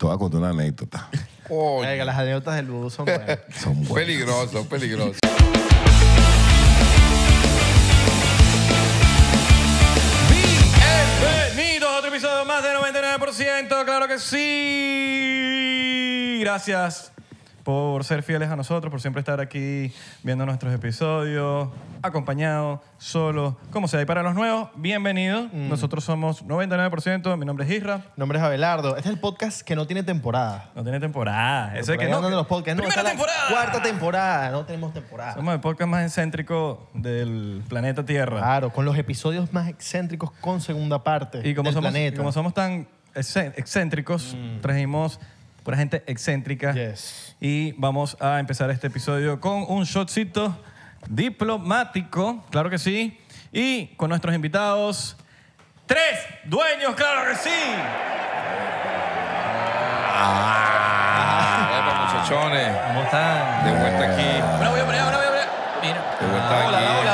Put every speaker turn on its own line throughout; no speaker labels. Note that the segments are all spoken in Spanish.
Te voy a contar una anécdota.
Oiga, las anécdotas del vudú son buenas. Son buenas. Peligroso,
peligroso. Bienvenidos a otro episodio más de 99%. Claro que sí. Gracias por ser fieles a nosotros, por siempre estar aquí viendo nuestros episodios, acompañados, solos, como sea. Y para los nuevos, bienvenidos. Mm. Nosotros somos 99%, mi nombre es Isra. Mi nombre es Abelardo. Este es el podcast que no tiene temporada. No tiene temporada. es que no. Que... Los podcasts. no temporada! cuarta
temporada, no tenemos
temporada.
Somos el podcast más excéntrico del planeta Tierra. Claro, con los episodios más excéntricos con segunda parte y como del somos, planeta. como somos tan excéntricos, mm. trajimos la gente excéntrica. Y vamos a empezar este episodio con un shotcito diplomático, claro que sí, y con nuestros invitados, tres dueños, claro que sí.
Ah, muchachones. ¿Cómo están? De vuelta aquí. voy a voy a poner. Mira. De vuelta ah, aquí. hola.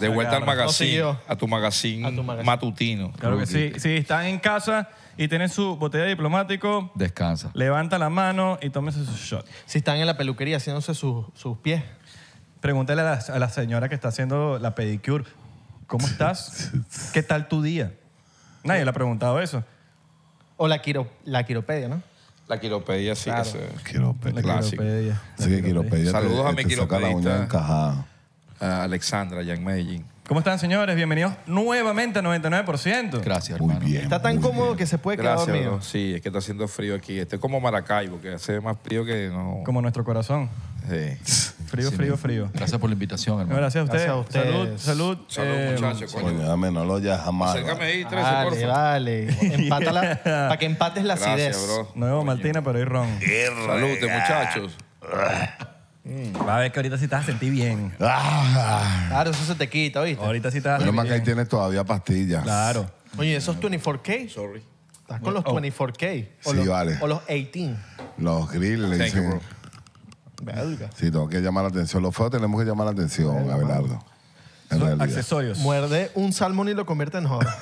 De vuelta al magazín, a tu magazine, matutino. sí. Si
están en casa y tienen su botella de diplomático, Descansa. levanta la mano y tómese su shot. Si están en la peluquería haciéndose sus- pies. Pregúntale a la, señora que está haciendo la pedicure, ¿cómo estás? ¿Qué tal tu día? Nadie le ha preguntado eso. O la, la
quiropedia, ¿no? La quiropedia sí que se- Quiropedia.
Saludos a mi la uña encajada. Alexandra
allá en Medellín.
¿Cómo están, señores? Bienvenidos nuevamente a 99%. Gracias, hermano. Muy
bien. Está tan cómodo que se puede quedar Gracias, dormido. Sí, es que está haciendo frío aquí. Este es como Maracaibo, que hace más frío que no. Como
nuestro corazón.
Sí.
Frío, frío, frío. Gracias por la invitación, hermano. gracias a ustedes. Salud, salud. Salud, eh, muchachos,
coño. dame, no lo ya jamás. Dale, ahí, 13, vale.
Empátala para que empates la acidez. Nuevo Martina pero hay ron. Salud,
muchachos.
Va a ver que ahorita sí te vas a sentir bien. Ah.
Claro, eso se te quita, ¿viste? Ahorita sí te vas a pero más que
ahí tienes todavía pastillas. Claro.
Oye, esos 24K. Sorry. Estás con los 24K. O los, O los 18.
Los grill, le Sí, tengo que llamar la atención. Los feos tenemos que llamar la atención, Abelardo. En realidad. Accesorios.
Muerde un salmón y lo convierte en joda.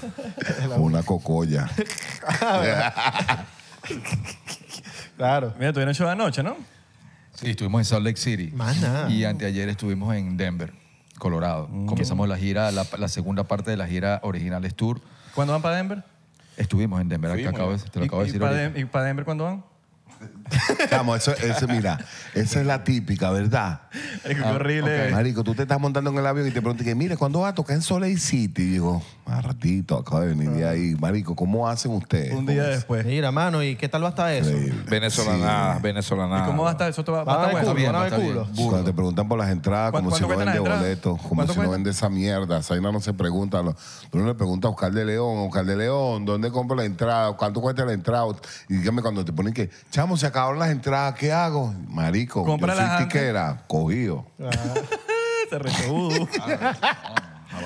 Una cocoya. Ah,
claro. Mira, tuvieron
show anoche, ¿no? Sí, estuvimos en Salt Lake City. Más nada. Y anteayer estuvimos en Denver, Colorado. Mm. Comenzamos la gira, la, segunda parte de la gira Originales Tour.
¿Cuándo van para Denver?
Estuvimos en Denver, de
¿Y para Denver cuándo van?
vamos eso, eso, mira, esa es la típica, ¿verdad? Marico, que ah, horrible. Marico, tú te estás montando en el avión y te preguntas que, mire, ¿cuándo va a tocar en Soleil City? Y digo, ah, ratito, acabo de venir de ah. ahí. Marico, ¿cómo hacen ustedes? Un
día después. Mira, mano, ¿y qué tal va a estar eso?
Venezolana, venezolana. ¿Y cómo va a estar
eso? ¿Va,
va a estar
Cuando te preguntan por las entradas, como si no vende boletos, como si no vende esa mierda. ahí no se pregunta. Tú no le preguntas a Oscar de León, Oscar de León, ¿dónde compro la entrada? ¿Cuánto cuesta la entrada? Y dígame cuando te ponen que, se acabaron las entradas, ¿qué hago? Marico, Compra yo soy tiquera, cogido.
Ah. se
arrechó.
Uh.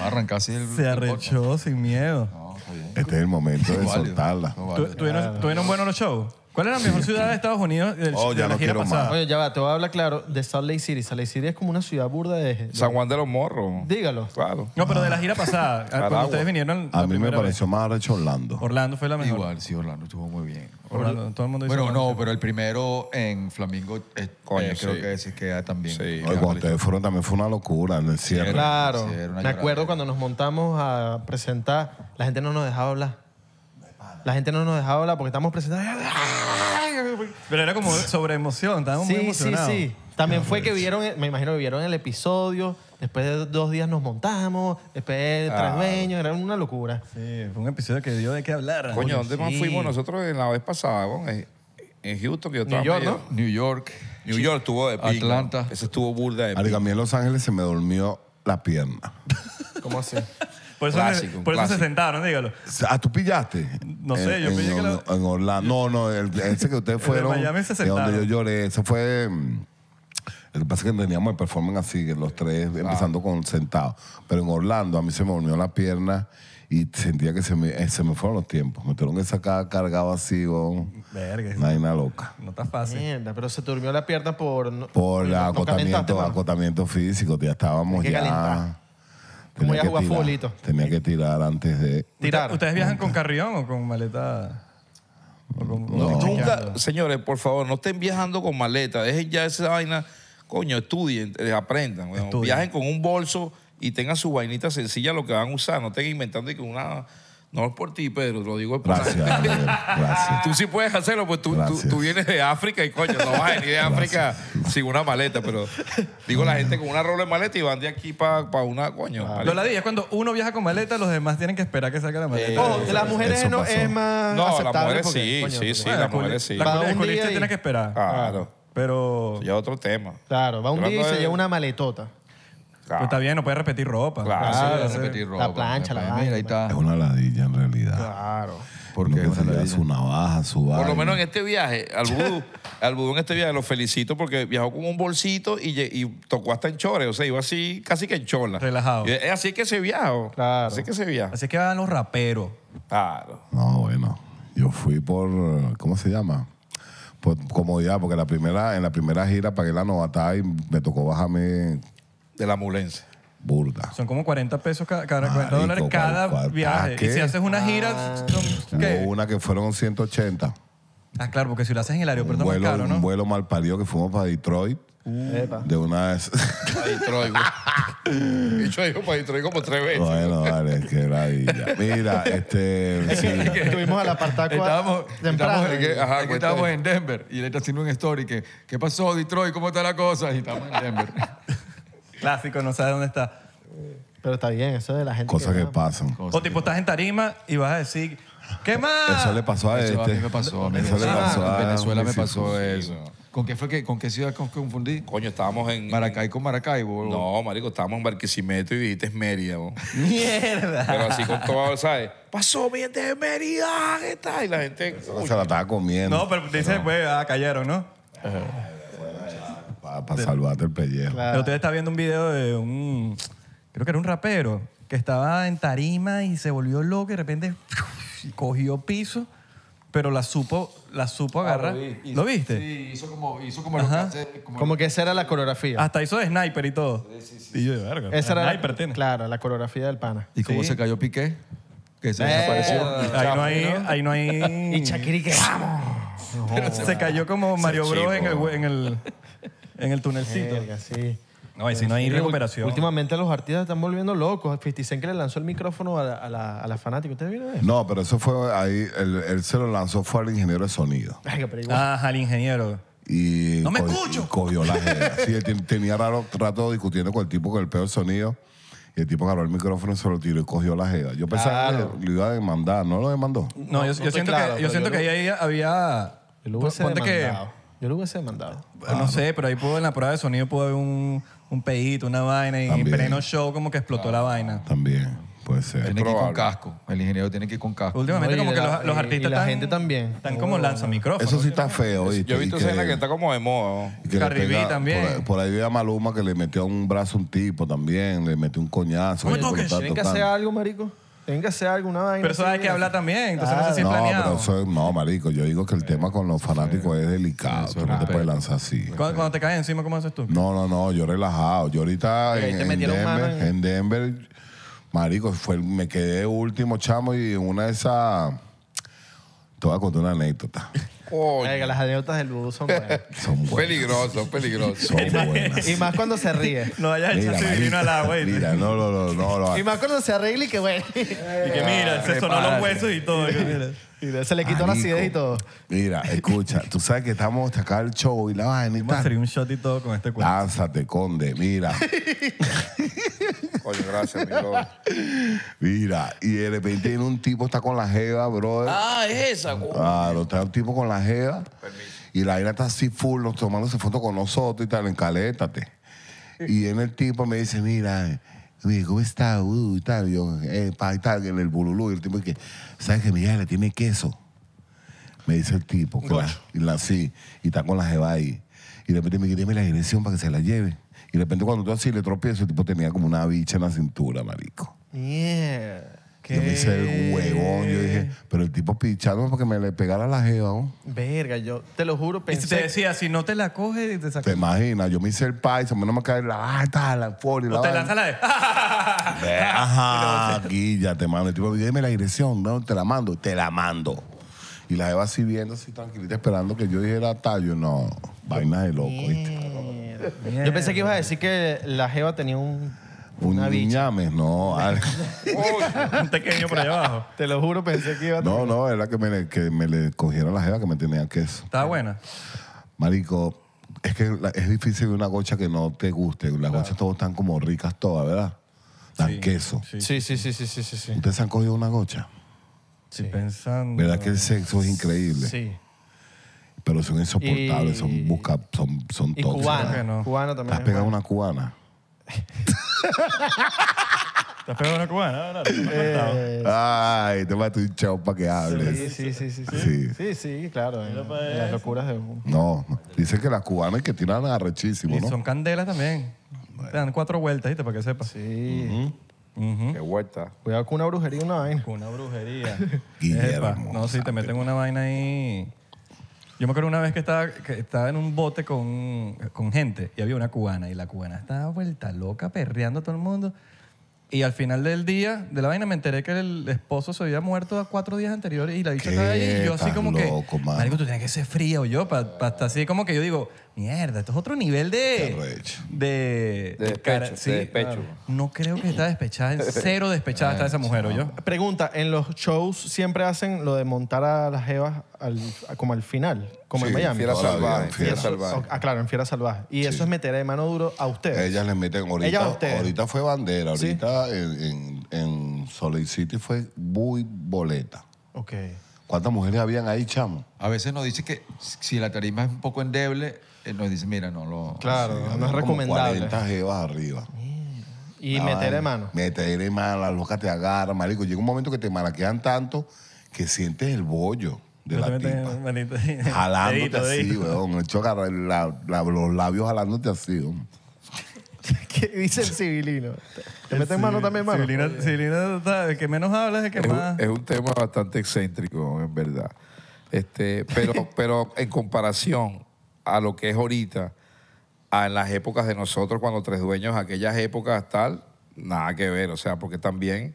Ah, se
arrechó sin miedo. este es el momento de soltarla. ¿Tuvieron buenos los shows? ¿Cuál era la mejor ciudad de Estados Unidos del, oh, de la no gira más.
Oye, ya va, te voy a hablar claro de Salt Lake City. Salt Lake City es como una ciudad burda de... San Juan
de
los Morros. Dígalo. Claro.
No, pero de la gira pasada,
ah, ah, cuando ustedes vinieron A mí me pareció más arrecho Orlando.
Orlando fue la mejor. Igual, sí, Orlando estuvo muy bien. Orlando, todo el mundo dice Bueno, no, pero el primero en
Flamingo, eh, eh, Coño, creo que sí queda también. Sí. Oye, cuando ustedes fueron también fue una locura en el cierre. Claro. Me acuerdo
cuando nos montamos a presentar, la gente no nos dejaba hablar la gente no nos dejaba hablar porque estábamos presentando.
Pero era como sobre emoción, estábamos
muy emocionados. Sí, sí, También fue que vieron, me imagino que vieron el episodio, después de dos días nos montamos, después de tres ah. era una locura.
Sí, fue un episodio
que
dio de qué hablar. Coño, ¿dónde más fuimos
nosotros en la vez pasada? En-
Houston, que yo estaba New York, New York. New York estuvo de Atlanta. Ese estuvo burda de
a mí en Los Ángeles se me durmió la pierna.
¿Cómo así? Por eso, se, por eso se sentaron, dígalo.
¿Ah, tú pillaste? No sé, yo pillé en, que En Orlando. No, no, ese que ustedes fueron. en Miami se sentaron. donde yo lloré. Ese fue. Mm, lo que pasa es que teníamos el performance así, los tres empezando con sentado. Pero en Orlando a mí se me durmió la pierna y sentía que se me, eh, se me fueron los tiempos. Me tuvieron que sacar cargado así, con Verga. Una, loca.
No está fácil.
Mierda, pero se te durmió la pierna por... Por, el acotamiento,
acotamiento físico. Ya estábamos ya... Como ya jugaba Tenía que tirar antes de. Tirar. ¿Ustedes viajan con
carrión o con maleta? Nunca,
señores, por favor, no estén viajando con maleta. Dejen ya esa vaina. Coño, estudien, eh, aprendan. Viajen con un bolso y tengan su vainita sencilla lo que van a usar. No estén inventando y con una no es por ti, Pedro, lo digo por Gracias, Tú sí puedes hacerlo, pues tú, tú, vienes de África y coño, no vas a venir de África sin una maleta, pero digo la gente con una rola de maleta y van de aquí para una coño. Lo ladilla
es cuando uno viaja con maleta, los demás tienen que esperar que salga la maleta. no eh, oh, las
mujeres no es más. No, las mujeres sí, sí, pues, sí, las mujeres sí. La que esperar. Claro. Pero. Ya otro tema. Claro, va un día y se lleva
una maletota.
Pues
está
bien, no puede repetir ropa.
Claro, ah, sí, repetir ropa. La plancha, la Mira, ahí está.
Es una ladilla en realidad.
Claro. Porque le da su navaja, su barra. Por lo menos en este viaje, al vudú, al
en este viaje lo felicito porque viajó con un bolsito y, tocó hasta en chores. O sea, iba así, casi que en chola. Relajado. es así que se viaja. Claro. Así que se viaja. Así que van los raperos.
Claro. No, bueno. Yo fui por, ¿cómo se llama? Por comodidad, porque la primera, en la primera gira pagué la novatada y me tocó bajarme de la ambulancia,
Burda. Son como 40 pesos cada, 40 dólares cada viaje. Y si haces una gira, ah. son,
una que fueron 180.
Ah, claro, porque si lo haces en el aeropuerto vuelo, más caro, ¿no? Un
vuelo mal parido que fuimos para Detroit. Uh. de una vez. Detroit, güey. Dicho para Detroit como tres veces. Bueno, vale, qué maravilla. Mira, este. estuvimos al la Estábamos, Estábamos, pues, pues. en
Denver y él está haciendo un story que, ¿qué pasó, Detroit? ¿Cómo está la cosa? Y estamos en Denver. Clásico, no sabe dónde
está. Pero está bien, eso de la
gente. Cosas que, pasan. o
tipo, estás en tarima y vas a decir, ¿qué más? Eso le pasó a este. A me pasó. A mí eso le pasó
a En Venezuela me pasó eso.
¿Con qué fue que, con qué ciudad confundí? Coño, estábamos en. Maracay con Maracay, boludo. No, marico, estábamos en
Barquisimeto y dijiste Mérida, Mierda. Pero así con todo, ¿sabes? Pasó bien de Mérida, ¿qué tal? Y la gente. se
la estaba comiendo. No, pero dice, pues, ah, cayeron, ¿no? Para salvarte el pellejo. Pero usted está viendo un video de un. Creo que era un rapero que estaba en tarima y se volvió loco y de repente cogió piso, pero la supo, la supo ah, agarrar. lo, viste?
Sí, hizo como, como que
esa era la coreografía. Hasta hizo sniper y todo. Y yo de verga.
Esa era claro, la coreografía del pana. ¿Y cómo se
cayó Piqué? Que se eh, desapareció. Ahí no hay.
Ahí no hay... Y Chakiri que vamos.
se cayó como
Mario Bros
en el, en
el- en el
tunelcito. sí.
No, si no hay recuperación.
Últimamente los artistas están volviendo locos. Fisticen que le lanzó el micrófono a la, a fanática. ¿Ustedes vieron eso?
No, pero eso fue ahí, él, se lo lanzó, fue al ingeniero de sonido.
Ay, al al
ingeniero. Y ¡No me escucho! cogió la Sí, tenía raro, rato discutiendo con el tipo con el peor sonido. Y el tipo agarró el micrófono, y se lo tiró y cogió la jeda. Yo pensaba que lo iba a demandar, no lo demandó.
No, yo, siento que, yo siento que ahí había... Yo lo hubiese mandado. no sé, pero ahí pudo, en la prueba de sonido pudo haber un, un pedito, una vaina, y en pleno
show como que explotó la vaina. También, puede ser. Tiene que ir con casco. El ingeniero tiene que ir con casco. Últimamente como que los, los y- la gente también. Están como oh. micrófonos.
Eso sí está feo, ¿viste? Yo he visto escena que está
como de moda.
¿no? también.
Por, ahí vi a Maluma que le metió un brazo a un tipo también, le metió un coñazo. No Tienen que hacer algo,
marico. Tienen que ser alguna vaina. Pero eso hay que hablar también, entonces no no,
no, marico, yo digo que el tema con los fanáticos es delicado. no te puedes lanzar así.
Cuando, te caes encima, ¿cómo haces tú?
No, no, no, yo relajado. Yo ahorita en, Denver, en- Denver, marico, fue, me quedé último chamo y en una de esas... Te voy a contar una anécdota.
Oiga, las anécdotas del vudú son buenas. Son
buenas.
Peligrosos, peligrosos. Son buenas. Y más cuando se ríe. No haya hecho su vino al agua. y- Mira, no, no, no, no. Y
más cuando se arregla y que, bueno Y que mira,
se sonó los huesos y
todo.
Y se le quitó la y
todo. Mira, escucha, tú sabes que estamos hasta acá el show y la vaina a a Sería un shot y todo con este cuento. Lánzate, conde, mira. Coño, gracias,
mi
Mira, y de repente viene un tipo, está con la jeva, brother. Ah, es esa, Claro, está un tipo con la jeva. Y la vaina está así full, nos tomándose foto con nosotros y tal, encalétate. Y viene el tipo me dice, mira, me dice, ¿cómo está? Uh, y tal. yo, eh, pa, y tal, en el bululú. Y el tipo dice, ¿sabes que mi hija le tiene queso? Me dice el tipo. claro, y la, sí, y está con la jeva ahí. Y de repente me dice, dime la dirección para que se la lleve. Y de repente cuando tú así le tropiezo, el tipo tenía como una bicha en la cintura, marico.
Yeah.
Yo me hice el huevón. Yo dije, pero el tipo para porque me le pegara la jeva. ¿no?
Verga, yo te lo juro, pensé. Y te decía, si
no te la coges, te sacas. Te imaginas, yo me hice el paisa, a mí no me cae la está, la folia, la. O te lanza la de. Ajá, aquí ya te mando. El tipo, dime la dirección, no, te la mando, te la mando. Y la jeva así viendo, así tranquilita, esperando que yo dijera tallo. No, vaina de loco, ¿viste?
Yo pensé que ibas a decir que la jeva tenía un
un ñames, no.
Uy, un pequeño por allá abajo.
Te lo juro, pensé que iba a... No, no, era que me, le- que me le cogieron la jeva que me tenía queso. ¿Estaba buena. Marico, es que es difícil una gocha que no te guste. Las gochas todas están como ricas todas, ¿verdad? Tan queso. Sí,
sí, sí, sí, sí, sí.
¿Ustedes
han cogido una gocha? Sí,
pensando.
¿Verdad que el sexo
es increíble? sí. Pero son insoportables, son busca, son, son Y tóxicas. cubana. no.
Cubana ¿Te has pegado
una cubana?
¿Te has pegado una cubana? No, eh,
Ay, te mato un chavo para que hables.
sí, sí, sí, sí, sí. Sí. Sí, claro. las locuras de un...
No, dicen que las cubanas que tiran arrechísimo, Y ¿no? son
candelas también. Te dan cuatro vueltas, ¿viste? Para que sepas. Sí. Qué vuelta. Cuidado con una brujería y una vaina. Con Una brujería. No, si te meten una vaina ahí yo me acuerdo una vez que estaba, estaba en un bote con, gente y había una cubana y la cubana estaba vuelta loca, perreando a todo el mundo. Y al final del día de la vaina me enteré que el esposo se había muerto a cuatro días anteriores y la bicha estaba ahí y yo así como que... Marico, tú tienes que ser fría o yo, para así como que yo digo, esto es otro nivel de... De, De despecho, No creo que está despechada, cero despechada está esa mujer, ¿o yo?
Ah. Pregunta, ¿en los shows siempre hacen lo de montar a las jevas como al final? Como en Miami. Fiera salvaje, fiera salvaje. Ah, claro, en Fiera Salvaje. Y eso es meter de mano duro a ustedes.
Ellas les meten ahorita. a Ahorita fue bandera, ahorita en, Solid City fue muy boleta. Ok. ¿Cuántas mujeres habían ahí, chamo?
A veces nos dice que si la tarima es un poco endeble,
él nos dice, mira, no lo...
Claro, no es recomendable.
40 arriba. Y meter meterle mano. Meterle mano, la loca te agarra, marico. Llega un momento que te maraquean tanto que sientes el bollo de la tipa. Jalándote así, weón. Hecho agarrar los labios jalándote así, weón.
¿Qué dice el civilino? ¿Te meten
mano también, mano? Civilino, el que menos hablas es el que más... es un tema bastante
excéntrico, en verdad. Este, pero, pero en comparación a lo que es ahorita, a las épocas de nosotros, cuando Tres Dueños, aquellas épocas tal, nada que ver, o sea, porque también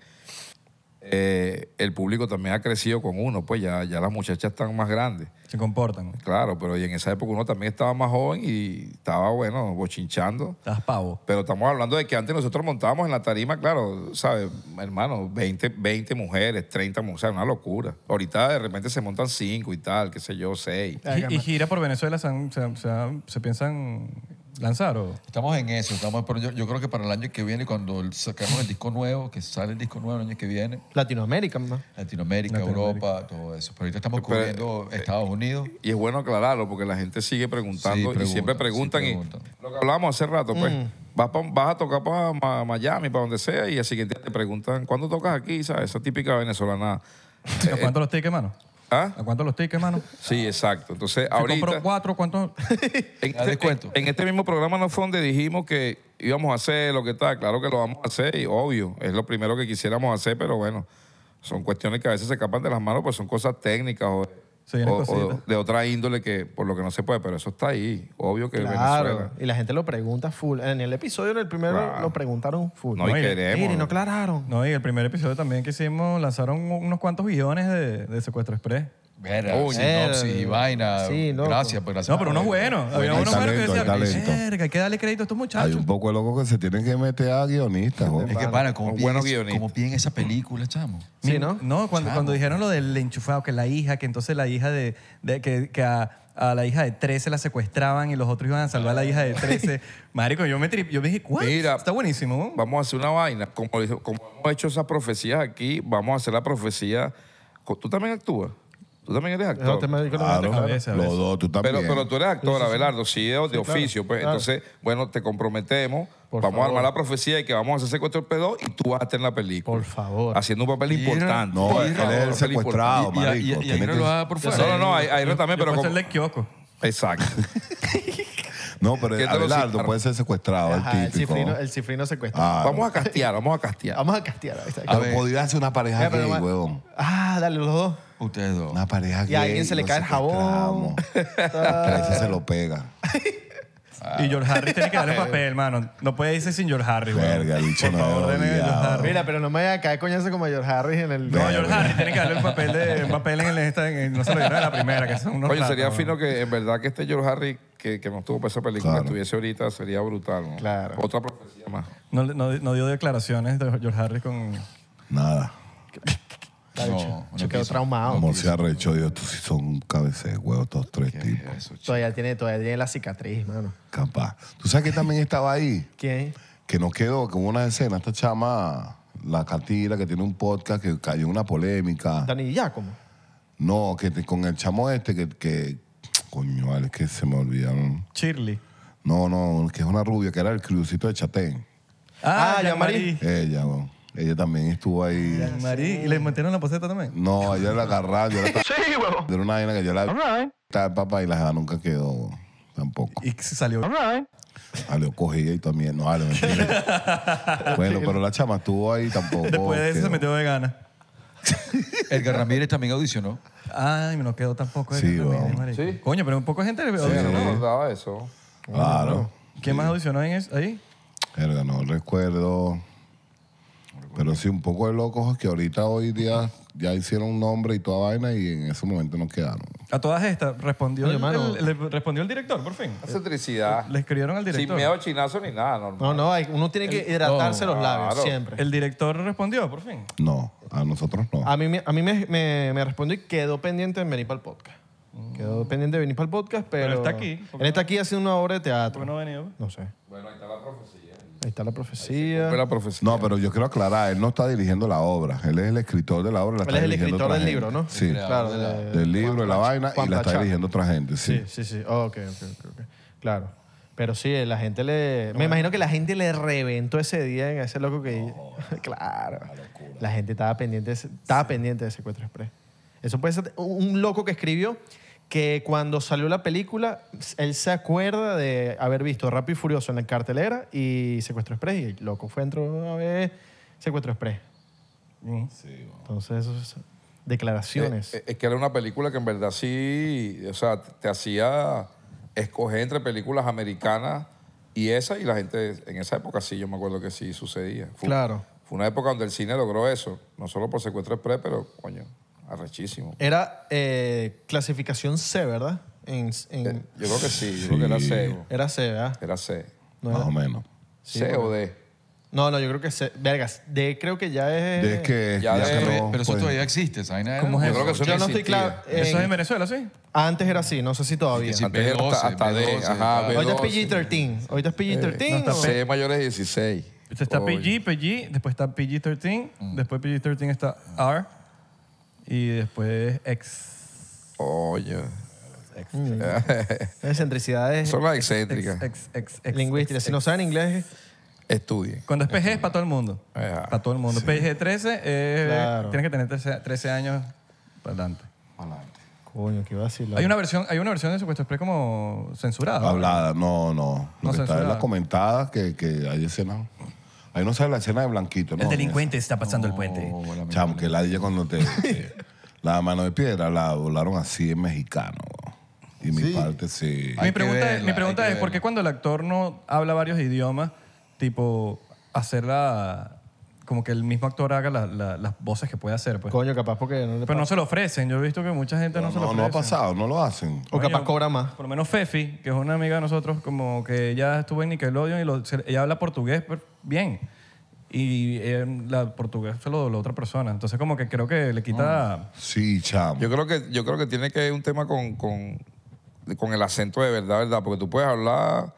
eh, el público también ha crecido con uno, pues ya, ya las muchachas están más grandes. Se comportan. Claro, pero y en esa época uno también estaba más joven y estaba, bueno, bochinchando. Estás pavo. Pero estamos hablando de que antes nosotros montábamos en la tarima, claro, ¿sabes? Hermano, 20, 20 mujeres, 30 mujeres, una locura. Ahorita de repente se montan 5 y tal, qué sé yo, 6. Y,
gira por Venezuela, se, se piensan lanzar?
Estamos en eso, estamos, yo, creo que para el año que viene, cuando sacamos el disco nuevo, que sale el disco nuevo el año que viene. Latinoamérica, ¿no? Latinoamérica, Europa, todo eso. Pero ahorita estamos cubriendo eh, eh, Estados
Unidos. Y es bueno aclararlo, porque la gente sigue preguntando y siempre preguntan, lo que hablamos hace rato, pues. Mm. Vas, a tocar para Miami, para donde sea, y al siguiente día te preguntan, ¿cuándo tocas aquí? Esa típica venezolana. Eh, ¿Cuánto lo los quemando? ¿Ah? ¿A cuánto los tickets, hermano? Sí, exacto. Entonces, compró
cuatro, ¿cuánto?
Este- en, este, mismo programa no fue donde dijimos que íbamos a hacer lo que está. Claro que lo vamos a hacer, y obvio. Es lo primero que quisiéramos hacer, pero bueno, son cuestiones que a veces se escapan de las manos, pues son cosas técnicas o o, de otra índole que por lo que no se puede, pero eso está ahí, obvio que Claro, Venezuela.
y la gente lo pregunta full. En el episodio, en el primero, lo preguntaron full. No, y queremos. no aclararon.
No,
y el primer episodio también que hicimos, lanzaron unos cuantos guiones de, de Secuestro Express. Uy, sinopsis y vaina. gracias, pues gracias. No, pero uno bueno.
Había uno que
hay que darle crédito a estos muchachos. Hay
un poco de locos que se tienen que meter a guionistas. Es que para, como bien, esa película, chamo.
Sí, ¿no? No, cuando, dijeron lo del enchufado, que la hija, que entonces la hija de, que, a, la hija de 13 la secuestraban y los otros iban a salvar a la hija de
13. Ah. Marico, yo me yo dije, cuál Está buenísimo. Vamos a hacer una vaina. Como, hemos hecho esas profecías aquí, vamos a hacer la profecía. ¿Tú también actúas? Tú también eres actor. Claro, los dos, tú también. Pero, pero tú eres actor, Abelardo, sí, de, de oficio. pues Entonces, bueno, te comprometemos. vamos a armar la profecía y que vamos a hacer secuestro del pedo y tú vas a estar en la película. Por favor. Haciendo un papel importante. No, él es el secuestrado,
marico.
Y, no lo haga por fuera. No, no,
no, lo también, pero... como... el
kiosco.
Exacto. No, pero Abelardo puede ser secuestrado, el típico. El
cifrino, secuestrado. Ah, vamos a castear, vamos a castear. Vamos a castear. A ver.
Podría ser una pareja gay, huevón.
Ah, dale los dos.
Ustedes dos. Una pareja que. Y a alguien se le cae el
jabón. A
veces se lo pega.
Y George Harris tiene que darle papel,
mano. No puede irse sin George Harris, güey. Verga, Por no favor, George
Mira, pero no me vaya a caer coñazo como George Harris en el. No, George Harris tiene que darle un papel,
de, papel en, el, esta- en- no se lo dieron en la primera, que son unos Oye, sería fino que en verdad que este George Harris que, que no estuvo para esa película estuviese ahorita, sería brutal, ¿no? Claro. Otra profecía más.
No, no, no dio declaraciones de George Harris con...
Nada. No,
quedó traumado.
Como se ha Dios, Estos sí son cabezas, huevos, estos tres tipos.
Todavía tiene, todavía la
cicatriz, mano. Capaz.
¿Tú sabes que también estaba ahí? ¿Quién? Que nos quedó con una escena, esta chama, la catira, que tiene un podcast, que cayó en una polémica.
Dani como
No, que con el chamo este, que, Coño, es que se me olvidaron. Shirley. No, no, que es una rubia, que era el crucito de Chatén. Ah, ya ah, Marí Ella, weón. Ella también estuvo ahí.
¿Y le metieron la poseta también? No, ella la
agarró sí, huevón. Era una vaina que yo la... está Estaba papá y la jefa nunca quedó tampoco. Y se salió. Right. y también. No, Aleo, Bueno, pero la chama estuvo ahí tampoco. Después de eso se
metió gana. Edgar Ramírez también audicionó.
Ay, me no quedó tampoco. sí, Ramírez, sí. Coño, pero un poco de gente le sí, audicionó. no
eso.
Claro.
¿Quién más audicionó en ahí?
Edgar, no recuerdo. Pero sí, un poco de locos que ahorita hoy día ya hicieron un nombre y toda vaina y en ese momento nos quedaron.
A todas estas, respondió, el,
respondió el director, por fin. Esa Le escribieron al Sin miedo chinazo ni nada, normal. No, no, uno tiene que hidratarse los
labios siempre. El director respondió, por
fin.
No, a nosotros
no. A mí, me- a mí me, me, respondió y quedó pendiente de venir para el podcast. Mm. Quedó pendiente de venir para el podcast, pero... está aquí. Él está aquí haciendo una obra de teatro. qué no
ha venido? No sé. Bueno, ahí está la profecía.
Ahí está la profecía.
No, pero yo quiero aclarar, él no está dirigiendo la obra. Él es el escritor de la obra. él es el escritor del libro, ¿no? Sí, claro. del libro, de la vaina, y la está dirigiendo otra gente. Sí,
sí, sí. sí. Oh, okay, ok, Claro. Pero sí, la gente le... Me imagino eh. que la gente le reventó ese día en ese loco que... claro. La gente estaba pendiente, de estaba pendiente de Secuestro Express. Eso puede ser un loco que escribió que cuando salió la película, él se acuerda de haber visto Rápido y Furioso en la cartelera y Secuestro Express. Y el loco fue de una vez Secuestro Express. Entonces, declaraciones.
Eh, eh, es, que era una película que en verdad sí, o sea, te, hacía escoger entre películas americanas y esa, y la gente en esa época sí, yo me acuerdo que sí sucedía. claro. Fue una época donde el cine logró eso, no solo por Secuestro Express, pero coño, arrechísimo.
Era eh, clasificación C, ¿verdad? Eh, yo creo que sí, yo creo que era C. Era C, ¿verdad? Era C.
Más o menos. C o D.
No, no, yo creo que C. Vergas, D creo que ya es. D es que. pero eso pues. todavía existe, ¿sabes? ¿Cómo es yo eso yo no estoy claro. eso es en Venezuela, sí. Antes era así, no sé si todavía. Sí, hasta, D. Ajá, es PG-13. Hoy es PG-13. Eh, no, C mayor
16. Usted está PG,
PG, después está PG-13, mm. después PG-13 está
R. Y después ex. Oye.
Excentricidades.
Son las excéntricas.
Lingüística. Si no saben inglés,
estudie Cuando es
PG es para todo el mundo. Ah. Para todo el mundo. PG 13 eh, tienes que tener 13, años para
adelante. Adelante. Coño, qué Hay una versión,
hay una versión de Supuesto Express como censurada. Hablada,
no, no. No que está en la que, que hay escena. Ahí no sale la escena de Blanquito, ¿no? El delincuente
está pasando el puente.
Chamo, que dije cuando te. la mano de piedra la volaron así en mexicano. Y mi parte sí. Mi pregunta, es- ¿por
qué cuando el actor no habla varios idiomas, tipo, hacer la, como que el mismo actor haga las voces que puede hacer. Pues. Coño, capaz porque no Pero no se lo ofrecen. Yo he visto que mucha gente no, se lo ofrece. no ha pasado,
no lo hacen. O capaz cobra
más. Por lo menos Fefi, que es una amiga de nosotros, como que ella estuvo en Nickelodeon y ella habla portugués pues, bien. Y el eh, la portugués se lo dobló otra persona. Entonces como que creo que le quita...
Ah. Sí,
chamo. Yo creo que, yo creo que tiene que ver un tema con, con, con el acento de verdad, ¿verdad? Porque tú puedes hablar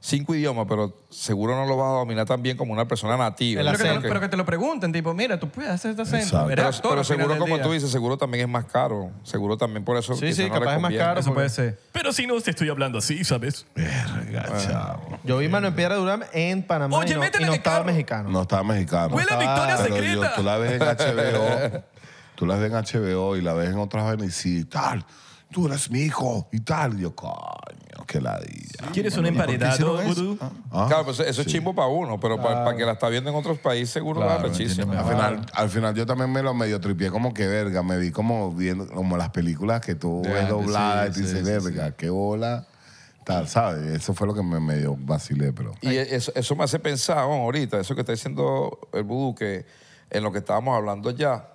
cinco idiomas, pero seguro no lo vas a dominar tan bien como una persona nativa. Pero, que, pero que,
te lo pregunten, tipo, mira, tú puedes hacer este acento. Pero, pero seguro, como tú dices,
seguro también es más caro. Seguro también por eso. Sí, sí, capaz es más caro. Eso puede ser. Pero si no, te estoy hablando así, ¿sabes? Verga, chavo.
Yo vi Manuel Piedra Durán en Panamá y no, estaba mexicano.
No estaba mexicano. Fue la victoria secreta. tú la ves en HBO. tú la ves en HBO y la ves en otras vainas y tal tú eres mi hijo y tal. Yo, coño, qué ladilla. ¿Quieres un emparedado, Gurú? Ah. Claro, pues eso es chimbo para uno, pero para, que la
está viendo en otros países, seguro va a Al final,
al final yo también me lo medio tripié como que verga, me vi como viendo como las películas que tú es ves dobladas y te dices, verga, qué bola, tal, ¿sabes? Eso fue lo que me medio vacilé, pero...
Y eso, eso me hace pensar, ahorita, eso que está diciendo el vudú, que en lo que estábamos hablando ya,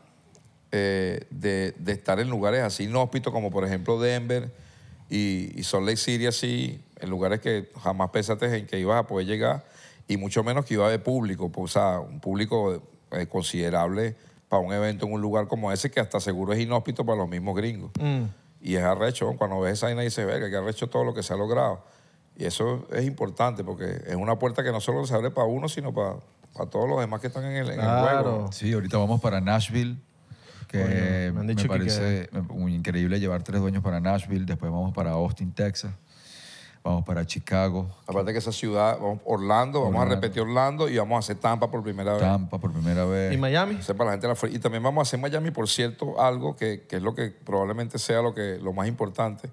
eh, de, estar en lugares así inhóspitos, como por ejemplo Denver y, Salt Lake City, así, en lugares que jamás pensaste en que ibas a poder llegar, y mucho menos que iba a haber público, pues, o sea, un público eh, considerable para un evento en un lugar como ese que hasta seguro es inhóspito para los mismos gringos. Mm. Y es arrecho, cuando ves esa y se ve que arrecho todo lo que se ha logrado. Y eso es importante porque es una puerta que no solo se abre para uno, sino para, todos los demás que están en el, en
Sí, ahorita vamos para Nashville eh, me, han dicho parece muy increíble llevar tres dueños para Nashville, después vamos para Austin, Texas, vamos para Chicago.
Aparte que esa ciudad, vamos Orlando, vamos a repetir Orlando y vamos a hacer Tampa por primera
vez. Tampa por primera vez.
Y Miami. Para la gente la y también vamos a hacer Miami, por cierto, algo que, que, es lo que probablemente sea lo, que, lo más importante,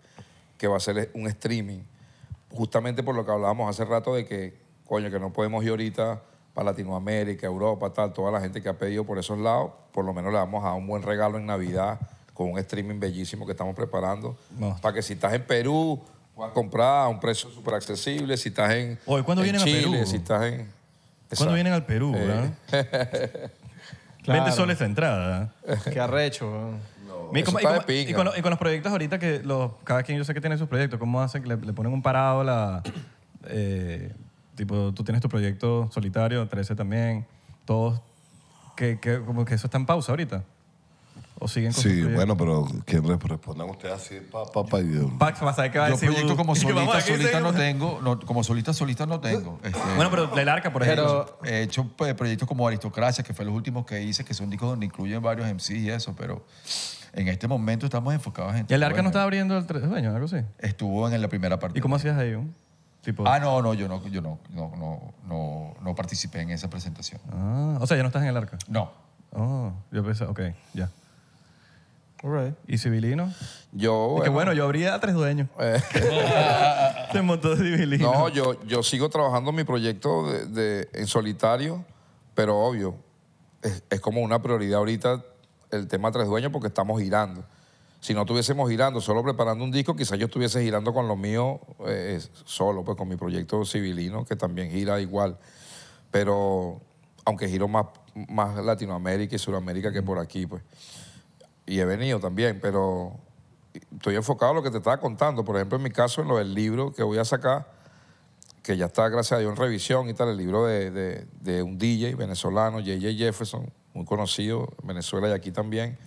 que va a ser un streaming. Justamente por lo que hablábamos hace rato de que, coño, que no podemos ir ahorita para Latinoamérica, Europa, tal, toda la gente que ha pedido por esos lados, por lo menos le vamos a un buen regalo en Navidad con un streaming bellísimo que estamos preparando para que si estás en Perú puedas comprar a un precio súper accesible, si estás en, hoy ¿cuándo vienen a Perú? si estás en... ¿Cuándo vienen al Perú? verdad? Claro. soles de entrada.
Qué arrecho. y, con, los proyectos ahorita que los, cada quien yo sé que tiene sus proyectos, ¿cómo hacen? ¿Le, le ponen un parado la... Eh, Tipo, tú tienes tu proyecto solitario, 13 también, todos, que, que como que eso está en pausa ahorita.
¿O siguen con Sí, bueno, pero que respondan ustedes así, pa, yo. Pax, Yo proyecto como solista, solista no
tengo, como no tengo.
Bueno, pero el arca, por ejemplo.
he hecho pues, proyectos como Aristocracia, que fue los últimos que hice, que son discos donde incluyen varios MCs y eso, pero en este momento estamos enfocados en... ¿Y el arca no
estaba abriendo el 13 algo así?
Estuvo en la primera parte. ¿Y cómo hacías ahí? un? Ah, no, no, yo no, yo no, no, no, no, no participé en esa presentación.
Ah, o sea, ya no estás en el arca. No. Oh, yo pensé, ok,
ya.
All
right. ¿Y Civilino?
Yo. Bueno, que bueno,
yo habría tres dueños. Te de Civilino. No,
yo, yo sigo trabajando mi proyecto de, en solitario, pero obvio, es, es como una prioridad ahorita el tema tres dueños porque estamos girando si no estuviésemos girando, solo preparando un disco, quizás yo estuviese girando con lo mío eh, solo, pues con mi proyecto civilino, que también gira igual. Pero aunque giro más, más Latinoamérica y Sudamérica que por aquí, pues. Y he venido también, pero estoy enfocado a lo que te estaba contando. Por ejemplo, en mi caso, en lo del libro que voy a sacar, que ya está, gracias a Dios, en revisión y tal, el libro de, de un DJ venezolano, J.J. Jefferson, muy conocido en Venezuela y aquí también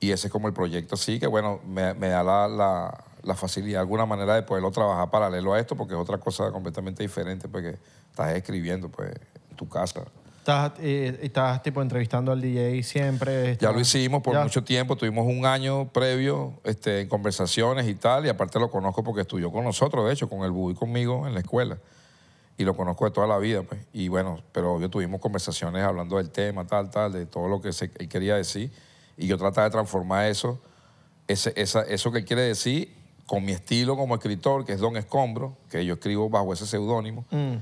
y ese es como el proyecto, sí, que bueno, me, me da la, la, facilidad, alguna manera de poderlo trabajar paralelo a esto, porque es otra cosa completamente diferente, porque pues, estás escribiendo pues, en tu casa.
Estás, eh, estás tipo entrevistando al DJ siempre. Ya lo hicimos por
mucho tiempo, tuvimos un año previo este, en conversaciones y tal, y aparte lo conozco porque estudió con nosotros, de hecho, con el y conmigo en la escuela. Y lo conozco de toda la vida, pues. Y bueno, pero yo tuvimos conversaciones hablando del tema, tal, tal, de todo lo que se, él quería decir y yo trataba de transformar eso, ese, eso que quiere decir con mi estilo como escritor, que es Don Escombro, que yo escribo bajo ese seudónimo. Mm.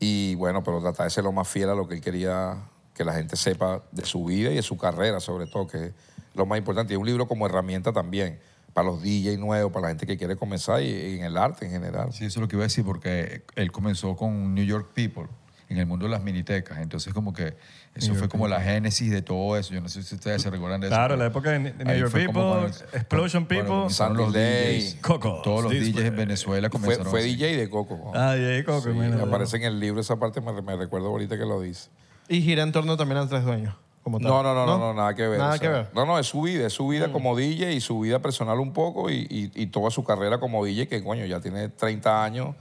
Y bueno, pero tratar de ser lo más fiel a lo que él quería que la gente sepa de su vida y de su carrera, sobre todo, que es lo más importante. Y un libro como herramienta también para los DJs nuevos, para la gente que quiere comenzar y, en el arte en general.
Sí, eso es lo que iba a decir, porque él comenzó con New York People en el mundo de las minitecas. Entonces, como que eso fue como la génesis de todo eso. Yo no sé si ustedes se recuerdan de eso. Claro, la época de New People, Explosion People, San los DJs, Coco. Todos los DJs en Venezuela comenzaron. Fue, fue
DJ de Coco. Ah, DJ Coco. aparece
en el libro esa parte, me recuerdo ahorita que lo dice.
Y gira en torno también a tres dueños. No, no, no, no, nada que ver. Nada que ver.
No, no, es su vida, es su vida mm. como DJ y su vida personal un poco y, y, y toda su carrera como DJ, que coño, ya tiene 30 años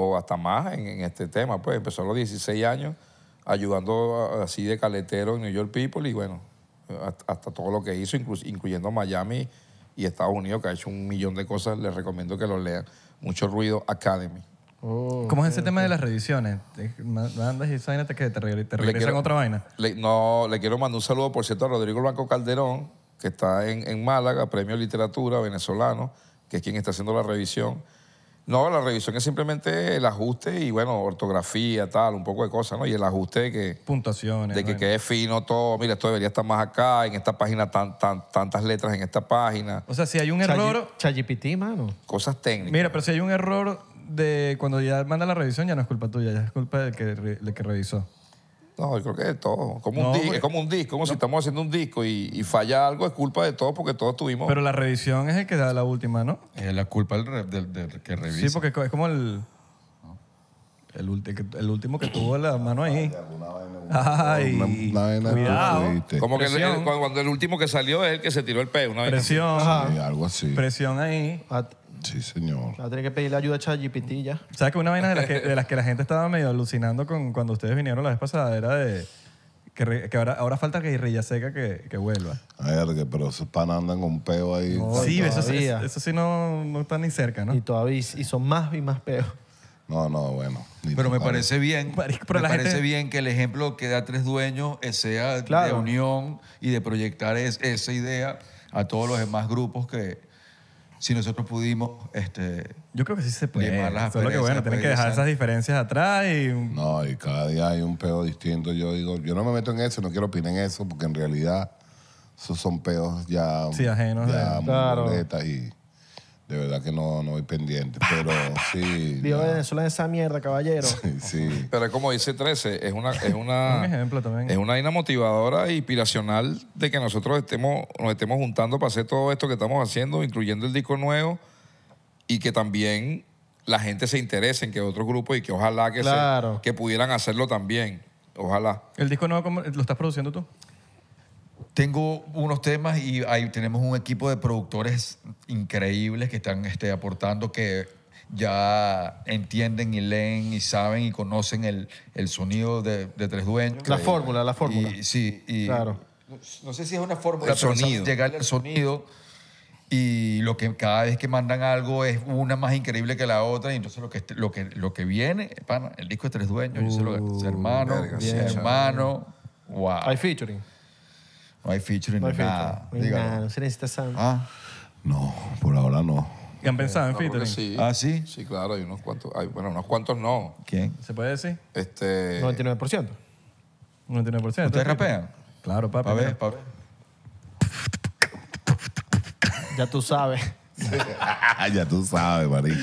o hasta más en, este tema. Pues empezó a los 16 años ayudando así de caletero en New York People y bueno, hasta, todo lo que hizo, incluyendo Miami y Estados Unidos, que ha hecho un millón de cosas, les recomiendo que lo lean. Mucho ruido Academy.
Oh, ¿Cómo es ese tema de las revisiones? ¿Mandas y que te, otra vaina?
no, le quiero mandar un saludo, por cierto, a Rodrigo Blanco Calderón, que está en, en Málaga, Premio Literatura Venezolano, que es quien está haciendo la revisión. No, la revisión es simplemente el ajuste y, bueno, ortografía, tal, un poco de cosas, ¿no? Y el ajuste de que...
Puntuaciones.
De que quede fino todo. Mira, esto debería estar más acá, en esta página, tan, tantas letras en esta página. O sea, si hay un error... Chayipití, mano. Cosas técnicas.
Mira, pero si hay un error de cuando ya manda la revisión, ya no es culpa tuya, ya es culpa del que, del que revisó. No, yo creo que
de todo. Como pues, es como un disco, como si estamos haciendo un disco y, falla algo, es culpa de todos porque todos tuvimos.
Pero la
revisión es el que da la última, ¿no?
Es la culpa del, que revisa. Sí, porque
es como el. El, último que tuvo la mano ahí.
Ay, una, una cuidado. Como que el, cuando el último que salió es el que se tiró el peo. Una presión.
algo así. Presión ahí. sí, señor. Va a tener que pedirle ayuda a ChatGPT
ya. ¿Sabes que una vaina de las que, la gente estaba medio alucinando con, cuando ustedes vinieron la vez pasada era de... Que, ahora, falta que Rilla Seca que,
que vuelva. que pero esos pan andan con peo ahí. sí, eso, sí eso,
sí no, no está ni cerca, ¿no? Y todavía y son más y más peos.
No, no, bueno. Pero me parece bien, me parece
bien que el ejemplo que da Tres Dueños eh, sea de unión y de proyectar esa idea a todos los demás grupos que si nosotros pudimos, este, Yo creo que sí se puede. Solo que bueno, tienen que dejar esas diferencias
atrás y No, y cada día hay un pedo distinto. Yo digo, yo no me meto en eso, no quiero opinar en eso, porque en realidad esos son pedos ya. Sí, ajenos eh. Claro. y. De verdad que no, no voy pendiente, pero sí. Dios de
Venezuela de esa mierda, caballero.
Sí, sí. Pero como dice 13, es una, es una, Un
ejemplo
también.
es una vaina motivadora e inspiracional de que nosotros estemos, nos estemos juntando para hacer todo esto que estamos haciendo, incluyendo el disco nuevo, y que también la gente se interese en que otros grupos y que ojalá que, que pudieran hacerlo también. Ojalá.
¿El disco
nuevo lo estás produciendo tú? Tengo unos temas y ahí tenemos un equipo de productores increíbles que están este, aportando que ya entienden y leen y saben y conocen el, el sonido de, de, Tres Dueños. La fórmula, la fórmula. sí, claro. No, sé si es una fórmula, el sonido. llegarle al sonido y lo que cada vez que mandan algo es una más increíble que la otra y entonces lo que lo que lo que viene el disco de tres dueños yo lo uh, hermano bien, hermano wow hay featuring no hay featuring, no hay nada.
No, se necesita
Ah, no, por ahora no. ¿Y han pensado en feature? featuring?
Sí. Ah, sí. Sí, claro, hay unos cuantos. bueno, unos cuantos no. ¿Quién? ¿Se puede decir? Este.
99%.
99%. ¿Ustedes rapean? Claro, papi. A ver, pa Ya tú sabes.
ya tú sabes, marico.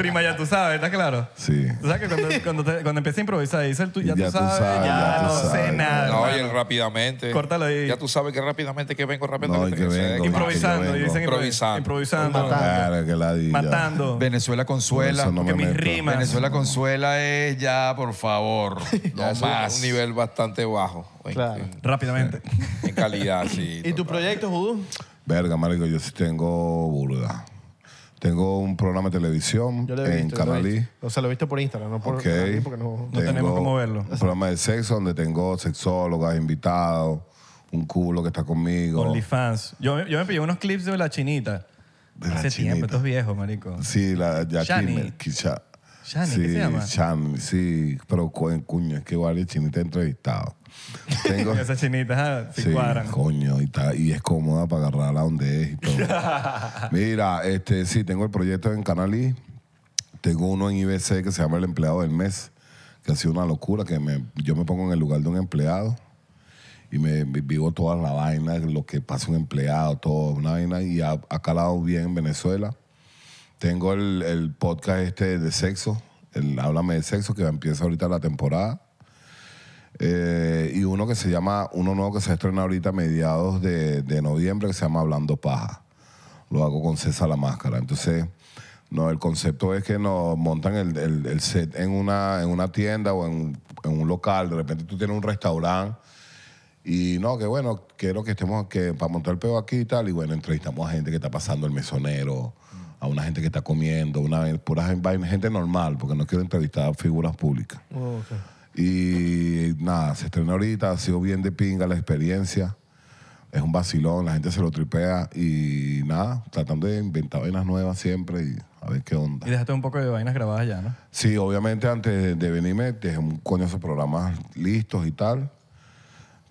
Rima, ya tú sabes, ¿está claro? Sí. sabes que cuando, cuando, empieza a improvisar, dice el tú, ya, tú sabes,
ya, no sé nada. No, oye, rápidamente. Córtalo ahí. Ya tú sabes que rápidamente que vengo rápido. que vengo, Improvisando, improvisando.
Improvisando. Matando. que la matando. Venezuela consuela. que mis rima. Venezuela consuela
es ya, por favor. No es más. un nivel bastante bajo Claro. Rápidamente. en calidad, sí.
¿Y tu proyecto, Judú?
Verga, marico, yo sí tengo burda. Tengo un programa de televisión en Canalí.
O sea, lo he visto por Instagram, no
por Canalí, porque no. tenemos cómo verlo.
Un programa de sexo donde tengo sexólogas, invitados, un culo que está conmigo.
OnlyFans. Yo, yo me pillé unos clips de la chinita.
De La Hace Chinita. tiempo, estos
viejos, marico. Sí,
la Shani. Jackie sí, ¿qué sí, pero en es que varios chinitas chinita entrevistado. Tengo,
Esas chinitas
ah, se sí, cuadran. Coño, y, es cómoda para agarrarla donde es y todo. Mira, este, sí, tengo el proyecto en Canalí. Tengo uno en IBC que se llama El Empleado del Mes, que ha sido una locura, que me, yo me pongo en el lugar de un empleado y me vivo toda la vaina, lo que pasa un empleado, todo, una vaina, y ha calado bien en Venezuela. Tengo el, podcast este de sexo, el Háblame de Sexo, que empieza ahorita la temporada. Eh, y uno que se llama, uno nuevo que se estrena ahorita a mediados de, noviembre, que se llama Hablando Paja. Lo hago con César La Máscara. Entonces, no, el concepto es que nos montan el, el, set en una, en una tienda o en, un local. De repente tú tienes un restaurante y no, que bueno, quiero que estemos que para montar el peo aquí y tal. Y bueno, entrevistamos a gente que está pasando el mesonero a una gente que está comiendo, una pura gente normal, porque no quiero entrevistar figuras públicas. Oh, y nada, se estrena ahorita, ha sido bien de pinga la experiencia. Es un vacilón, la gente se lo tripea y nada, tratando de inventar vainas nuevas siempre y a ver qué onda.
Y dejaste un poco de vainas grabadas ya,
¿no? Sí, obviamente antes de venirme dejé un coño esos programas listos y tal.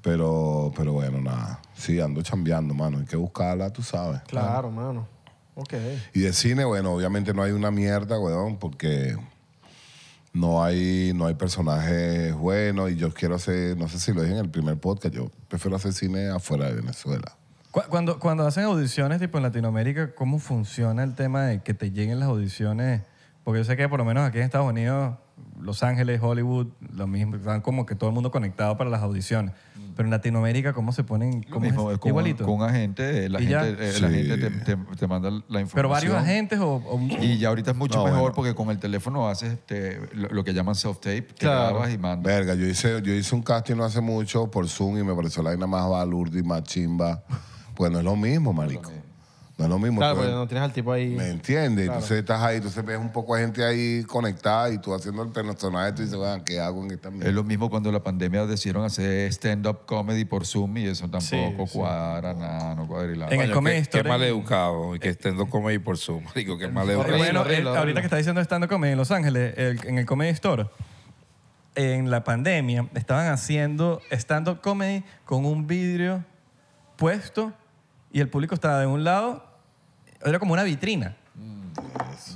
Pero, pero bueno, nada. Sí, ando chambeando, mano. Hay que buscarla, tú sabes. Claro,
mano. Okay.
Y de cine, bueno, obviamente no hay una mierda, weón, porque no hay, no hay personajes buenos y yo quiero hacer, no sé si lo dije en el primer podcast, yo prefiero hacer cine afuera de Venezuela.
Cuando, cuando hacen audiciones tipo en Latinoamérica, ¿cómo funciona el tema de que te lleguen las audiciones? Porque yo sé que por lo menos aquí en Estados Unidos los Ángeles, Hollywood, lo mismo, están como que todo el mundo conectado para las audiciones. Mm. Pero en Latinoamérica, ¿cómo se ponen? con, igualito. Con agentes, la gente, eh, la gente
te, manda la información. Pero varios agentes o. y ya ahorita es mucho mejor porque con el teléfono haces este lo, que llaman soft tape grabas y mandas.
Verga, yo hice, yo hice un casting no hace mucho por Zoom y me pareció la vaina más balurda y más chimba. Pues no es lo mismo, malico. No es lo mismo. Claro, pero no tienes al tipo ahí. ¿Me entiendes? Tú Entonces estás ahí, entonces ves un poco de gente ahí conectada y tú haciendo el personaje, tú dices, bueno, ¿qué hago en esta mierda? Es lo mismo cuando la pandemia decidieron hacer
stand-up comedy por Zoom y eso tampoco cuadra nada, no nada. En el comedy Store. Qué mal educado, que stand-up comedy por Zoom, digo, qué mal educado. Bueno, ahorita
que está diciendo stand-up comedy en Los Ángeles, en el Comedy Store en la pandemia estaban haciendo stand-up comedy con un vidrio puesto y el público estaba de un lado, era como una vitrina. Mm.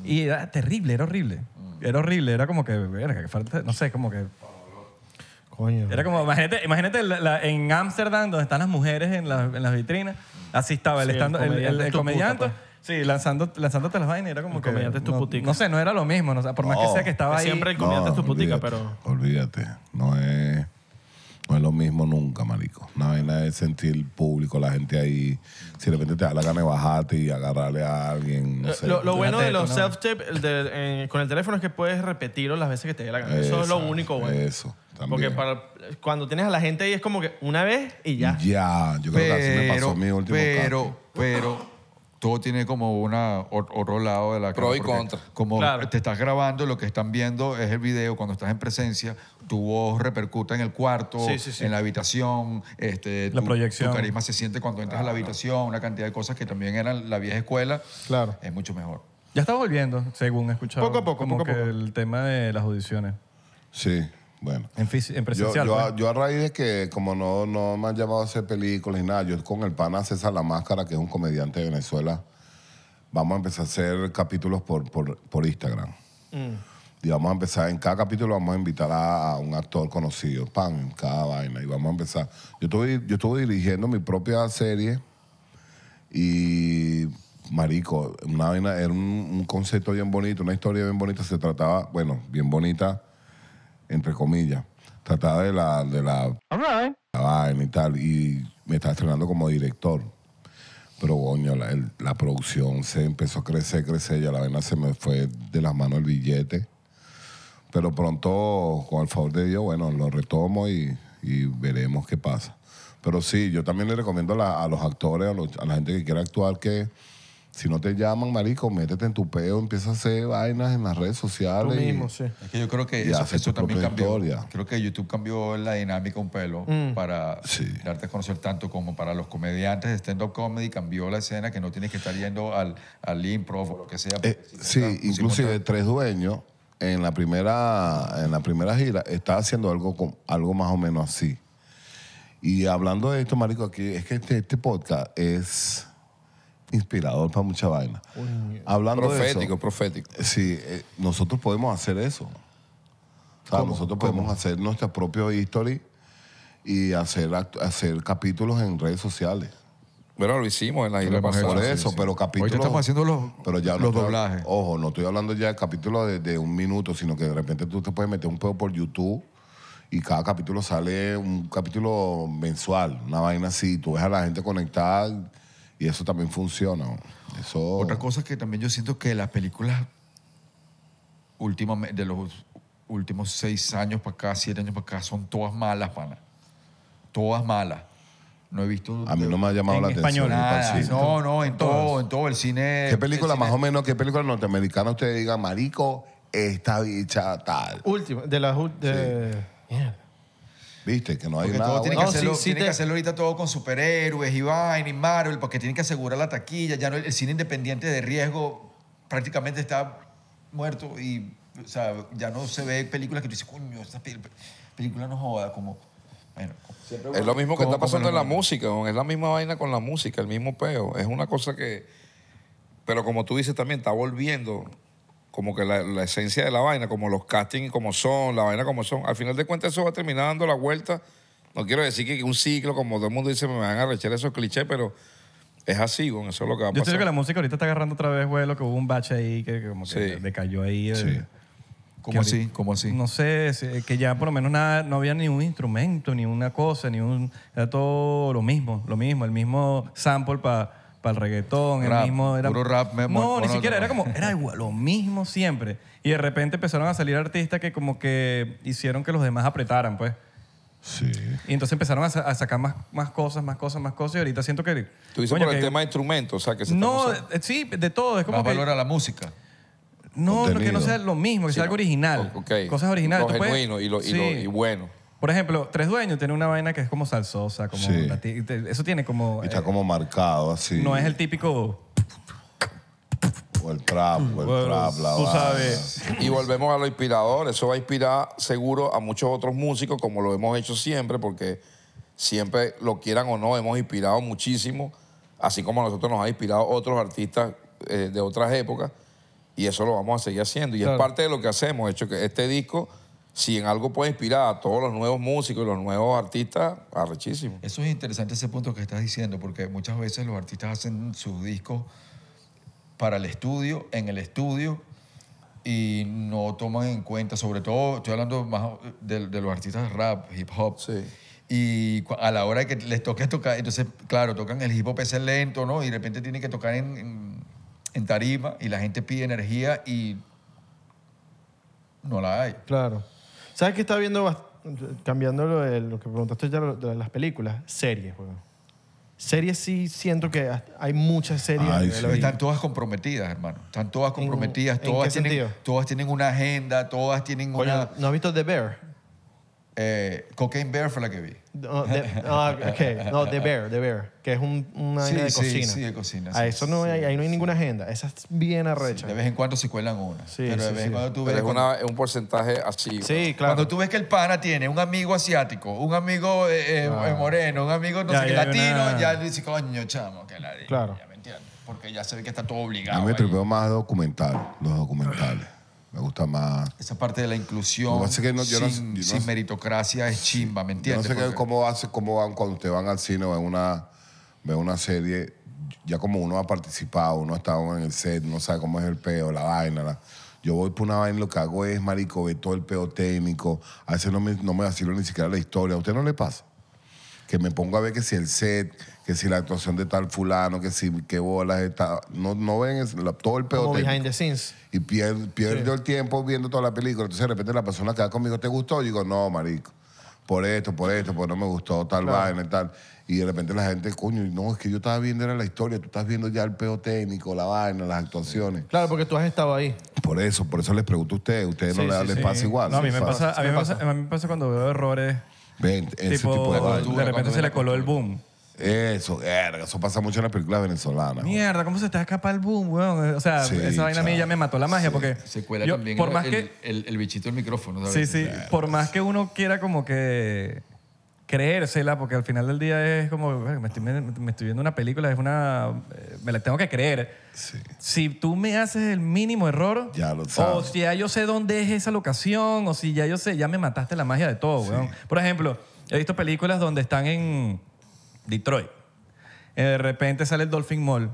Y era terrible, era horrible. Mm. Era horrible, era como que, no sé, como que... Coño. Era como, imagínate, imagínate en Ámsterdam, donde están las mujeres en, en las vitrinas, así estaba el, estando, el, comediante. Sí, lanzando, lanzándote las vainas era como comediante no, sé, no era lo mismo. sea, por más que sea que estaba ahí. Siempre el comediante es tu putica, pero.
Olvídate. No es. No es lo mismo nunca, marico. Una vaina de sentir público, la gente ahí. Si de repente te da la gana de bajarte y agarrarle a alguien. No sé. Lo, bueno de los
self-tape eh, con el teléfono es que puedes repetirlo las veces que te dé la gana. eso es lo único, bueno. Eso. También. Porque para, cuando tienes a la gente ahí es
como que una vez y ya. Ya, yo creo que así me pasó mi último Pero, pero todo tiene como una, otro lado de la Pro y contra. Como te estás grabando, lo que están viendo es el video, cuando estás en presencia, tu voz repercuta en el cuarto, en la habitación, este, la proyección. Tu carisma se siente cuando entras a la habitación, una cantidad de cosas que también eran la vieja escuela. Claro. Es mucho mejor.
Ya está volviendo, según he escuchado. Poco a poco, como el tema de las audiciones. Sí. Bueno. Pues. Yo,
a, raíz de que, como no, no me han llamado a hacer películas ni nada, yo con el pana César La Máscara, que es un comediante de Venezuela, vamos a empezar a hacer capítulos por, por, Instagram. Mm. Y vamos a empezar, en cada capítulo vamos a invitar a, un actor conocido, pan cada vaina. Y vamos a empezar. Yo estuve, yo estuve dirigiendo mi propia serie y marico, una vaina, era un, un, concepto bien bonito, una historia bien bonita, se trataba, bueno, bien bonita, entre comillas. Trataba de la, de la, y tal. Y me estaba estrenando como director. Pero, coño, la, producción se empezó a crecer, crecer. ...y a la vena se me fue de las manos el billete. Pero pronto, con el favor de Dios, bueno, lo retomo y, veremos qué pasa. Pero sí, yo también le recomiendo a, los actores, a la gente que quiera actuar que si no te llaman, marico, métete en tu peo, empieza a hacer vainas en las redes sociales. Lo mismo, sí.
Es que yo creo que eso, también cambió. Creo que YouTube cambió la dinámica un pelo mm. para darte a conocer tanto como para los comediantes de stand-up comedy. Cambió la escena que no tienes que estar yendo al, al improv o lo que sea.
Eh, sí, inclusive Tres Dueños en la primera, en la primera gira está haciendo algo, con, algo más o menos así. Y hablando de esto, marico, aquí es que este, este podcast es inspirador para mucha vaina.
Hablando profético, de eso,
profético. Sí, eh, nosotros podemos hacer eso. nosotros podemos hacer nuestra propia history y hacer, hacer capítulos en redes sociales. ...pero lo hicimos en la isla pasada. Por eso, pero capítulos. Hoy estamos haciendo los, pero ya los doblajes. ojo, no estoy hablando ya de capítulos de, un minuto, sino que de repente tú te puedes meter un pedo por YouTube y cada capítulo sale un capítulo mensual, una vaina así. Tú ves a la gente conectada y eso también funciona. Otra cosa que también yo siento que las películas de
los últimos seis años para acá, siete años para acá, son todas malas, pana.
Todas malas.
No he visto. A mí no me ha llamado la atención. Nada, no, no,
en todo, en todo el cine. ¿Qué película, más o menos, qué película norteamericana usted diga, marico, esta bicha tal? Última, de las. ¿Viste? Que no hay pues tiene,
que, hacerlo, ahorita todo con superhéroes y vaina y Marvel, porque tienen que asegurar la taquilla. Ya el cine independiente de riesgo prácticamente está muerto y ya no se ve películas que tú dices, coño, esta película no joda, como... Bueno, es lo mismo que está pasando en la
música, es la misma vaina con la música, el mismo peo. Es una cosa que... Pero como tú dices también, está volviendo como que la, esencia de la vaina, como los castings como son, la vaina como son. Al final de cuentas eso va a terminar dando la vuelta. No quiero decir que un ciclo, como todo el mundo dice, me van a rechazar esos clichés, pero es así, con eso es lo que va a Yo creo que la
música ahorita está agarrando otra vez vuelo, que hubo un bache ahí que, como que
decayó ahí. Eh. Sí.
así? como así? No sé, que ya por lo menos nada, no había ni un instrumento, ni una cosa, ni un... Era todo lo mismo, lo mismo, el mismo sample para para el reggaetón, el mismo era... Puro rap, No, ni siquiera, era como, era lo mismo siempre. Y de repente empezaron a salir artistas que como que hicieron que los demás apretaran, pues. Sí. Y entonces empezaron a, sacar más, más cosas, más cosas, más cosas. Y ahorita siento que.
Tú dices por el tema de instrumentos, o sea, que se No, eh, sí, de todo. Es como. la música. No, no, que no sea lo
mismo, que sea algo original.
Cosas originales. Lo genuino y, y bueno.
Por ejemplo, Tres Dueños tiene una vaina que es como salsosa, como eso tiene como... Eh, está
como marcado así. No es el
típico...
O el trap, o el trap, la tú sabes. Y volvemos a lo
inspirador. Eso va a inspirar seguro a muchos otros músicos, como lo hemos hecho siempre, porque siempre, lo quieran o no, hemos inspirado muchísimo, así como a nosotros nos ha inspirado otros artistas eh, de otras épocas, y eso lo vamos a seguir haciendo. Y es parte de lo que hacemos. hecho, que este disco si en algo puede inspirar a todos los nuevos músicos y los nuevos artistas,
arrechísimo. Eso es interesante ese punto que estás diciendo, porque muchas veces los artistas hacen sus discos para el estudio, en el estudio, y no toman en cuenta, sobre todo, estoy hablando más de, los artistas de rap, hip hop. Sí. Y a la hora que les toque tocar, entonces, claro, tocan el hip hop ese lento, ¿no? Y de repente tienen que tocar en, en, en tarima y la gente pide energía y
no la hay. Claro. ¿Sabes qué estaba viendo? Cambiando lo, de lo que preguntaste ya de las películas. Series, weón. Series sí siento que hay muchas series. están
todas comprometidas, hermano. Están todas comprometidas. todas, tienen, todas tienen una agenda, todas tienen una... ¿no has visto The Bear? Eh, Cocaine Bear fue la que vi.
No, de, ah, no, The Bear, The Bear, que
es un, una de cocina. Sí, de cocina. Ah, eso no
hay, ahí no hay ninguna agenda. Esa es bien arrecha. de vez en cuando se cuelan una. pero de vez cuando tú ves. Pero es un
porcentaje así. Sí, claro. Cuando tú ves que el pana tiene un amigo asiático, un amigo eh, eh, eh ah. moreno, un amigo no sé, latino, ya dice, coño, chamo, que la Claro. Porque ya se ve que está todo obligado. yo me tripeo
más documental, los documentales. Me gusta más.
Esa parte de la inclusión sin, meritocracia es chimba, ¿me entiendes? Yo no sé
cómo, hace, cómo van cuando te van al cine o ven una, una serie, ya como uno ha participado, uno ha estado en el set, no sabe cómo es el peo, la vaina, Yo voy por una vaina, lo que hago es, marico, ve todo el peo técnico. A veces no me, no me ni siquiera la historia. ¿A usted no le pasa? Que me pongo a ver que si el set, que si la actuación de tal fulano, que si qué bolas está. No, no ven todo el peor. behind Y pierdo, el tiempo viendo toda la película. Entonces de repente la persona que va conmigo, ¿te gustó? Y digo, no, marico. Por esto, por esto, porque no me gustó tal vaina y tal. Y de repente la gente, coño, no, es que yo estaba viendo era la historia, tú estás viendo ya el peo técnico, la vaina, las actuaciones. Claro, porque tú has estado ahí. Por eso, por eso les pregunto a ustedes, ustedes no le les, el pasa igual. No, a mí me pasa, cuando veo errores. de, de repente se le coló el boom. Eso, eso pasa mucho en las películas venezolanas.
Mierda, ¿cómo se te
escapa el boom, weón?
O sea, esa vaina a mí ya me mató la magia porque Se cuela también el,
que el-
bichito del micrófono. Sí, sí,
por más que uno quiera como que creérsela, porque al final del día es como, me estoy, viendo una película, es una, eh, me la tengo que creer. Si tú me haces el mínimo error,
Ya lo o
si ya yo sé dónde es esa locación, o si ya yo sé, ya me mataste la magia de todo, weón. Por ejemplo, he visto películas donde están en Detroit. Eh, de repente sale el Dolphin Mall.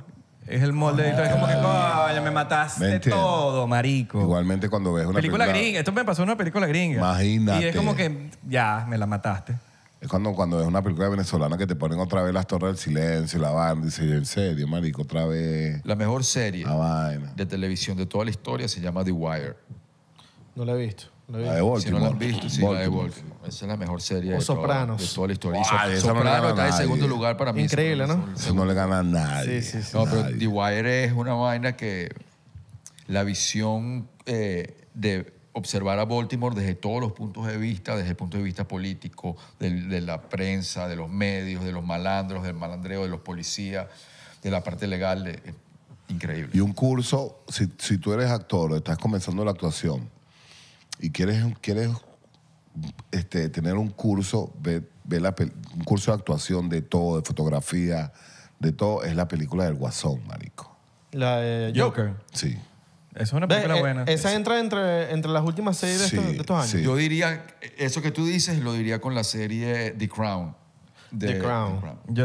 Es el mall de Detroit. Es como que, vaya, me mataste todo,
marico. Igualmente cuando ves una película, gringa.
Esto me pasó en una película gringa. Imagínate. Y es como que, ya, me la mataste.
Es cuando, cuando ves una película venezolana que te ponen otra vez las torres del silencio, la banda, y yo, en serio, marico, otra vez La mejor serie de televisión de toda la historia se llama The Wire.
No la he visto. La de Baltimore. Si no la han visto, sí, la de Baltimore.
Esa es la mejor serie o de, Sopranos. Toda, de toda la historia. o Sopranos está en segundo lugar para mí. Increíble, ¿no? Eso no le gana a nadie. Sí, sí, sí. No, pero The Wire es una vaina que eh, la visión eh, de observar a Baltimore desde todos los puntos de vista, desde el punto de vista político, de, la prensa, de los medios, de los malandros, del malandreo, de los policías, de la parte legal, es
increíble. Y un curso, si, si tú eres actor, o estás comenzando la actuación, y quieres, quieres este, tener un curso, ve, un curso de actuación de todo, de fotografía, de todo, es la película del Guasón, marico.
La de Joker. Sí. Esa es
una película eh, buena. Esa, entra entre, entre las últimas series de, estos, años. Yo
diría, eso que tú dices, lo diría con la serie The Crown de The Crown.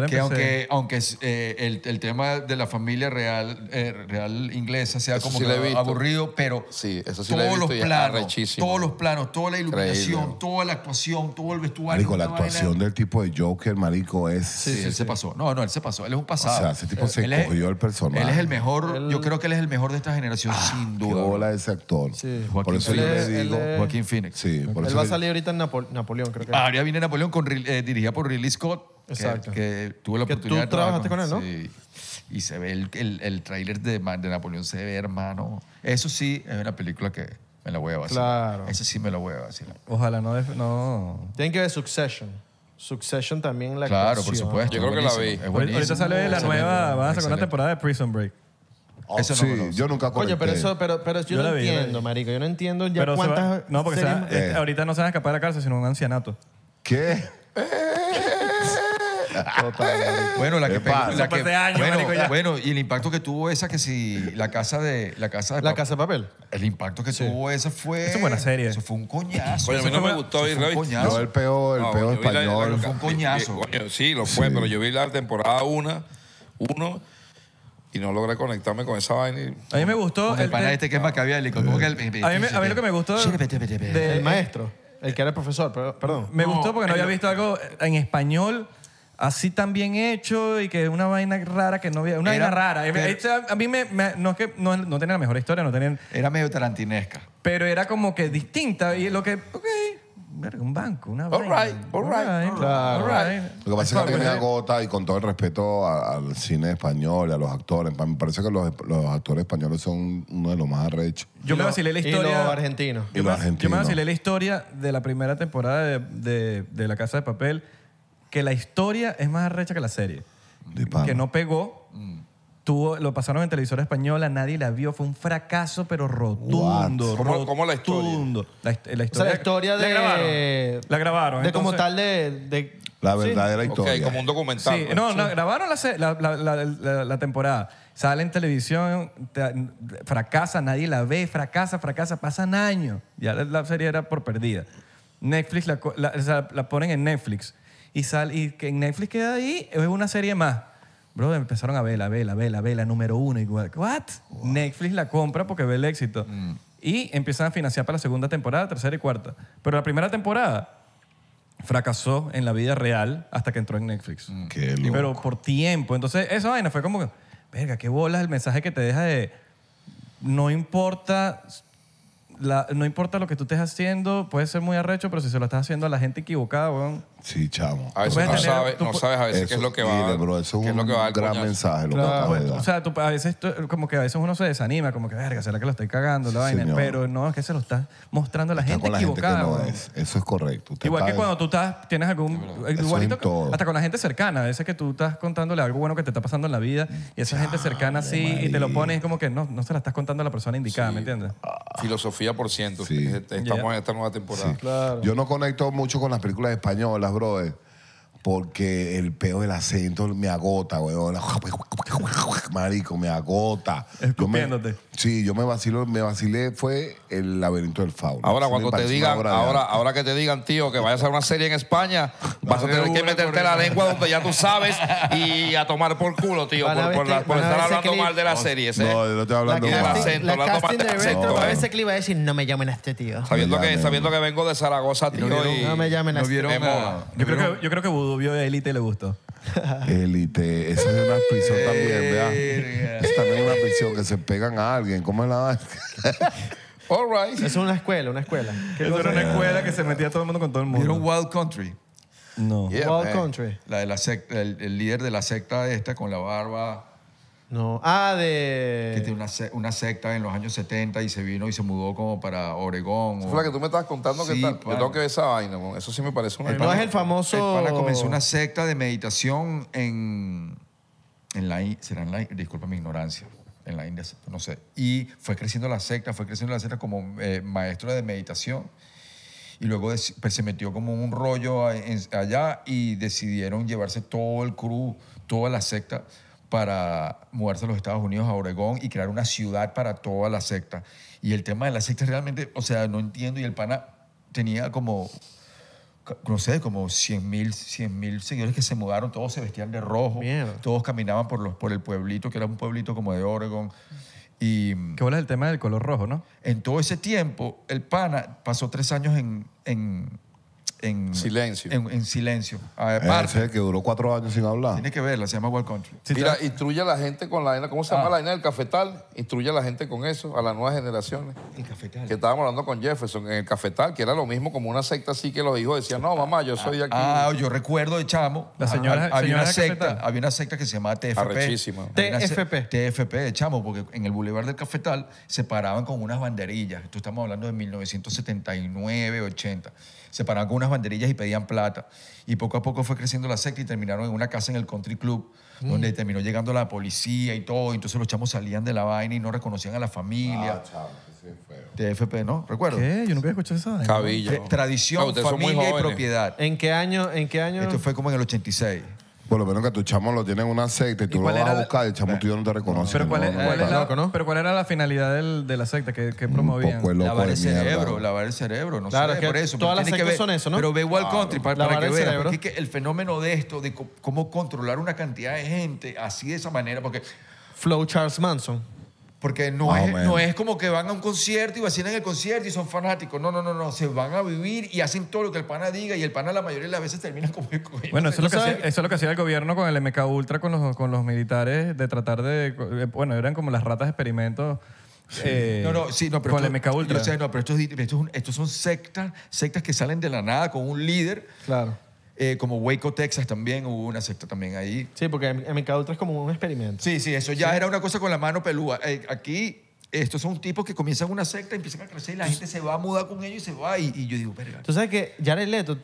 que aunque, aunque eh, el, el, tema de la familia real, eh, real inglesa sea como que aburrido, pero todos, los planos, todos los planos, toda la iluminación, toda la actuación, todo el vestuario. Marico, la actuación
del tipo de Joker, marico, es... Sí, él se pasó.
No, no, él se pasó. Él es un pasado. O sea, ese tipo eh, se cogió el personaje. Él es el mejor, yo creo que él es el mejor de esta generación, ah, sin duda. Qué
bola ese actor. Por eso yo le digo... Joaquín Phoenix. él va a
salir ahorita en Napoleón, creo que. Ahora viene Napoleón dirigida por Ridley Scott Exacto. que, tuve la oportunidad de trabajaste con él, Sí. Y se ve el, el, tráiler de, de Napoleón, se ve, hermano. Eso sí es una película que me la voy a vacilar. Claro. Eso sí me la voy a vacilar.
Ojalá no, no.
Tienen que ver Succession. Succession también la Claro, por supuesto. Yo creo que la vi. Ahorita sale la nueva, va a sacar una
temporada de Prison Break.
Eso no oh, sí, yo nunca conecté. Coño, pero eso, pero,
pero yo, no entiendo, marico. Yo no entiendo
ya cuántas. no, porque eh.
ahorita no se van a escapar de la cárcel, sino un ancianato.
¿Qué?
Bueno, la que, bueno, y el impacto que tuvo esa que si la casa de la casa de papel. El impacto que tuvo esa fue Eso fue una serie. Eso fue un
coñazo. Oye, a mí no me gustó ir la el peor, el peor español fue un coñazo.
Eh, sí, lo fue, pero yo vi la temporada 1 1 y no logré conectarme
con esa vaina. a mí me gustó. el, el este que es que el, A, mí, a mí lo que me gustó.
del maestro. El que era el profesor, perdón. Me gustó porque no había visto algo en español así tan bien hecho y que una vaina rara que no había. Una vaina rara. Este a- mí me, no es que no, no tenía la mejor historia, no tenían. Era medio tarantinesca. Pero era como que distinta. Y lo que, ok, un banco, una vaina. all right, all right, all right. Lo que pasa es que la
gota, y con todo el respeto al cine español y a los actores, me parece que los, los actores españoles son uno de los más arrechos. Yo me vacilé la historia. Y me,
vacilé la historia de la primera temporada de, de- de La Casa de Papel que la historia es más arrecha que la serie. Que no pegó. Mm. Tuvo, lo pasaron en televisora española, nadie la vio, fue un fracaso, pero rotundo. ¿Cómo,
la historia?
La, historia, la de. La grabaron. La como tal de. de la verdadera historia. como un documental. Pues. No, no, grabaron la, temporada. Sale en televisión, fracasa, nadie la ve, fracasa, fracasa, pasan años. Ya la, serie era por perdida. Netflix la, la ponen en Netflix y, y que en Netflix queda ahí, es una serie más. Bro, empezaron a ver verla, verla, verla, verla, número uno. Igual, ¿what? Netflix la compra porque ve el éxito. Mm. Y empiezan a financiar para la segunda temporada, tercera y cuarta. Pero la primera temporada fracasó en la vida real hasta que entró en Netflix. Mm. Qué Pero por tiempo. Entonces, esa vaina fue como, verga, qué bolas el mensaje que te deja de no importa no importa lo que tú estés haciendo, puede ser muy arrecho, pero si se lo estás haciendo a la gente equivocada, weón.
Sí, chamo. A veces no, sabes, no sabes a veces qué es lo que va eso es, un lo que va un gran mensaje. o
sea, a veces como que a veces uno se desanima, como que, verga, será que lo estoy cagando, vaina. Pero no, es que se lo estás mostrando a la gente equivocada.
Eso es correcto. Igual que cuando tú
estás, tienes algún. igualito, hasta con la gente cercana. A veces que tú estás contándole algo bueno que te está pasando en la vida y esa gente cercana sí, y te lo pones como que no, no se la estás contando a la persona indicada, ¿me entiendes?
Filosofía por ciento. Estamos en esta nueva temporada. Yo
no conecto mucho con las películas españolas, brother porque el peo del acento me agota, weón. Marico, me agota. Escupiéndote. sí, yo me vacilo, me vacilé, fue el laberinto del fauno. Ahora, cuando te digan, ahora,
ahora que te digan, tío, que vayas a hacer una serie en España, vas a tener que meterte la lengua donde ya tú sabes y a tomar por culo, tío, por, estar hablando mal de la
serie ¿eh? No, no estoy hablando la mal. Acento, la hablando
de a
veces clip a decir, no me llamen a este tío. Sabiendo, que,
sabiendo que vengo de Zaragoza, tío, No me llamen a este tío. Yo creo que vio Elite
le gustó.
Elite esa es una prisión también, ¿verdad? Es también una prisión que se pegan a alguien. ¿Cómo es la
alright es una escuela, una escuela.
Eso era una escuela que
se metía todo el mundo con todo el
mundo. Era un
wild country.
No. Wild
Country. La de la secta el líder de la secta esta con la barba no. Ah, de. Que tiene una, una secta en los años 70 y se vino y se mudó como para Oregón. o- Fue la que tú me
estabas contando que está. tengo
que ver esa vaina, eso sí me parece una. No es el famoso. El pana comenzó una secta de meditación en, en la será en la disculpa mi ignorancia, en la India, no sé. Y fue creciendo la secta, fue creciendo la secta como eh, maestro de meditación. Y luego pues, se metió como un rollo allá y decidieron llevarse todo el crew, toda la secta para mudarse a los Estados Unidos, a Oregón, y crear una ciudad para toda la secta. Y el tema de la secta realmente, o sea, no entiendo, y el pana tenía como, no sé, como 100 mil señores que se mudaron, todos se vestían de rojo, todos caminaban por, los, por el pueblito, que era un pueblito como de Oregón. Y, ¿Qué bola el tema del color rojo, no? En todo ese tiempo, el pana pasó tres años en en silencio. En, silencio.
Aparte, eh,
que
duró cuatro años sin hablar. tiene que verla, se llama World Country. Mira,
instruye a la gente con la ¿cómo se llama ah. la vaina del cafetal? Instruye a la gente con eso, a las nuevas generaciones. El cafetal. Que estábamos hablando con Jefferson en el cafetal, que era lo mismo como una secta así que los hijos decían, no, mamá, yo soy de aquí. Ah, yo
recuerdo de chamo. La señora, había, una secta, había una secta que se llamaba TFP. TFP. TFP de chamo, porque en el Boulevard del Cafetal se paraban con unas banderillas. tú estamos hablando de 1979, 80. Se paraban con unas banderillas y pedían plata. Y poco a poco fue creciendo la secta y terminaron en una casa en el country club, mm. donde terminó llegando la policía y todo. Entonces los chamos salían de la vaina y no reconocían a la familia. Ah, de TFP, ¿no? ¿Recuerdo? ¿Qué? Yo no había escuchado esa. Eh, tradición, ah, familia y propiedad. ¿En qué año? ¿En qué año? Esto
fue como en el 86. Por lo menos que tu chamo lo tiene en una secta y tú lo vas a buscar y el chamo tuyo no te reconoce. Pero,
eh, ¿cuál, era la finalidad de la secta que, que promovían? Lavar el cerebro, lavar el cerebro.
No sé, por eso. Todas las sectas son eso, ¿no? Pero ve igual country para, que veas. que el fenómeno de esto, de cómo controlar una cantidad de gente así de esa manera, porque... Flow Charles Manson. Porque no, es, no es como que van a un concierto y vacilan el concierto y son fanáticos. No, no, no, no. Se van a vivir y hacen todo lo que el pana diga y el pana la mayoría de las veces termina como... Bueno, eso es, lo que hacía,
eso es lo que hacía el gobierno con el MK Ultra, con los, con los militares, de tratar de... Eh, bueno, eran como las ratas de experimentos eh, no, no, sí, no, pero. Con el MK Ultra.
no, pero estos, estos, son sectas, sectas que salen de la nada con un líder. Claro. Eh, como Waco, Texas también hubo una secta también ahí. Sí, porque en MK es como un experimento. Sí, sí, eso ya era una cosa con la mano pelúa. Eh, aquí, estos son tipos que comienzan una secta, empiezan a crecer y la gente se va a mudar con ellos y se va. Y, yo digo, verga. Tú sabes que Jared Leto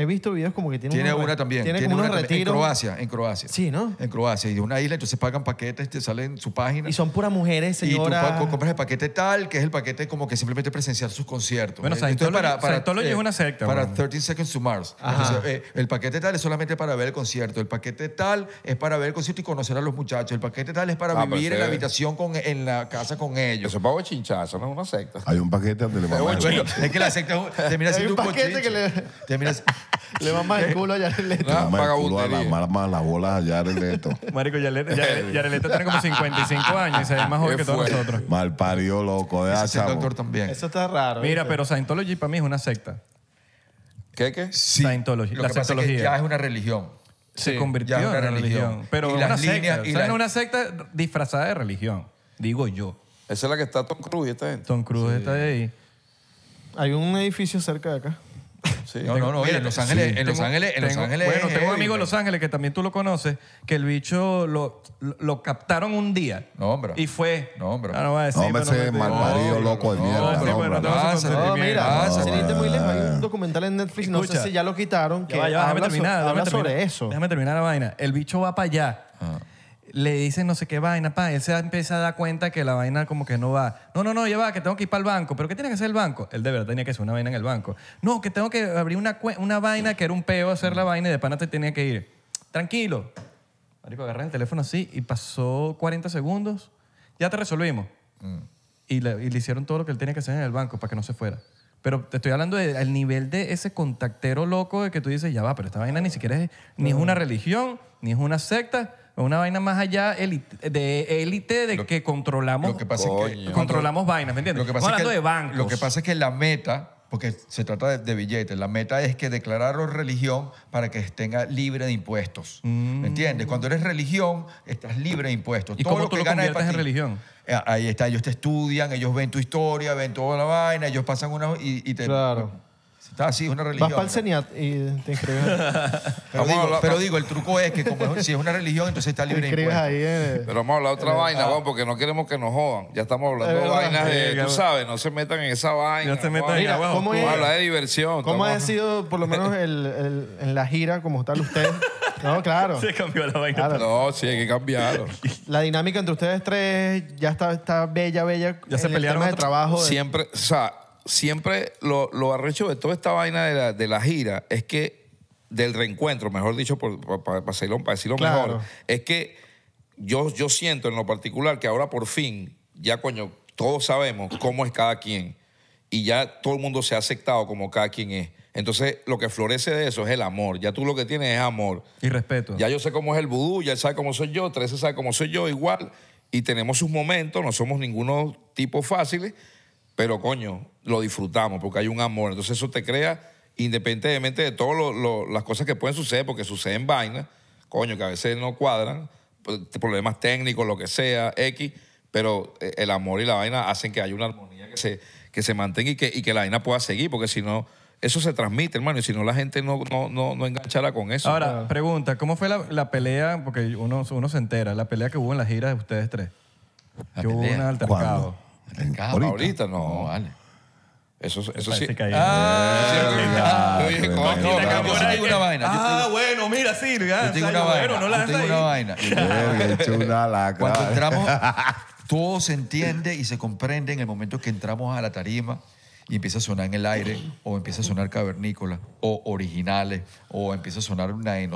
he visto videos como que tiene, Tiene una también. Tiene, una retiro. En Croacia, en Croacia. Sí, ¿no? En Croacia. Y de una isla, entonces pagan paquetes, te salen su página. Y son puras mujeres, Y tú compras el paquete tal, que es el paquete como que simplemente presenciar sus conciertos. Bueno, todo lo Scientology es eh, una secta, Para 30 Seconds to Mars. Eh, el paquete tal es solamente para ver el concierto. El paquete tal es para ver el concierto y conocer a los muchachos. El paquete tal es para ah, vivir en la habitación, con, en la
casa con ellos. Eso es pavo chinchazo, no es una secta.
Hay un paquete donde le Bueno, es que la secta un- un paquete que le- Le más el culo a Yareleto. Leto. va Mamá el culo a la más las bolas a Leto.
Marico, Yareleto Leto tiene como 55 años y se ve más joven que todos nosotros.
Mal parió, loco. Ese Es también.
Eso
está raro. Mira, pero Scientology para mí es una secta.
¿Qué, qué? Scientology, la que es ya
es una religión. Se convirtió en una religión. Pero es una secta. es una secta disfrazada de religión. Digo yo. Esa es la que está Tom Cruise y esta gente. Tom Cruise está
ahí. Hay un
edificio cerca de acá.
No, no, no, en Los Ángeles, en Los Ángeles, en Los Ángeles. Bueno, tengo un amigo
en Los Ángeles que también tú lo conoces, que el bicho lo, lo- captaron un día. No, hombre. Y fue. No, hombre. no va a
decir, hombre, loco de mierda. no, hombre. no te a no, No, mira, mira.
no, muy lejos, hay un
documental en Netflix, no sé si ya lo quitaron, que Ya va, ya déjame terminar. sobre eso.
Déjame terminar la vaina. El bicho va para allá. Ah le dicen no sé qué vaina, pa, él se empieza a dar cuenta que la vaina como que no va. No, no, no, ya va, que tengo que ir para el banco. ¿Pero qué tiene que hacer el banco? Él de verdad tenía que hacer una vaina en el banco. No, que tengo que abrir una, una vaina que era un peo hacer la vaina y de pana te tenía que ir. Tranquilo. Marico, agarré el teléfono así y pasó 40 segundos. Ya te resolvimos. Mm. Y, le, hicieron todo lo que él tenía que hacer en el banco para que no se fuera. Pero te estoy hablando del nivel de ese contactero loco de que tú dices, ya va, pero esta vaina ni siquiera es, ni es una religión, ni es una secta, una vaina más allá de élite de que
controlamos lo
que controlamos vainas, ¿me entiendes? Lo que pasa hablando de bancos. Lo que pasa
es que la meta porque se trata de, billetes. La meta es que declararos religión para que estén libre de impuestos. ¿Me mm. entiendes? Cuando eres religión, estás libre de impuestos. ¿Y cómo tú lo ganas en religión? Eh, ahí está, ellos te estudian, ellos ven tu historia, ven toda la vaina, ellos pasan una... Y, te, claro Está así, es una religión. Vas
para el y
pero, digo, el truco es que como es- si es una religión, entonces está libre de eh. Pero vamos a hablar otra eh, vaina, ah. vamos, porque no queremos
que nos jodan. Ya estamos hablando de vainas de, tú sabes, no se metan en esa vaina. No se metan en esa vaina. Vamos a hablar de diversión. ¿Cómo ha
sido, por lo menos, el- en la gira, como tal usted No, claro. Se cambió
la vaina. No, sí, hay que cambiarlo.
La dinámica entre ustedes tres ya está, está bella, bella. Ya se pelearon de trabajo.
Siempre, o sea, siempre lo, lo arrecho de toda esta vaina de la, gira es que, del reencuentro, mejor dicho, por, para, decirlo, mejor, es que yo, yo siento en lo particular que ahora por fin, ya coño, todos sabemos cómo es cada quien y ya todo el mundo se ha aceptado como cada quien es. Entonces, lo que florece de eso es el amor. Ya tú lo que tienes es amor. Y respeto. Ya yo sé cómo es el vudú, ya él sabe cómo soy yo, Teresa sabe cómo soy yo, igual. Y tenemos sus momentos, no somos ninguno tipo fáciles, pero coño, lo disfrutamos porque hay un amor. Entonces eso te crea, independientemente de todas las cosas que pueden suceder, porque suceden vainas, coño, que a veces no cuadran, pues, problemas técnicos, lo que sea, X, pero eh, el amor y la vaina hacen que haya una armonía que se, que se mantenga y que, la vaina pueda seguir, porque si no eso se transmite, hermano, y si no la gente no, no, no, enganchará con eso. Ahora,
pregunta, ¿cómo fue la, pelea? Porque uno, uno se entera, la pelea que hubo en la gira de ustedes tres. que altercado
ahorita. no, vale. Eso, sí. ah,
bueno, mira, sí. Yo
tengo una vaina. una vaina. Cuando entramos, todo se entiende y se comprende en el momento que entramos a la tarima y empieza a sonar en el aire, o empieza a sonar cavernícola, o originales, o empieza a sonar una en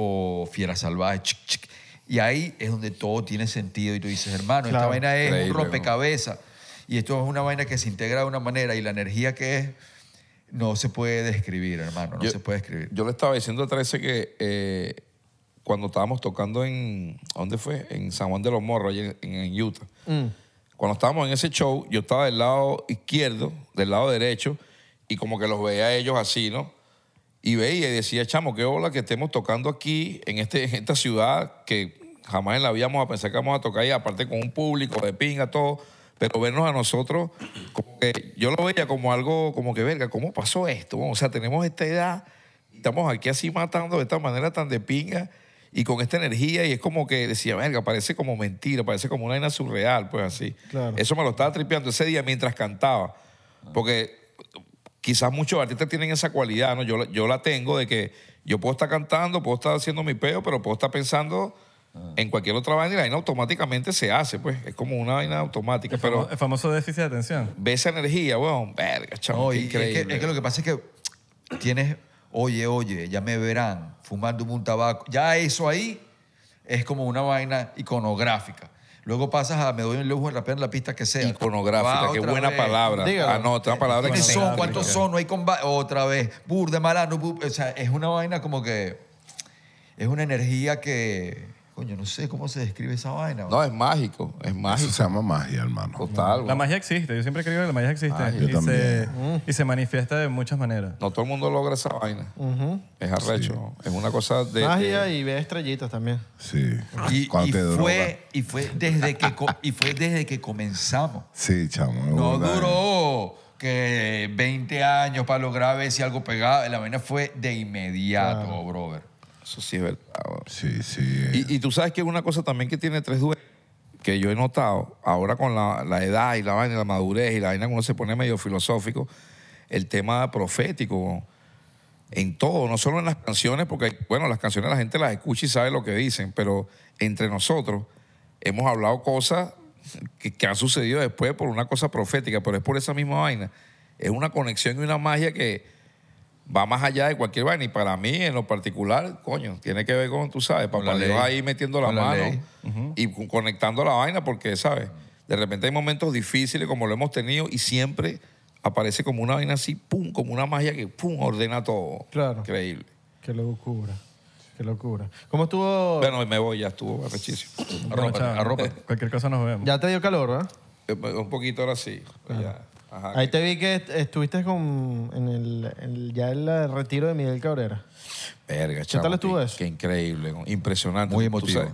o fiera salvaje, chic, y ahí es donde todo tiene sentido y tú dices, hermano, esta vaina es un rompecabezas y esto es una vaina que se integra de una manera y la energía que es no se puede describir, hermano, no se puede describir. Yo le estaba diciendo a 13 que eh,
cuando estábamos tocando en, ¿dónde fue? En San Juan de los Morros, en, Utah. Mm. Cuando estábamos en ese show, yo estaba del lado izquierdo, del lado derecho, y como que los veía a ellos así, ¿no? y veía y decía, chamo, qué hola que estemos tocando aquí en, este, esta ciudad que jamás la habíamos pensado a que vamos a tocar ahí, aparte con un público de pinga, todo. Pero vernos a nosotros, como yo lo veía como algo, como que, verga, ¿cómo pasó esto? O sea, tenemos esta edad, estamos aquí así matando de esta manera tan de pinga y con esta energía y es como que decía, verga, parece como mentira, parece como una vaina surreal, pues así. Eso me lo estaba tripeando ese día mientras cantaba, porque quizás muchos artistas tienen esa cualidad, ¿no? Yo, yo la tengo de que yo puedo estar cantando, puedo estar haciendo mi peo, pero puedo estar pensando en cualquier otra vaina y la vaina automáticamente se hace, pues. Es
como una vaina automática. El, pero el
famoso déficit de atención.
Ve esa energía, weón. Verga, chaval, Es que, lo que pasa es que tienes, oye, oye, ya me verán fumando un tabaco. Ya eso ahí es como una vaina iconográfica. Luego pasas a me doy un lujo en la pista que sea. Iconográfica, qué buena palabra. Dígalo. Ah, no. Otra palabra que son, ¿Cuántos son? No hay combate. Otra vez. Bur de malano. O sea, es una vaina como que. Es una energía que Coño, no sé cómo se describe esa vaina. No, es mágico, es mágico.
Eso se llama magia, hermano.
Total.
La magia existe, yo siempre he creído que la magia existe. y, Se, y se manifiesta de muchas maneras.
No todo el mundo logra esa vaina. Es arrecho. Es una cosa de. Magia
y ve estrellitas también. Sí.
Y, y fue,
y, fue desde que, y fue desde que comenzamos.
Sí, chamo.
No duró que 20 años para lograr ver si algo pegaba. La vaina fue de inmediato, brother. Eso sí es verdad. Sí, sí. Eh. Y, tú sabes que una cosa también que tiene tres dudas, que yo he notado,
ahora con la, edad y la vaina, la madurez y la vaina uno se pone medio filosófico, el tema profético en todo, no solo en las canciones, porque bueno, las canciones la gente las escucha y sabe lo que dicen, pero entre nosotros hemos hablado cosas que han sucedido después por una cosa profética, pero es por esa misma vaina. Es una conexión y una magia que, va más allá de cualquier vaina. Y para mí, en lo particular, coño, tiene que ver con, tú sabes, papá Dios ahí metiendo la, mano y conectando la vaina, porque, ¿sabes? De repente hay momentos difíciles como lo hemos tenido y siempre aparece como una vaina así, pum, como una magia que pum, ordena todo. Claro. Increíble.
Qué locura. Qué
locura. ¿Cómo estuvo? Bueno, me voy, ya estuvo arrechísimo. a ropa.
Cualquier cosa nos vemos. Ya te dio calor, ¿verdad?
Eh, un poquito ahora sí. Ya. Ahí
te vi que estuviste con, el, ya el retiro de Miguel Cabrera.
Verga, tal qué- eso? Qué increíble, impresionante. Muy emotivo.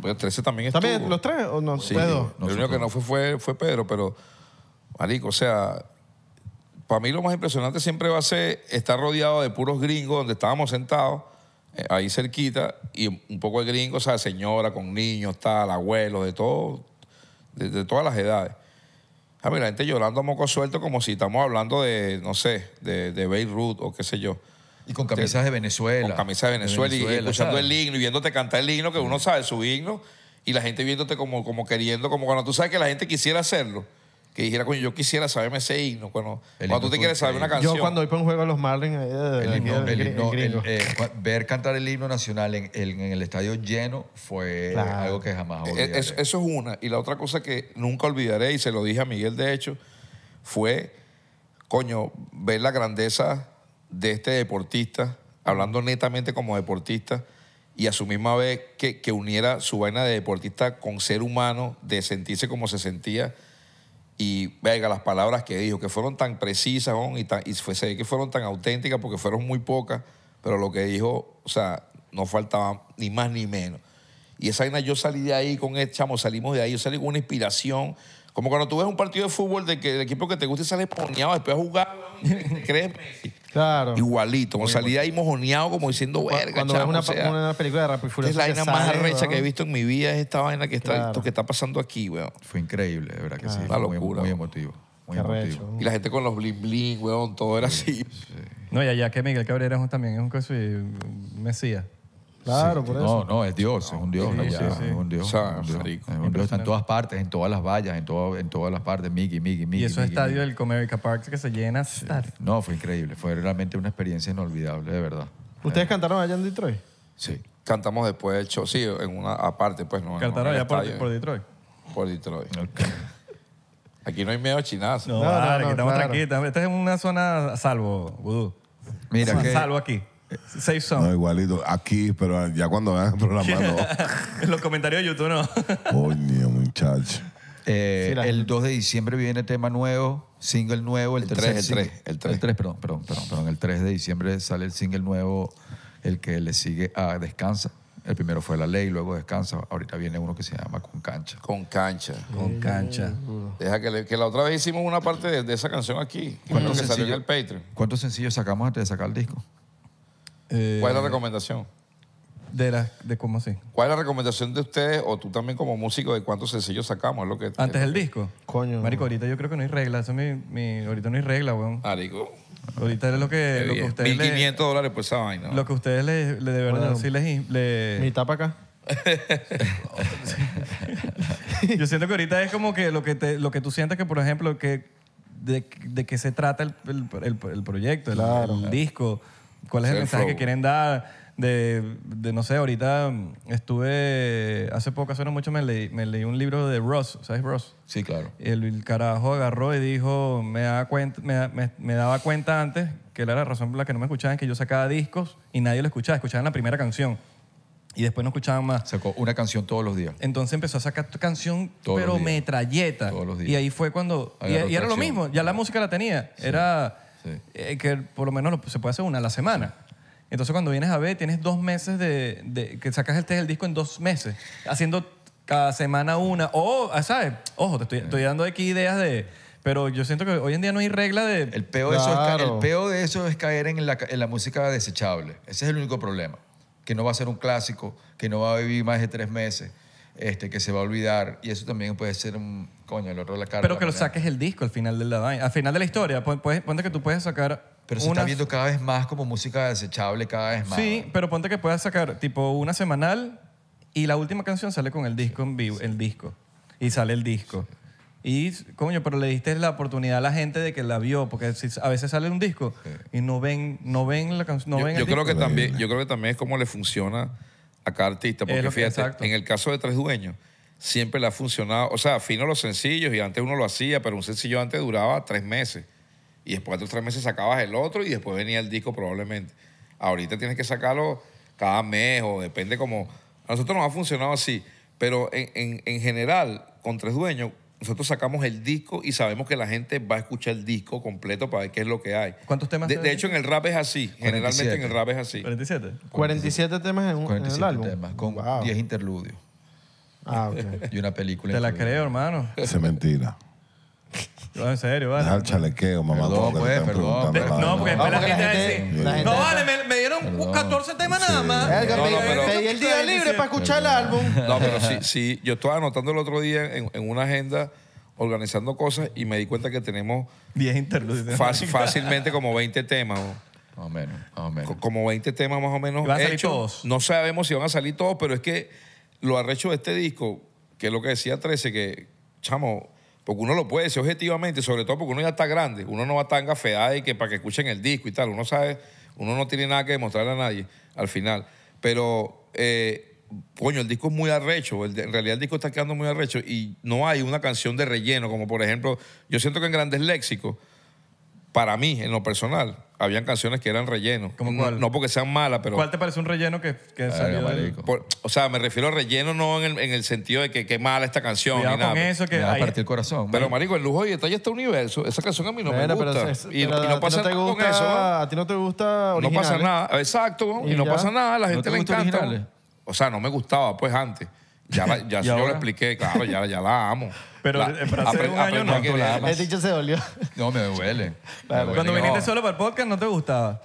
Pues, también ¿También los tres
o no? Sí, Lo único que
no fue, fue fue Pedro, pero, marico, o sea, para mí lo más impresionante siempre va a ser estar rodeado de puros gringos donde estábamos sentados, eh, ahí cerquita, y un poco de gringos, o sea, señora con niños, tal, abuelos, de todo, de todas las edades. Ah, a la gente llorando a moco suelto como si estamos hablando de, no sé, de, de Beirut o qué sé yo. Y con camisas de, Venezuela. Con camisas de Venezuela, y, escuchando el himno y viéndote cantar el himno, que uno mm. sabe su himno, y la gente viéndote como, como queriendo, como cuando tú sabes que la gente quisiera hacerlo que dijera, coño, yo quisiera saberme ese himno. Cuando, tú te quieres saber una canción. Yo cuando
hoy para un juego a los Marlins, eh, el himno, eh, ver cantar el himno nacional en, el estadio lleno fue algo que jamás eh, olvidé. eso es una. Y la otra cosa
que nunca olvidaré, y se lo dije a Miguel, de hecho, fue, coño, ver la grandeza de este deportista, hablando netamente como deportista, y a su misma vez que, que uniera su vaina de deportista con ser humano, de sentirse como se sentía y venga las palabras que dijo, que fueron tan precisas y, que fueron tan auténticas porque fueron muy pocas, pero lo que dijo, o sea, no faltaba ni más ni menos. Y esa vaina, yo salí de ahí con el chamo, salimos de ahí, yo salí con una inspiración como cuando tú ves un partido de fútbol de que el equipo que te gusta sale poneado después a jugar, crees Claro. Igualito, como salí ahí mojoneado, como diciendo verga. Cuando ves una,
película de rap y Es la vaina más arrecha que he visto
en mi vida, es esta vaina que está, que está pasando aquí, weón. Fue
increíble, de verdad que sí. La locura. Muy, emotivo. Muy emotivo. Y la gente con los bling bling, weón, todo era así.
No, y allá que Miguel Cabrera también es un caso y mesías. Claro, por eso. No, no,
es Dios, es un Dios. Sí, sí, sí, es un Dios. está en todas partes, en todas las vallas, en, todo, en todas las partes. Mickey, Mickey, Mickey. Y esos estadios del
Comerica Park que se llena
No, fue increíble. Fue realmente una experiencia inolvidable, de verdad. ¿Ustedes
cantaron allá en Detroit?
Sí. Cantamos después del show, sí, en una aparte, pues no. ¿Cantaron allá por, Detroit? Por Detroit.
Aquí no hay medio chinazo. No, no, aquí estamos tranquilos. Esta
es una zona salvo, Vudú.
Mira, que, salvo aquí. Safe Zone. No, igualito. Aquí, pero ya cuando vean a
en los comentarios de YouTube, no.
Coño, muchacho.
Eh, el 2 de diciembre viene tema nuevo, single nuevo, el, 3 el 3 el perdón, perdón, perdón, El 3 de diciembre sale el single nuevo, el que le sigue a Descansa. El primero fue La Ley, luego Descansa. Ahorita viene uno que se llama Con Cancha. Con cancha. Con cancha.
Deja que, la otra vez hicimos una parte de, esa canción aquí. cuando salió en el Patreon.
¿Cuántos sencillos sacamos antes de sacar el disco? Eh, ¿Cuál es la recomendación? De, la, de cómo así.
¿Cuál es la recomendación de ustedes o tú también como músico de cuántos sencillos sacamos? Lo que, Antes del
disco. Coño. Marico, ahorita yo creo que no hay regla. Eso es mi, mi, ahorita no hay regla, weón.
Marico. Ahorita es lo que, lo que ustedes 1.500 dólares por esa vaina. Lo
que ustedes le, le de verdad sí les... Le... Mi tapa acá. yo siento que ahorita es como que lo que, te, lo que tú sientes que, por ejemplo, que de, de qué se trata el, el, el, proyecto, claro, el, disco. ¿Cuál es el mensaje que quieren dar? De, de, no sé, ahorita estuve, hace poco, hace no mucho, me leí, un libro de Ross, ¿sabes Ross? Sí, claro. El, el carajo agarró y dijo, me daba, cuenta, me, daba cuenta antes que era la razón por la que no me escuchaban, que yo sacaba discos y nadie lo escuchaba, escuchaban la primera canción. Y después no escuchaban más. Sacó una canción todos los días. Entonces empezó a sacar canción, pero metralleta. Todos los días. Y ahí fue cuando... y, era lo mismo, ya la música la tenía. Era eh, que por lo menos se puede hacer una a la semana. Entonces cuando vienes a ver, tienes dos meses de, que sacas el, test del disco en dos meses, haciendo cada semana una. O, ¿sabes? Ojo, te estoy, estoy, dando aquí ideas de... Pero yo siento que hoy en día no hay regla de... El peo, de, eso,
es, caer en la, en la música desechable. Ese es el único problema. Que no va a ser un clásico, que no va a vivir más de tres meses, este, que se va a olvidar. Y eso también puede ser un, coño, el otro la cara. Pero que lo saques
el disco al final de la Al final de la historia, ponte que tú puedes sacar. Pero se está viendo cada vez más como música desechable, cada vez más. Sí, pero ponte que puedas sacar tipo una semanal y la última canción sale con el disco en vivo, el disco. Y sale el disco. Y, coño, pero le diste la oportunidad a la gente de que la vio, porque a veces sale un disco y no ven, no ven la canción, no ven yo creo que también
yo creo que también es como le funciona a cada artista porque fíjate en el caso de tres dueños siempre le ha funcionado. O sea, fino los sencillos y antes uno lo hacía, pero un sencillo antes duraba tres meses. Y después de otros tres meses sacabas el otro y después venía el disco probablemente. Ahorita tienes que sacarlo cada mes o depende como... A nosotros nos ha funcionado así, pero en, general, con Tres Dueños, nosotros sacamos el disco y sabemos que la gente va a escuchar el disco completo para ver qué es lo que hay. ¿Cuántos temas? De, hecho, en el rap es así. Generalmente en el rap es así. ¿47? 47,
temas en, un,
álbum. con 10 interludios. Ah, ok. Y una película. Te la creo, hermano.
es mentira. No, en serio, vale. Deja el chalequeo, mamá. Perdón, pues, que perdón. no, porque
ah, no,
No, vale, me, dieron 14 temas nada más. pedí
el día libre para escuchar el álbum.
No, pero sí, yo estaba anotando el otro día en, una agenda organizando cosas y me di cuenta que tenemos 10 interludios. fácilmente como 20 temas. Más o menos, menos. Como 20 temas más o menos. ¿Van todos? No sabemos si van a salir todos, pero es que lo arrecho de este disco, que es lo que decía 13, que, chamo, porque uno lo puede decir objetivamente, sobre todo porque uno ya está grande, uno no va tan gafeado y que para que escuchen el disco y tal, uno sabe, uno no tiene nada que demostrarle a nadie al final. Pero, eh, coño, el disco es muy arrecho, en realidad el disco está quedando muy arrecho y no hay una canción de relleno, como por ejemplo, yo siento que en Grandes Léxicos, para mí, en lo personal, habían canciones que eran relleno. No porque sean malas, pero... ¿Cuál
te parece un relleno que, salió
o sea, me refiero a relleno no en el, sentido de que qué mala esta canción ni nada. Me a partir el corazón. Pero, marico. el lujo y detalle está universo. Esa canción a mí no me gusta. y, no pasa nada con eso. A
ti no te gusta No pasa nada.
Exacto, y, no pasa nada. La gente me le encanta. O sea, no me gustaba, pues, antes. Ya, ya yo lo expliqué, claro, ya, ya la amo. Pero hace un año no. dicho
se dolió. No, me duele. Cuando viniste solo
para
el podcast, ¿no te gustaba?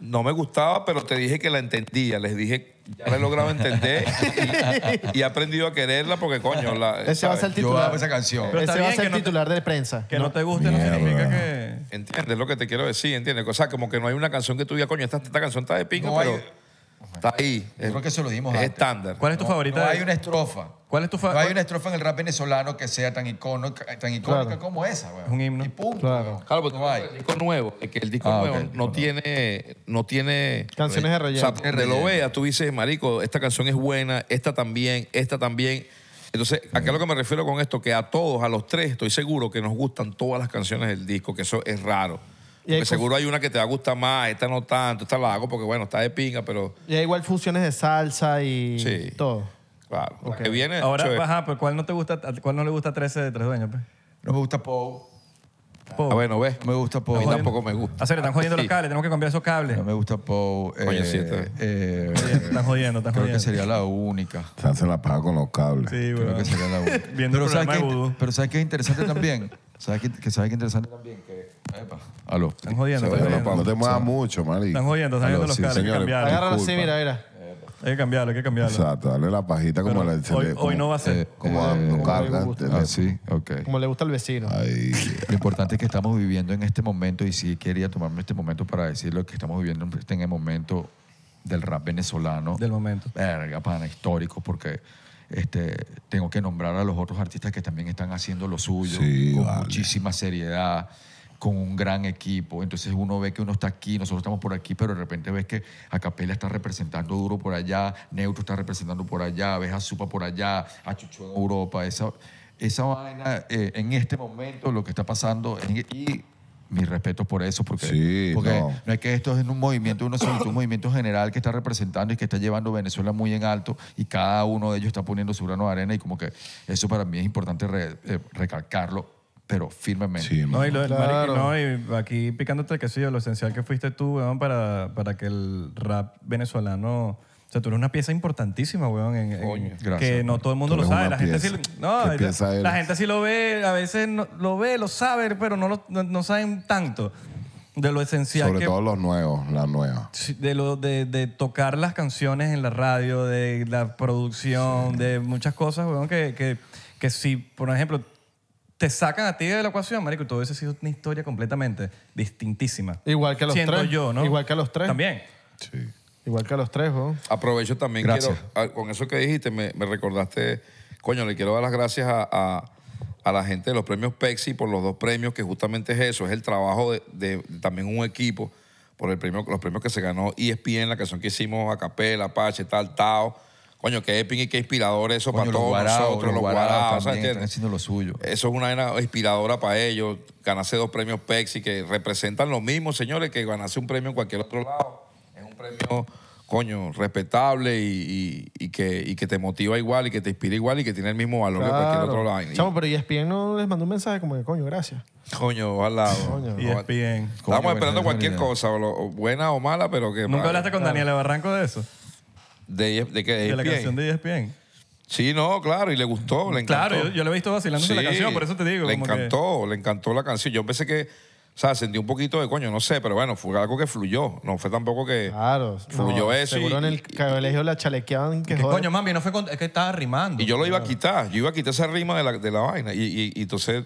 No me gustaba, pero te dije que la entendía. Les dije, ya la he logrado entender y, he aprendido a quererla porque, coño, la, Ese va a ser el titular. Yo esa canción. Pero Ese va a ser
el titular de prensa.
Que no, te guste no significa que... Entiendes lo que te quiero decir, ¿entiendes? O sea, como que no hay una canción que tú digas, coño, esta, esta canción está de pico, pero... Está ahí. Es creo que lo
dimos es estándar. ¿Cuál es tu favorito? No hay una estrofa. ¿Cuál es tu No hay una estrofa en el rap venezolano que sea tan icónica, tan icónica como esa, Es un himno. Y punto. Claro. No el disco nuevo, que el disco
ah, nuevo no, tiene, no tiene... Canciones de relleno. O De lo tú dices, marico, esta canción es buena, esta también, esta también. Entonces, ¿a qué es lo que me refiero con esto? Que a todos, a los tres, estoy seguro que nos gustan todas las canciones del disco, que eso es raro seguro hay una que te va a gustar más, esta no tanto, esta la hago porque, bueno, está de pinga, pero...
Y hay igual fusiones de salsa
y sí. todo. Claro. Okay. Ahora, ajá,
pero pues, ¿cuál no, te gusta, ¿cuál no le gusta 13 de
Tres Dueños? Pues? No me gusta Pow. Ah, bueno, ves. me gusta Pow. A tampoco me gusta. Ah, serio, están jodiendo los cables, tenemos que cambiar esos cables. No me gusta Pow. Eh, Oye, Eh, están jodiendo, están jodiendo. Creo que sería la
única. Se hace la paja con los cables. Sí, Creo que sería la única. Viendo pero, el sabes que, pero ¿sabes qué es interesante también?
¿Sabes qué, que, interesante también? Que,
aló. Están jodiendo, no, te muevas mucho, Mali. Están jodiendo, están viendo jodiendo los sí, hay que cambiarlo. así, mira,
mira.
Hay que cambiarlo, hay que cambiarlo. Exacto, dale
la pajita como la... hoy, no va a ser. Eh, como eh, carga. Ah,
como le gusta al vecino. Lo importante es que estamos viviendo en este momento y sí quería tomarme este momento para decir lo que estamos viviendo en el este momento del rap venezolano. Del momento. Verga, pana, histórico, porque este, tengo que nombrar a los otros artistas que también están haciendo lo suyo, con muchísima seriedad, con un gran equipo. Entonces uno ve que uno está aquí, nosotros estamos por aquí, pero de repente ves que Acapella está representando duro por allá, Neutro está representando por allá, ves a Supa por allá, a en Europa. Esa, esa vaina eh, en este momento, lo que está pasando, y mi respeto por eso,
porque,
no. es que esto es un movimiento, uno es un movimiento general que está representando y que está llevando Venezuela muy en alto y cada uno de ellos está poniendo su grano de arena y como que eso para mí es importante eh, recalcarlo pero firmemente. Sí, no,
y aquí picándote el quesillo, lo esencial que fuiste tú, para, para que el rap venezolano o sea, tú eres una pieza importantísima, weón. que no todo el mundo lo sabe. La gente, sí, la, gente sí lo ve, a veces lo ve, lo sabe, pero no, no, saben tanto de lo esencial. Sobre todo los nuevos,
las nuevas. De,
lo, de, de, tocar las canciones en la radio, de la producción, de muchas cosas, weón, que, que, que si, por ejemplo, te sacan a ti de la ecuación, marico, todo eso ha sido una historia completamente distintísima.
Igual que los Siento tres. yo, ¿no? Igual que los tres. También. Sí.
Igual que a los tres,
Aprovecho también, ah, con eso que dijiste, me, recordaste, coño, le quiero dar las gracias a, la gente de los premios Pepsi por los dos premios, que justamente es eso, es el trabajo de, también un equipo, por el premio, los premios que se ganó ESPN, la canción que hicimos a Apache, tal, Tao. Coño, qué épico y qué inspirador eso para todos nosotros, los guarados. haciendo lo suyo. Eso es una era inspiradora para ellos. Ganarse dos premios Pexi que representan lo mismo, señores, que ganarse un premio en cualquier otro lado premio, coño, respetable y, que, te motiva igual y que te inspira igual y que tiene el mismo valor que cualquier otro line. Chamo, pero ESPN
no les mandó un mensaje como que, coño, gracias.
Coño, al lado Yespien. Estamos esperando cualquier cosa, o buena o mala, pero que... ¿Nunca hablaste con Daniel Daniela Barranco de eso? ¿De, e De, la e canción de ESPN. Sí, no, claro, y le gustó, le encantó. Claro, yo, le he visto vacilando sí, la canción, por eso te digo. Le encantó, le encantó la canción. Yo pensé que o sea, sentí un poquito de coño, no sé, pero bueno, fue algo que fluyó. No fue tampoco que. Claro. Fluyó eso. Seguro en el
colegio la chalequeaban. Que, coño,
mami, no
fue. Con, es que estaba rimando.
Y yo lo iba a quitar. Yo iba a quitar esa rima de la, de la vaina. Y, y, y entonces,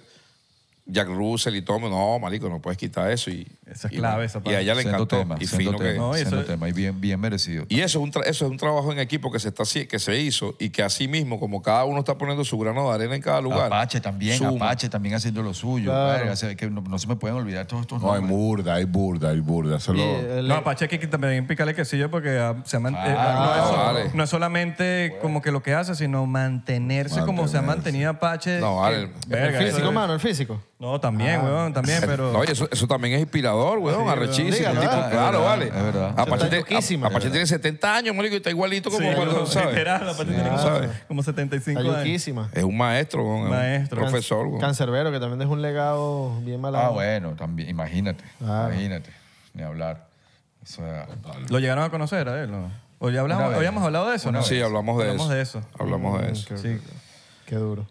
Jack Russell y todo, no, malico, no puedes quitar eso. Y esa es clave, Y a ella le encantó. tema, y fino No, y tema,
y bien, bien merecido.
Y eso es un, eso es un trabajo en equipo que se, está, que se hizo y que así mismo, como cada uno está poniendo su grano de arena en cada lugar. Apache también, Apache
también haciendo lo suyo. que no, se me pueden olvidar todos estos No, hay burda, hay burda,
hay burda.
No, Apache hay que también picarle quesillo porque ah, se ha eh, ah, ah, no, es, solamente como que lo que hace, sino mantenerse, como se ha mantenido Apache. No, vale. El físico, mano, el físico. No, también, weón, también, pero... oye,
eso, eso también es inspirador luchador, arrechísimo. tipo, claro, vale. Es verdad. tiene, 70 años, marico, y está igualito como cuando, ¿sabes? Literal, Apache tiene
como, 75 años.
Es un maestro, Maestro. profesor, weón.
Cancerbero, que también deja un legado bien malado. Ah, bueno, también, imagínate, imagínate, ni hablar. O sea, ¿Lo llegaron a conocer a él? No? ¿O ya hablamos, habíamos hablado de eso? ¿no?
Sí, hablamos de hablamos eso. De eso. Hablamos de mm, eso. sí. qué duro.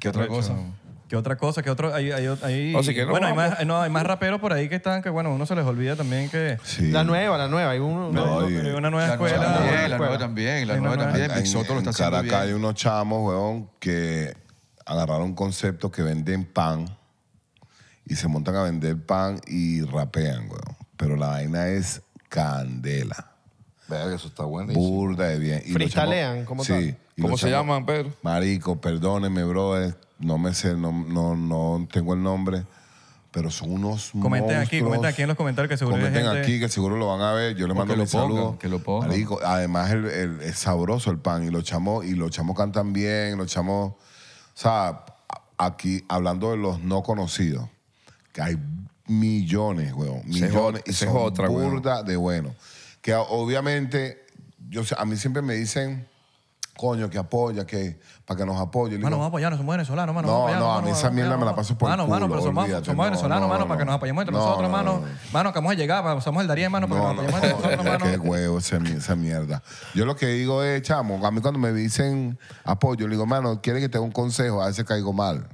¿Qué otra cosa? ¿Qué otra cosa? que otro? Hay, hay, hay bueno, hay más, no, hay más raperos por ahí que están que, bueno, uno se les olvida también que... La nueva, la nueva. Hay, una,
nueva escuela. la, nueva, también, la nueva también. En, Soto está hay
unos chamos, weón, que agarraron conceptos que venden pan y se montan a vender pan y rapean, weón. Pero la vaina es candela. que eso está bueno. Burda de bien. Y Fristalean, cómo Sí. ¿Cómo se llaman, Pedro? Marico, perdónenme, bro no me sé, no, no, no tengo el nombre, pero son unos Comenten aquí, comenten aquí en
los comentarios que seguro Comenten gente- aquí
que seguro lo van a ver. Yo le mando que lo que lo pongan. además el- es sabroso el pan y los chamos y los chamos cantan bien, los chamos, o sea, aquí hablando de los no conocidos, que hay millones, weón, millones y se son de bueno. Que obviamente yo a mí siempre me dicen coño, que apoya, que para que nos apoye. Mano, vamos a
apoyarnos, somos venezolanos, mano. No, no, a mí esa mierda me la paso por mano, el culo, Mano, pero somos, venezolanos, mano, para que nos apoyemos entre nosotros, mano. Mano, que vamos a llegar, somos el Darío, mano, para que nos Qué
huevo esa, mierda. Yo lo que digo es, chamo, a mí cuando me dicen apoyo, le digo, mano, ¿quiere que te dé un consejo? A veces caigo mal.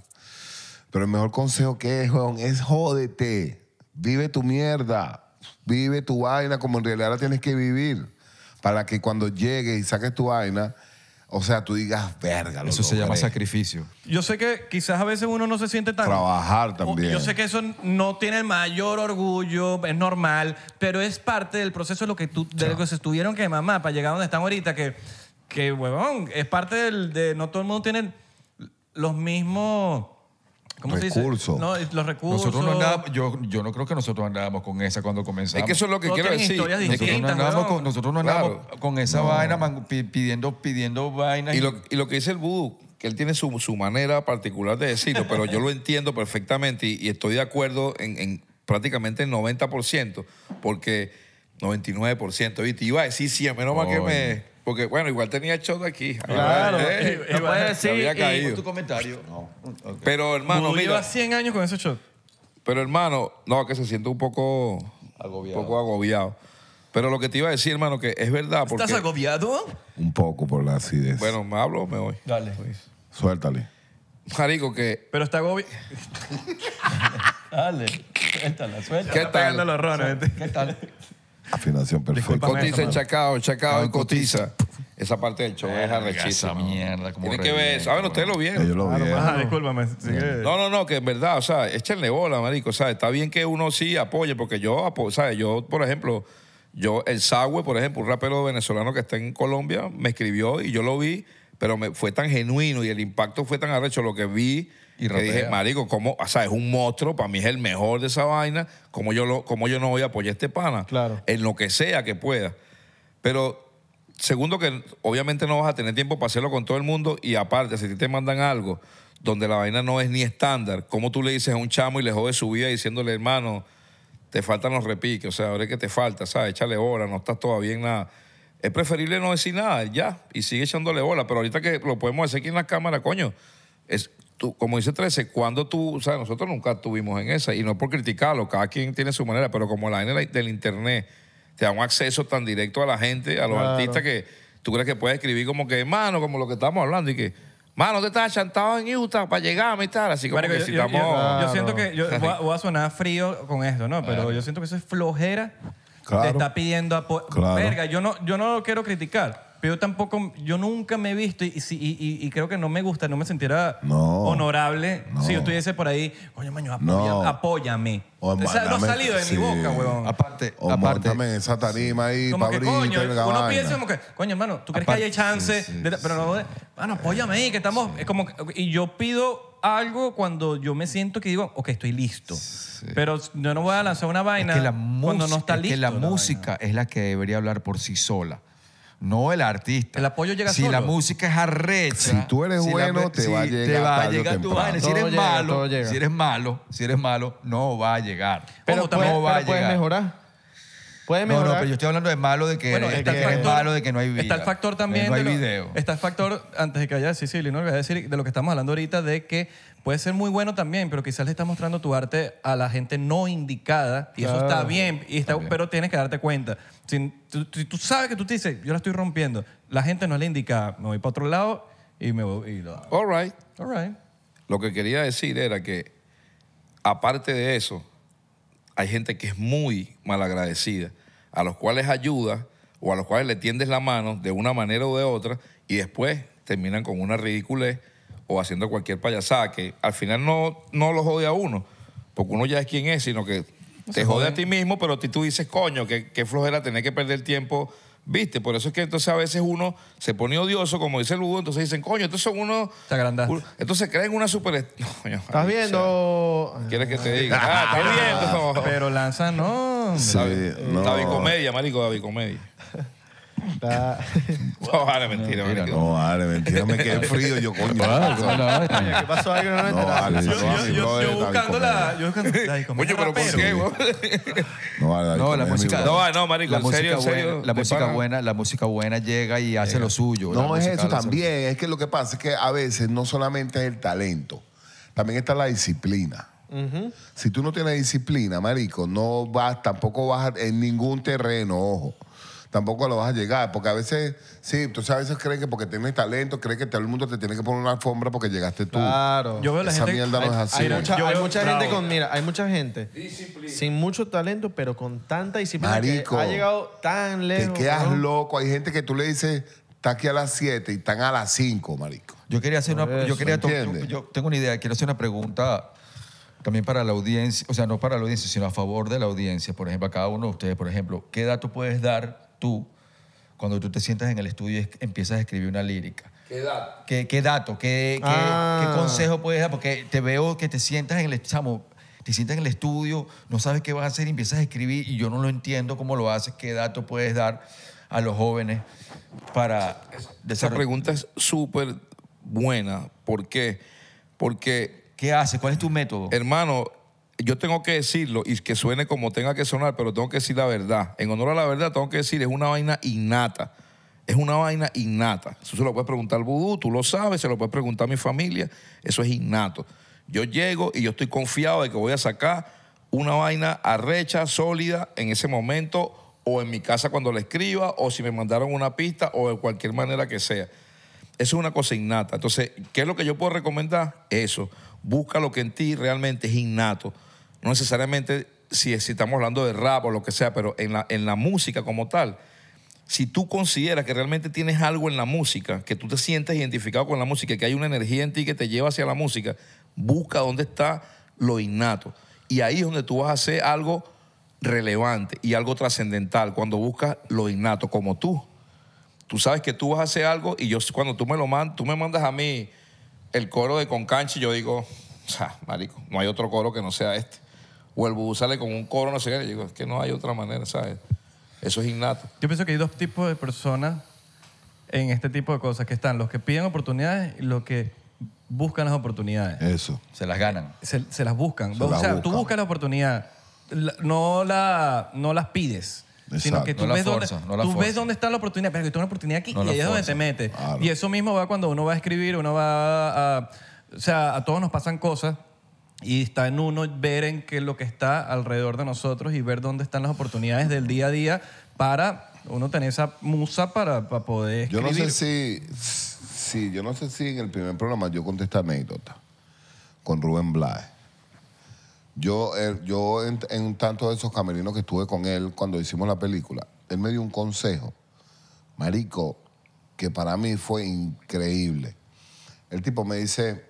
Pero el mejor consejo que es, weón, es jódete. Vive tu mierda. Vive tu vaina como en realidad la tienes que vivir. Para que cuando llegues y saques tu vaina o sea, tú digas, verga. Lo eso se llama sacrificio.
Yo sé que quizás a veces uno no se siente tan... Trabajar
también. Yo sé
que eso no tiene el mayor orgullo, es normal, pero es parte del proceso de lo que, tú, de que se tuvieron que mamá para llegar a donde están ahorita, que, que huevón, es parte del, de... No todo el mundo tiene los mismos
¿Cómo los recursos. Nosotros no andábamos, yo, no creo que nosotros andábamos con esa cuando comenzamos. Es que eso es lo que quiero decir. nosotros, no andábamos con, nosotros no andábamos con esa vaina
pidiendo, pidiendo vainas. Y lo, que dice el vudú, que él tiene su, manera particular de decirlo, pero yo lo entiendo perfectamente y, estoy de acuerdo en, en, prácticamente el 90%, porque 99%, ¿viste? Iba a decir sí, menos más que me... Porque, bueno, igual tenía el aquí. Claro. Eh, eh, iba a decir, había tu comentario. Pero, hermano, mira. Lleva 100 años con ese shock? Pero, hermano, no, que se siente un poco agobiado. Un poco agobiado. Pero lo que te iba a decir, hermano, que es verdad. Porque, ¿Estás agobiado?
Un poco por la acidez.
Bueno, ¿me hablo o me voy? Dale.
Pues. Suéltale.
Jarico, que. Pero
está agobiado. Dale, suéltala, suéltala. ¿Qué tal?
¿Qué tal? Afinación perfecta. Cotiza
Chacao, Chacao en cotiza. Esa parte del show es arrechísima. Esa mierda. Como Tienen que ver, ¿saben? Ustedes lo vieron. Yo lo vi. Ah, discúlpame. No, no, no, que en verdad, o sea, échenle bola, marico. O sea, está bien que uno sí apoye, porque yo, o yo, por ejemplo, yo, el Sagüe, por ejemplo, un rapero venezolano que está en Colombia, me escribió y yo lo vi pero me, fue tan genuino y el impacto fue tan arrecho lo que vi. Y que dije, marico, como, o sea, es un monstruo, para mí es el mejor de esa vaina, como yo, lo, yo no voy a apoyar a este pana, claro. en lo que sea que pueda. Pero segundo que obviamente no vas a tener tiempo para hacerlo con todo el mundo y aparte, si te mandan algo donde la vaina no es ni estándar, ¿cómo tú le dices a un chamo y le jode su vida diciéndole, hermano, te faltan los repiques, o sea, ahora es que te falta, ¿sabes? Échale hora, no estás todavía en la es preferible no decir nada, ya, y sigue echándole bola. Pero ahorita que lo podemos hacer aquí en la cámara, coño, es, como dice 13, cuando tú, o sea, nosotros nunca estuvimos en esa, y no por criticarlo, cada quien tiene su manera, pero como la del internet te da un acceso tan directo a la gente, a los artistas, que tú crees que puedes escribir como que, mano, como lo que estamos hablando, y que. Mano, te estás chantado en Utah para llegar a tal. Así como que siento que
voy a, sonar frío con esto, ¿no? Pero yo siento que eso es flojera te está pidiendo apoyo. Verga, yo no, yo no lo quiero criticar. Pero yo tampoco, yo nunca me he visto y, creo que no me gusta, no me sentiera honorable si yo estuviese por ahí, coño, maño, apoya- apóyame. O no
ha salido de mi boca, weón. Aparte, O aparte. en esa tarima ahí, Como que, coño, uno piensa
como que, coño, hermano, ¿tú crees que hay haya chance? pero no, de- apóyame ahí, que estamos, es como, que- y yo pido algo cuando yo me siento que digo, ok, estoy listo. Pero yo no voy a lanzar una vaina cuando
no está listo. que la, música es la que debería hablar por sí sola. No el artista. El apoyo llega si solo. Si la música es arrecha. Si tú eres bueno, te, va a llegar. tu vaina. Si eres malo, si eres malo, no va a llegar. Pero, también, no va puedes mejorar. No, no, pero yo estoy hablando de malo, de que malo, de que no hay vida. Está el factor también. no video.
Está el factor, antes de que haya sicilia no voy a decir de lo que estamos hablando ahorita, de que puede ser muy bueno también, pero quizás le estás mostrando tu arte a la gente no indicada y eso está bien, y está, pero tienes que darte cuenta. Si tú, sabes que tú te dices, yo la estoy rompiendo, la gente no es la indicada, me voy para otro lado y me voy. Y lo hago. All right. All right.
Lo que quería decir era que, aparte de eso, hay gente que es muy malagradecida, a los cuales ayuda o a los cuales le tiendes la mano de una manera o de otra y después terminan con una ridiculez o haciendo cualquier payasada que al final no, no lo jode a uno, porque uno ya es quien es, sino que te jode a ti mismo, pero tú dices, coño, qué, qué flojera tener que perder tiempo ¿Viste? Por eso es que entonces a veces uno se pone odioso, como dice el Hugo. entonces dicen, coño, entonces son unos. entonces creen una super. ¿Estás viendo? ¿Quieres que te ah. diga? ah, viendo. Pero Lanza no. no. David Comedia, marico, David Comedia. No, vale, mentira,
No, vale, mentira. Me quedé frío yo, coño. ¿Qué pasó ahí? No, yo, yo, buscando la...
Yo buscando la Oye, pero ¿por qué,
No, vale, No, la
música... No, marico, en serio, en serio. La música buena, la música buena llega y hace lo suyo. No, es eso también. Es que lo que pasa es que a veces no solamente es el talento, también está la disciplina. Si tú no tienes disciplina, marico, no vas, tampoco vas en ningún terreno, ojo tampoco lo vas a llegar, porque a veces, sí, tú sabes, a veces creen que porque tienes talento, creen que todo el mundo te tiene que poner una alfombra porque llegaste tú. Claro. Esa mierda no es así. Hay mucha, gente con,
mira, hay mucha gente sin mucho talento, pero con tanta
disciplina que ha llegado tan lejos. Te quedas loco. Hay gente que tú le dices, está aquí a las 7 y están a las 5, marico.
Yo quería hacer una... yo, quería yo tengo una idea, quiero hacer una pregunta también para la audiencia, o sea, no para la audiencia, sino a favor de la audiencia. Por ejemplo, a cada uno de ustedes, por ejemplo, ¿qué dato puedes dar tú cuando tú te sientas en el estudio y empiezas a escribir una lírica? ¿Qué dato? ¿Qué, qué dato? qué dato qué ah. consejo puedes dar? Porque te veo que te sientas en el te sientas en el estudio, no sabes qué vas a hacer y empiezas a escribir y yo no lo entiendo cómo lo haces, qué dato puedes dar a los jóvenes para... Esa pregunta es súper buena. ¿Por qué? Porque... ¿Qué
haces? ¿Cuál es tu método? Hermano, yo tengo que decirlo y que suene como tenga que sonar, pero tengo que decir la verdad. En honor a la verdad, tengo que decir, es una vaina innata. Es una vaina innata. Eso se lo puedes preguntar al vudú, tú lo sabes, se lo puedes preguntar a mi familia. Eso es innato. Yo llego y yo estoy confiado de que voy a sacar una vaina arrecha, sólida en ese momento o en mi casa cuando la escriba o si me mandaron una pista o de cualquier manera que sea. Eso es una cosa innata. Entonces, ¿qué es lo que yo puedo recomendar? Eso. Busca lo que en ti realmente es innato no necesariamente si, estamos hablando de rap o lo que sea, pero en la, en la música como tal, si tú consideras que realmente tienes algo en la música, que tú te sientes identificado con la música, que hay una energía en ti que te lleva hacia la música, busca dónde está lo innato. Y ahí es donde tú vas a hacer algo relevante y algo trascendental, cuando buscas lo innato, como tú. Tú sabes que tú vas a hacer algo y yo cuando tú me lo mandas, tú me mandas a mí el coro de Canchi, yo digo, o marico, no hay otro coro que no sea este o el bubú sale con un coro, no sé qué. Yo digo, es que no hay otra manera, ¿sabes? Eso es innato.
Yo pienso que hay dos tipos de personas en este tipo de cosas, que están los que piden oportunidades y los que buscan las oportunidades.
Eso. Se
las ganan. Se, las buscan. o sea, tú buscas la oportunidad, no, la, no las pides.
Sino que tú, ves, dónde, tú ves dónde
está la oportunidad, pero que tú una oportunidad aquí y ahí es donde te metes. Y eso mismo va cuando uno va a escribir, uno va a... O sea, a todos nos pasan cosas y está en uno ver en qué es lo que está alrededor de nosotros y ver dónde están las oportunidades del día a día para uno tener esa musa para, poder escribir. Yo no sé si,
si, yo no sé si en el primer programa yo contesté anécdota con Rubén Blades. Yo, yo en, en tanto de esos camerinos que estuve con él cuando hicimos la película, él me dio un consejo, marico, que para mí fue increíble. El tipo me dice,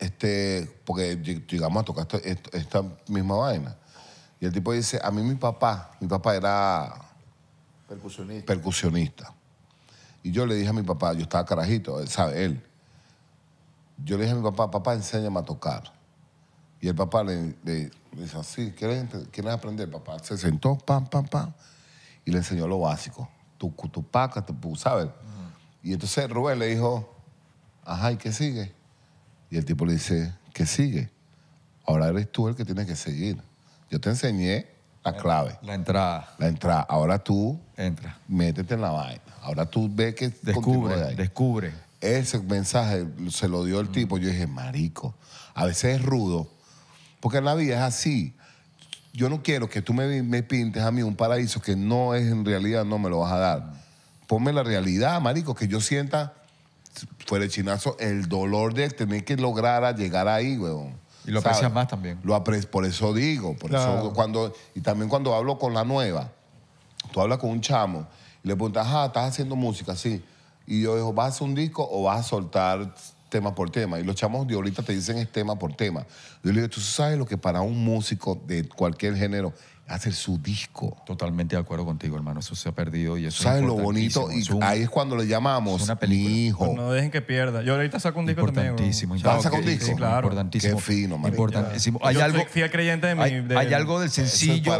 este, porque llegamos a tocar esta, misma vaina. Y el tipo dice, a mí mi papá, mi papá era percusionista. Y yo le dije a mi papá, yo estaba carajito, él sabe, él. Yo le dije a mi papá, papá, enséñame a tocar. Y el papá le, dice así, ¿quieres, ¿quieres aprender, papá? Se sentó, pam, pam, pam, y le enseñó lo básico. Tu, tu paca, tu, ¿sabes? Y entonces Rubén le dijo, ajá, ¿y qué sigue? Y el tipo le dice, ¿qué sigue? Ahora eres tú el que tienes que seguir. Yo te enseñé la clave. La entrada. La entrada. Ahora tú entra. Métete en la vaina. Ahora tú ves que descubre, descubre. Ese mensaje se lo dio el mm. tipo. Yo dije, marico. A veces es rudo, porque en la vida es así. Yo no quiero que tú me, pintes a mí un paraíso que no es en realidad, no me lo vas a dar. Ponme la realidad, marico, que yo sienta fue el chinazo, el dolor de tener que lograr llegar ahí, weón. Y lo aprecias más también. Lo por eso digo, por eso cuando, y también cuando hablo con la nueva, tú hablas con un chamo y le preguntas, ah, estás haciendo música, sí. Y yo digo, ¿vas a hacer un disco o vas a soltar tema por tema. Y los chamos de ahorita te dicen es tema por tema. Yo le digo, tú sabes lo que para un músico de cualquier género hacer su disco. Totalmente de acuerdo contigo, hermano. Eso se ha perdido y eso ¿Sabes lo bonito? ahí es cuando le llamamos
mi hijo. Pues no
dejen que pierda. Yo ahorita saco un disco importantísimo, también. ¿Vas a un disco? claro.
Importantísimo. Qué fino, marico. Importantísimo. hay algo, fiel
creyente de mi... Hay, algo del sencillo...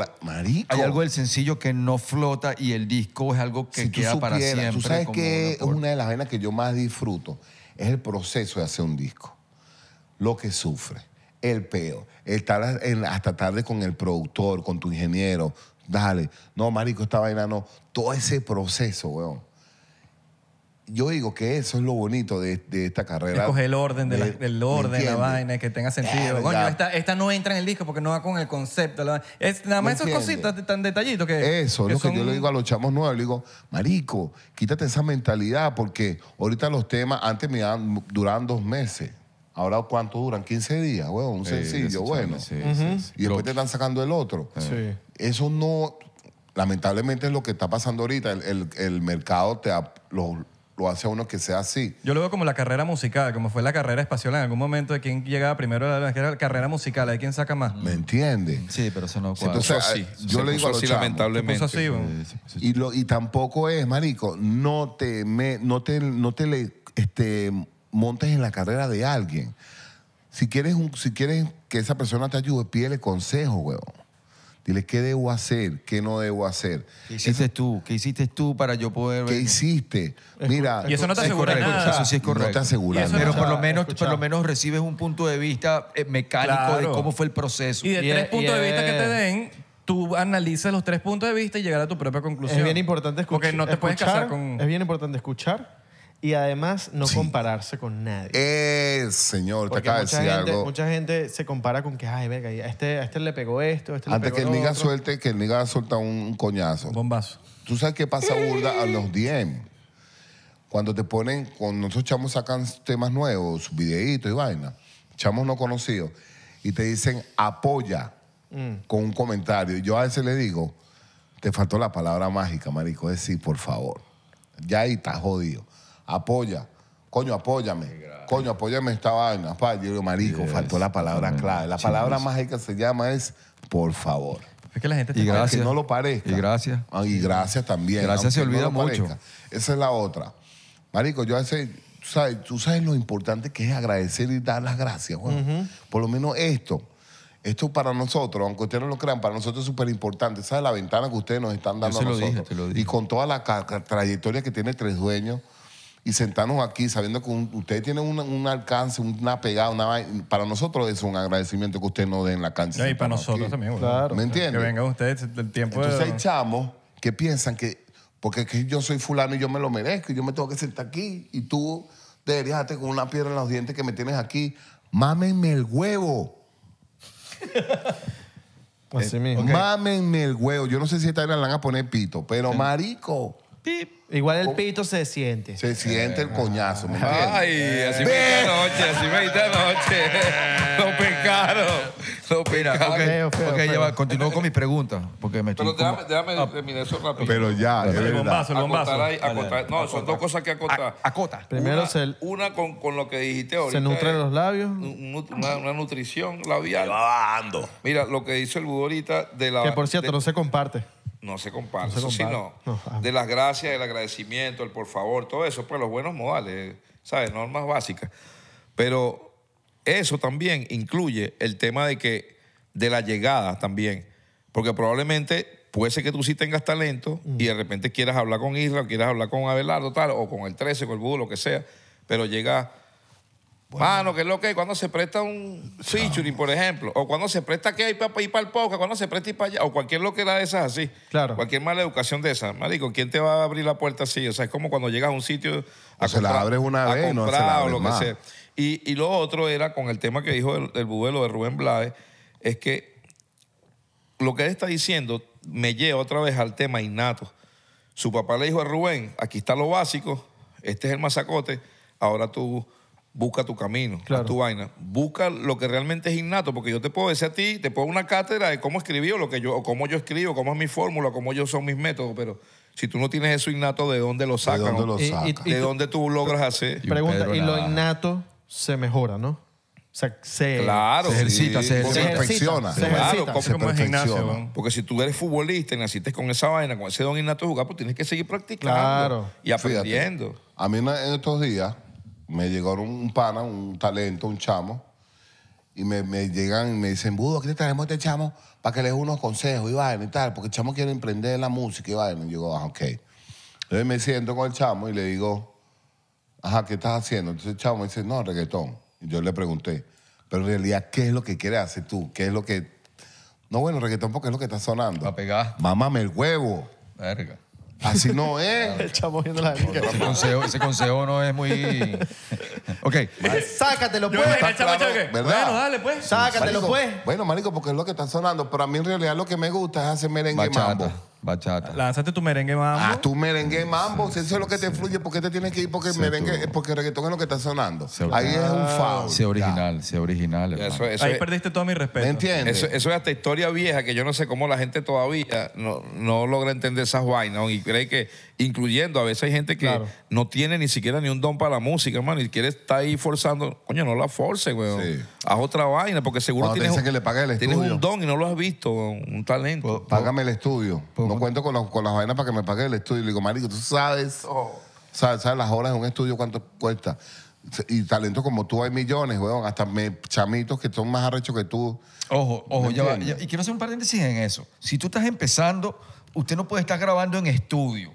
Hay algo del sencillo que no flota y el disco es algo que queda para siempre. Tú sabes que es
una de las vainas que yo más disfruto. Es el proceso de hacer un disco. Lo que sufre el peo, estar hasta tarde con el productor, con tu ingeniero, dale, no, marico, esta vaina no. Todo ese proceso, weón. Yo digo que eso es lo bonito de, esta carrera. Escoge el orden, de, la, orden, la vaina,
que tenga sentido. esta, no entra en el disco porque no va con el concepto. es, nada más esas cositas
tan detallitos que. Eso, lo que yo le digo a los chamos nuevos. Le digo, marico, quítate esa mentalidad porque ahorita los temas antes me duraban dos meses Ahora, ¿cuánto duran? 15 días, weón? un eh, sencillo, bueno. Y después te están sacando el otro. Eh. Eso no, lamentablemente es lo que está pasando ahorita. El, mercado te lo, hace a uno que sea así.
Yo lo veo como la carrera musical, como fue la carrera espacial en algún momento de quién llegaba primero a la carrera musical, hay quien saca más.
¿Me entiendes? Sí, pero eso no cuadra. Entonces, eh, yo le digo a así, lamentablemente. y, lo, y tampoco es, marico, no te, me, no te, no te le, este, montes en la carrera de alguien. Si quieres, si quieres que esa persona te ayude, pídele consejo, huevón. Dile qué debo hacer, qué no debo hacer. ¿Qué hiciste tú? ¿Qué hiciste tú para yo poder ver? ¿Qué hiciste? Mira, y eso no te asegura nada. Eso sí es correcto. No te Pero por lo
menos, por lo menos recibes un punto de vista eh, mecánico de cómo fue el proceso. Y de tres puntos de vista que te den, tú analizas los tres
puntos de vista y llegar a tu propia
conclusión. Es bien importante escuchar. Porque no te puedes casar con.
Es bien importante escuchar
y además no compararse con nadie.
Eh, señor, te de decir gente, algo.
mucha gente se compara con que, ay, venga, a este, a este le pegó esto, este Antes le que el pegó nigga suelte,
que el nigga suelta un coñazo. Bombazo. ¿Tú sabes qué pasa, burda, a los DM? Cuando te ponen, cuando nosotros chamos sacan temas nuevos, videitos y vaina, chamos no conocidos, y te dicen apoya mm. con un comentario. Y yo a veces le digo, te faltó la palabra mágica, marico, es decir, por favor. Ya ahí está jodido apoya. Coño, apóyame. Coño, apóyame esta vaina. yo digo, marico, faltó la palabra mm-hmm. clave. La palabra mágica se llama es por favor. Es que la gente y gracias. Que no lo parezca. Y gracias. Ah, y gracias también. Gracias se olvida mucho. Esa es la otra. Marico, yo hace, tú sabes, tú sabes lo importante que es agradecer y dar las gracias. Por lo menos esto. Esto para nosotros, aunque ustedes no lo crean, para nosotros es súper importante. ¿Sabes la ventana que ustedes nos están dando nosotros? Lo lo dije. Y con toda la trayectoria que tiene Tres Dueños, y sentarnos aquí sabiendo que ustedes tienen un, alcance, una pegada, una Para nosotros es un agradecimiento que ustedes nos den la cancha. y para nosotros también, claro, ¿Me Que vengan ustedes el tiempo Entonces de... hay chamos que piensan que, porque yo soy fulano y yo me lo merezco, y yo me tengo que sentar aquí, y tú deberías darte con una piedra en los dientes que me tienes aquí. Mámenme el huevo. Así eh, mismo. Mámenme el huevo. Yo no sé si esta era la van a poner pito, pero marico, Igual el pito se siente. Se siente el coñazo, ¿me entiendes?
Ay, así me la noche así me quita anoche. Lo Lo pecado. Ok, ok, ya continúo
con mis preguntas. Porque me Pero déjame,
ah. terminar eso rápido. Pero ya, es El verdad. bombazo, ahí, No, son dos cosas que acotar. Acota. Primero Una, el. una con, lo que dijiste ahorita. se nutren los labios. Una, nutrición labial. Mira, lo que dice el Budorita de la... Que por cierto, no
se comparte.
No se compara. sino eso sí, no. Ah. de las gracias, el agradecimiento, el por favor, todo eso, pues los buenos modales, ¿sabes? Normas básicas. Pero eso también incluye el tema de que, de la llegada también. Porque probablemente puede ser que tú sí tengas talento mm. y de repente quieras hablar con Israel, quieras hablar con Abelardo, tal, o con el 13, con el Búho, lo que sea, pero llega bueno. Mano, que es lo que cuando se presta un featuring, ah. por ejemplo, o cuando se presta que hay para ir para el poca, cuando se presta ir para allá, o cualquier lo que era de esas así. Claro. Cualquier mala educación de esas. Marico, ¿quién te va a abrir la puerta así? O sea, es como cuando llegas a un sitio a la
abres una vez, no se o lo que sea.
Y, lo otro era con el tema que dijo el, el bubelo de Rubén Blades, es que lo que él está diciendo me lleva otra vez al tema innato. Su papá le dijo a Rubén, aquí está lo básico, este es el masacote, ahora tú busca tu camino, tu vaina. Busca lo que realmente es innato, porque yo te puedo decir a ti, te puedo una cátedra de cómo escribió o lo que yo, o cómo yo escribo, cómo es mi fórmula, cómo yo son mis métodos, pero si tú no tienes eso innato, ¿de dónde lo sacas? ¿De dónde, lo de dónde tú logras hacer? Pregunta, y lo
innato se mejora, ¿no? O se, claro, se ejercita, se, ejercita. se, perfecciona.
Porque si tú eres futbolista y naciste con esa vaina, con ese don innato de jugar, pues tienes que seguir practicando y aprendiendo.
a mí en estos días me llegó un pana, un talento, un chamo, y me, llegan y me dicen, Budo, aquí te traemos este chamo para que le dé unos consejos y vayan y tal, porque el chamo quiere emprender la música y vayan. Y yo, ah, ok. Entonces me siento con el chamo y le digo, ajá, ¿qué estás haciendo? Entonces el chamo me dice, no, reggaetón. Y yo le pregunté, pero en realidad, ¿qué es lo que quieres hacer tú? ¿Qué es lo que...? No, bueno, reggaetón porque es lo que está sonando. a pegar. Mámame el huevo. Verga. Así no es. chavo viendo la ese, consejo, ese consejo no es muy.
Ok. Sácatelo, pues. ¿verdad? Bueno, dale, pues.
Sácatelo, pues. Bueno, marico, porque es lo que está sonando. Pero a mí en realidad lo que me gusta es hacer merengue mambo. Bachata. Lánzate tu merengue mambo. Ah, tu merengue mambo. si eso es lo que te fluye, porque te tienes que ir? Porque, merengue, porque reggaetón es lo que está sonando. Ahí es un foul.
Sea original, sea original. Ahí
perdiste todo mi respeto. ¿Me entiendes? Eso, es hasta historia vieja que yo no sé cómo la gente todavía no, no logra entender esas vainas y cree que incluyendo a veces hay gente que no tiene ni siquiera ni un don para la música, hermano, y quiere estar ahí forzando. Coño, no la force, weón. Haz otra vaina, porque seguro tienes, tienes un
don y no lo has visto, un talento. Pues, págame el estudio. Pues, no pues. cuento con, las vainas para que me pague el estudio. Le digo, marico, tú sabes, oh. sabes, las horas de un estudio cuánto cuesta. Y talento como tú hay millones, weón. Hasta chamitos que son más arrechos que tú. Ojo, ojo, Y
quiero hacer un paréntesis en eso. Si tú estás empezando, usted no puede estar grabando en estudio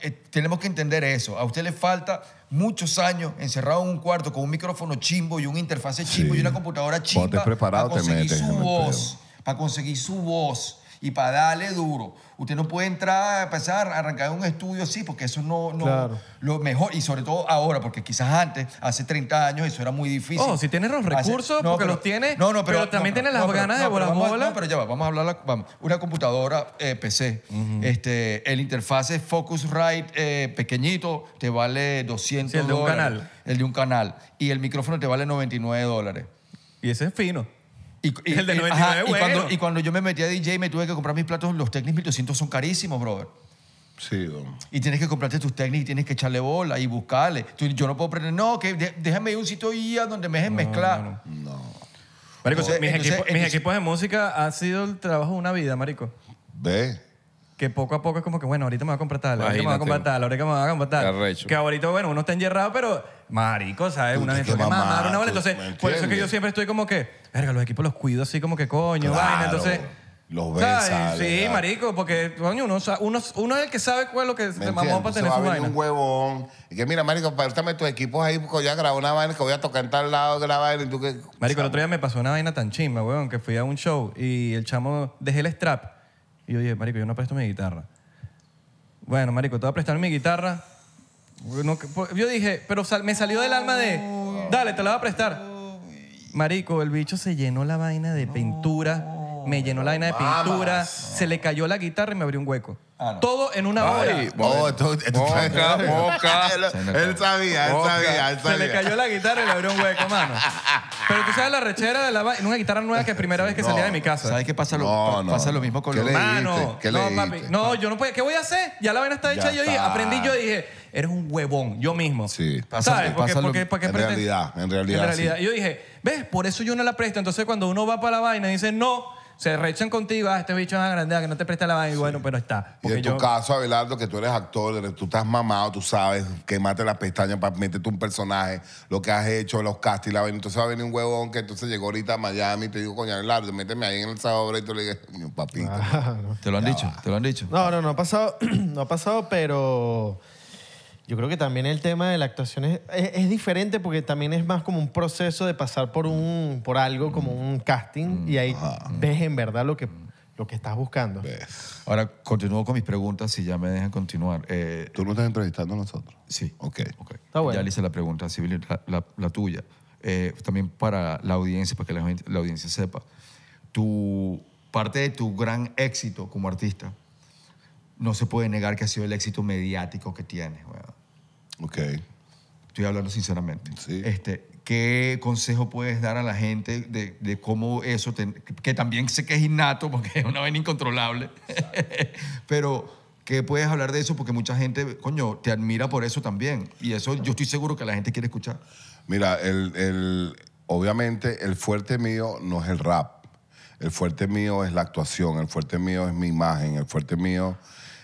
eh, tenemos que entender eso. A usted le falta muchos años encerrado en un cuarto con un micrófono chimbo y una interfase chimbo y una computadora chimba. para conseguir su voz. Para conseguir su voz y para darle duro. Usted no puede entrar a empezar a arrancar un estudio así porque eso no, no lo mejor y sobre todo ahora porque quizás antes, hace 30 años eso era muy difícil. Oh, si tienes los recursos porque los tienes, no, no, pero, también tienes las ganas de volar No, pero ya va, vamos a hablar una computadora eh, PC, este el interfaz Focusrite eh, pequeñito te vale 200 sí, el de un canal. El de un canal y el micrófono te vale 99 dólares. Y ese es fino. Y, el de 99, y, cuando, yo me metí a DJ me tuve que comprar mis platos, los Technics 1200 son carísimos, brother. Sí, Y tienes que comprarte tus Technics y tienes que echarle bola y buscarle. yo no puedo prender. No, que déjame ir a un sitio donde me dejen mezclar.
No. Marico, mis, equipos,
de música ha sido el trabajo de una vida, marico.
Ve
que poco a poco es como que, bueno, ahorita me va a comprar tal, ahorita me va a comprar tal, ahorita me va a comprar tal. Que ahorita, bueno, uno está enyerrado, pero marico, ¿sabes? Una vez que mamá, una bola. Entonces, por eso es que yo siempre estoy como que, verga, los equipos los cuido así como que coño, vaina. Entonces. Los besa. Sí, marico, porque coño, uno, uno, uno, es el que sabe cuál es lo que se mamó para tener su vaina. un
huevón. Y que mira, marico, préstame tus equipos ahí porque ya grabó una vaina que voy a tocar en tal lado, vaina, y tú que... Marico, el otro
día me pasó una vaina tan chimba, huevón, que fui a un show y el chamo dejé el strap y yo dije, marico, yo no presto mi guitarra. Bueno, marico, te voy a prestar mi guitarra. Pues, yo dije, pero me salió del alma de, dale, te la voy a prestar. Marico, el bicho se llenó la vaina de pintura, me llenó la vaina de pintura, se le cayó la guitarra y me abrió un hueco. Ah, Todo en una hora.
oh, esto- esto- Boca,
boca. él, sabía, él sabía, Se le cayó la
guitarra y le abrió un hueco, mano.
Pero tú sabes la rechera de la vaina en una guitarra nueva que es primera vez que salía de mi casa. ¿Sabes qué pasa? Lo, pasa lo mismo con los... no, papi, no, yo no podía. ¿Qué voy a hacer? Ya la vaina está hecha. y Yo aprendí, yo dije, eres un huevón, yo mismo. Sí. ¿Sabes? Porque, lo- en realidad,
en realidad, En realidad. Yo
dije, ¿ves? Por eso yo no la presto. Entonces, cuando uno va para la vaina y dice, no, se rechan contigo, ah, este bicho es una grandeza que no te presta la vaina y bueno, pero está. Y en tu
caso, Abelardo, que tú eres actor, tú estás mamado, tú sabes, mate las pestañas para meterte un personaje, lo que has hecho, los castings, la Entonces va a venir un huevón que entonces llegó ahorita a Miami y te digo, coño, Abelardo, méteme ahí en el sábado y tú le dije, papito. Ah,
te lo han dicho, te
lo han dicho. No, no, no ha pasado, no ha pasado, pero yo creo que también el tema de la actuación es, diferente porque también es más como un proceso de pasar por, un, por algo, como un casting, y ahí ves en verdad lo que, lo que estás buscando.
Ahora, continúo con mis preguntas si ya me dejan continuar. Eh, ¿Tú no estás entrevistando a nosotros? Sí. Ok. Está bueno. Ya le hice la pregunta, Civil, la, tuya. Eh, también para la audiencia, para que la, audiencia sepa. Tu, parte de tu gran éxito como artista no se puede negar que ha sido el éxito mediático que tienes. weón. Ok. Estoy hablando sinceramente. Este, ¿Qué consejo puedes dar a la gente de, cómo eso, que también sé que es innato porque es una vena incontrolable, pero ¿qué puedes hablar de eso? Porque mucha gente, coño, te admira por eso también. Y eso yo estoy seguro que la gente quiere escuchar.
Mira, el, obviamente el fuerte mío no es el rap, el fuerte mío es la actuación, el fuerte mío es mi imagen, el fuerte mío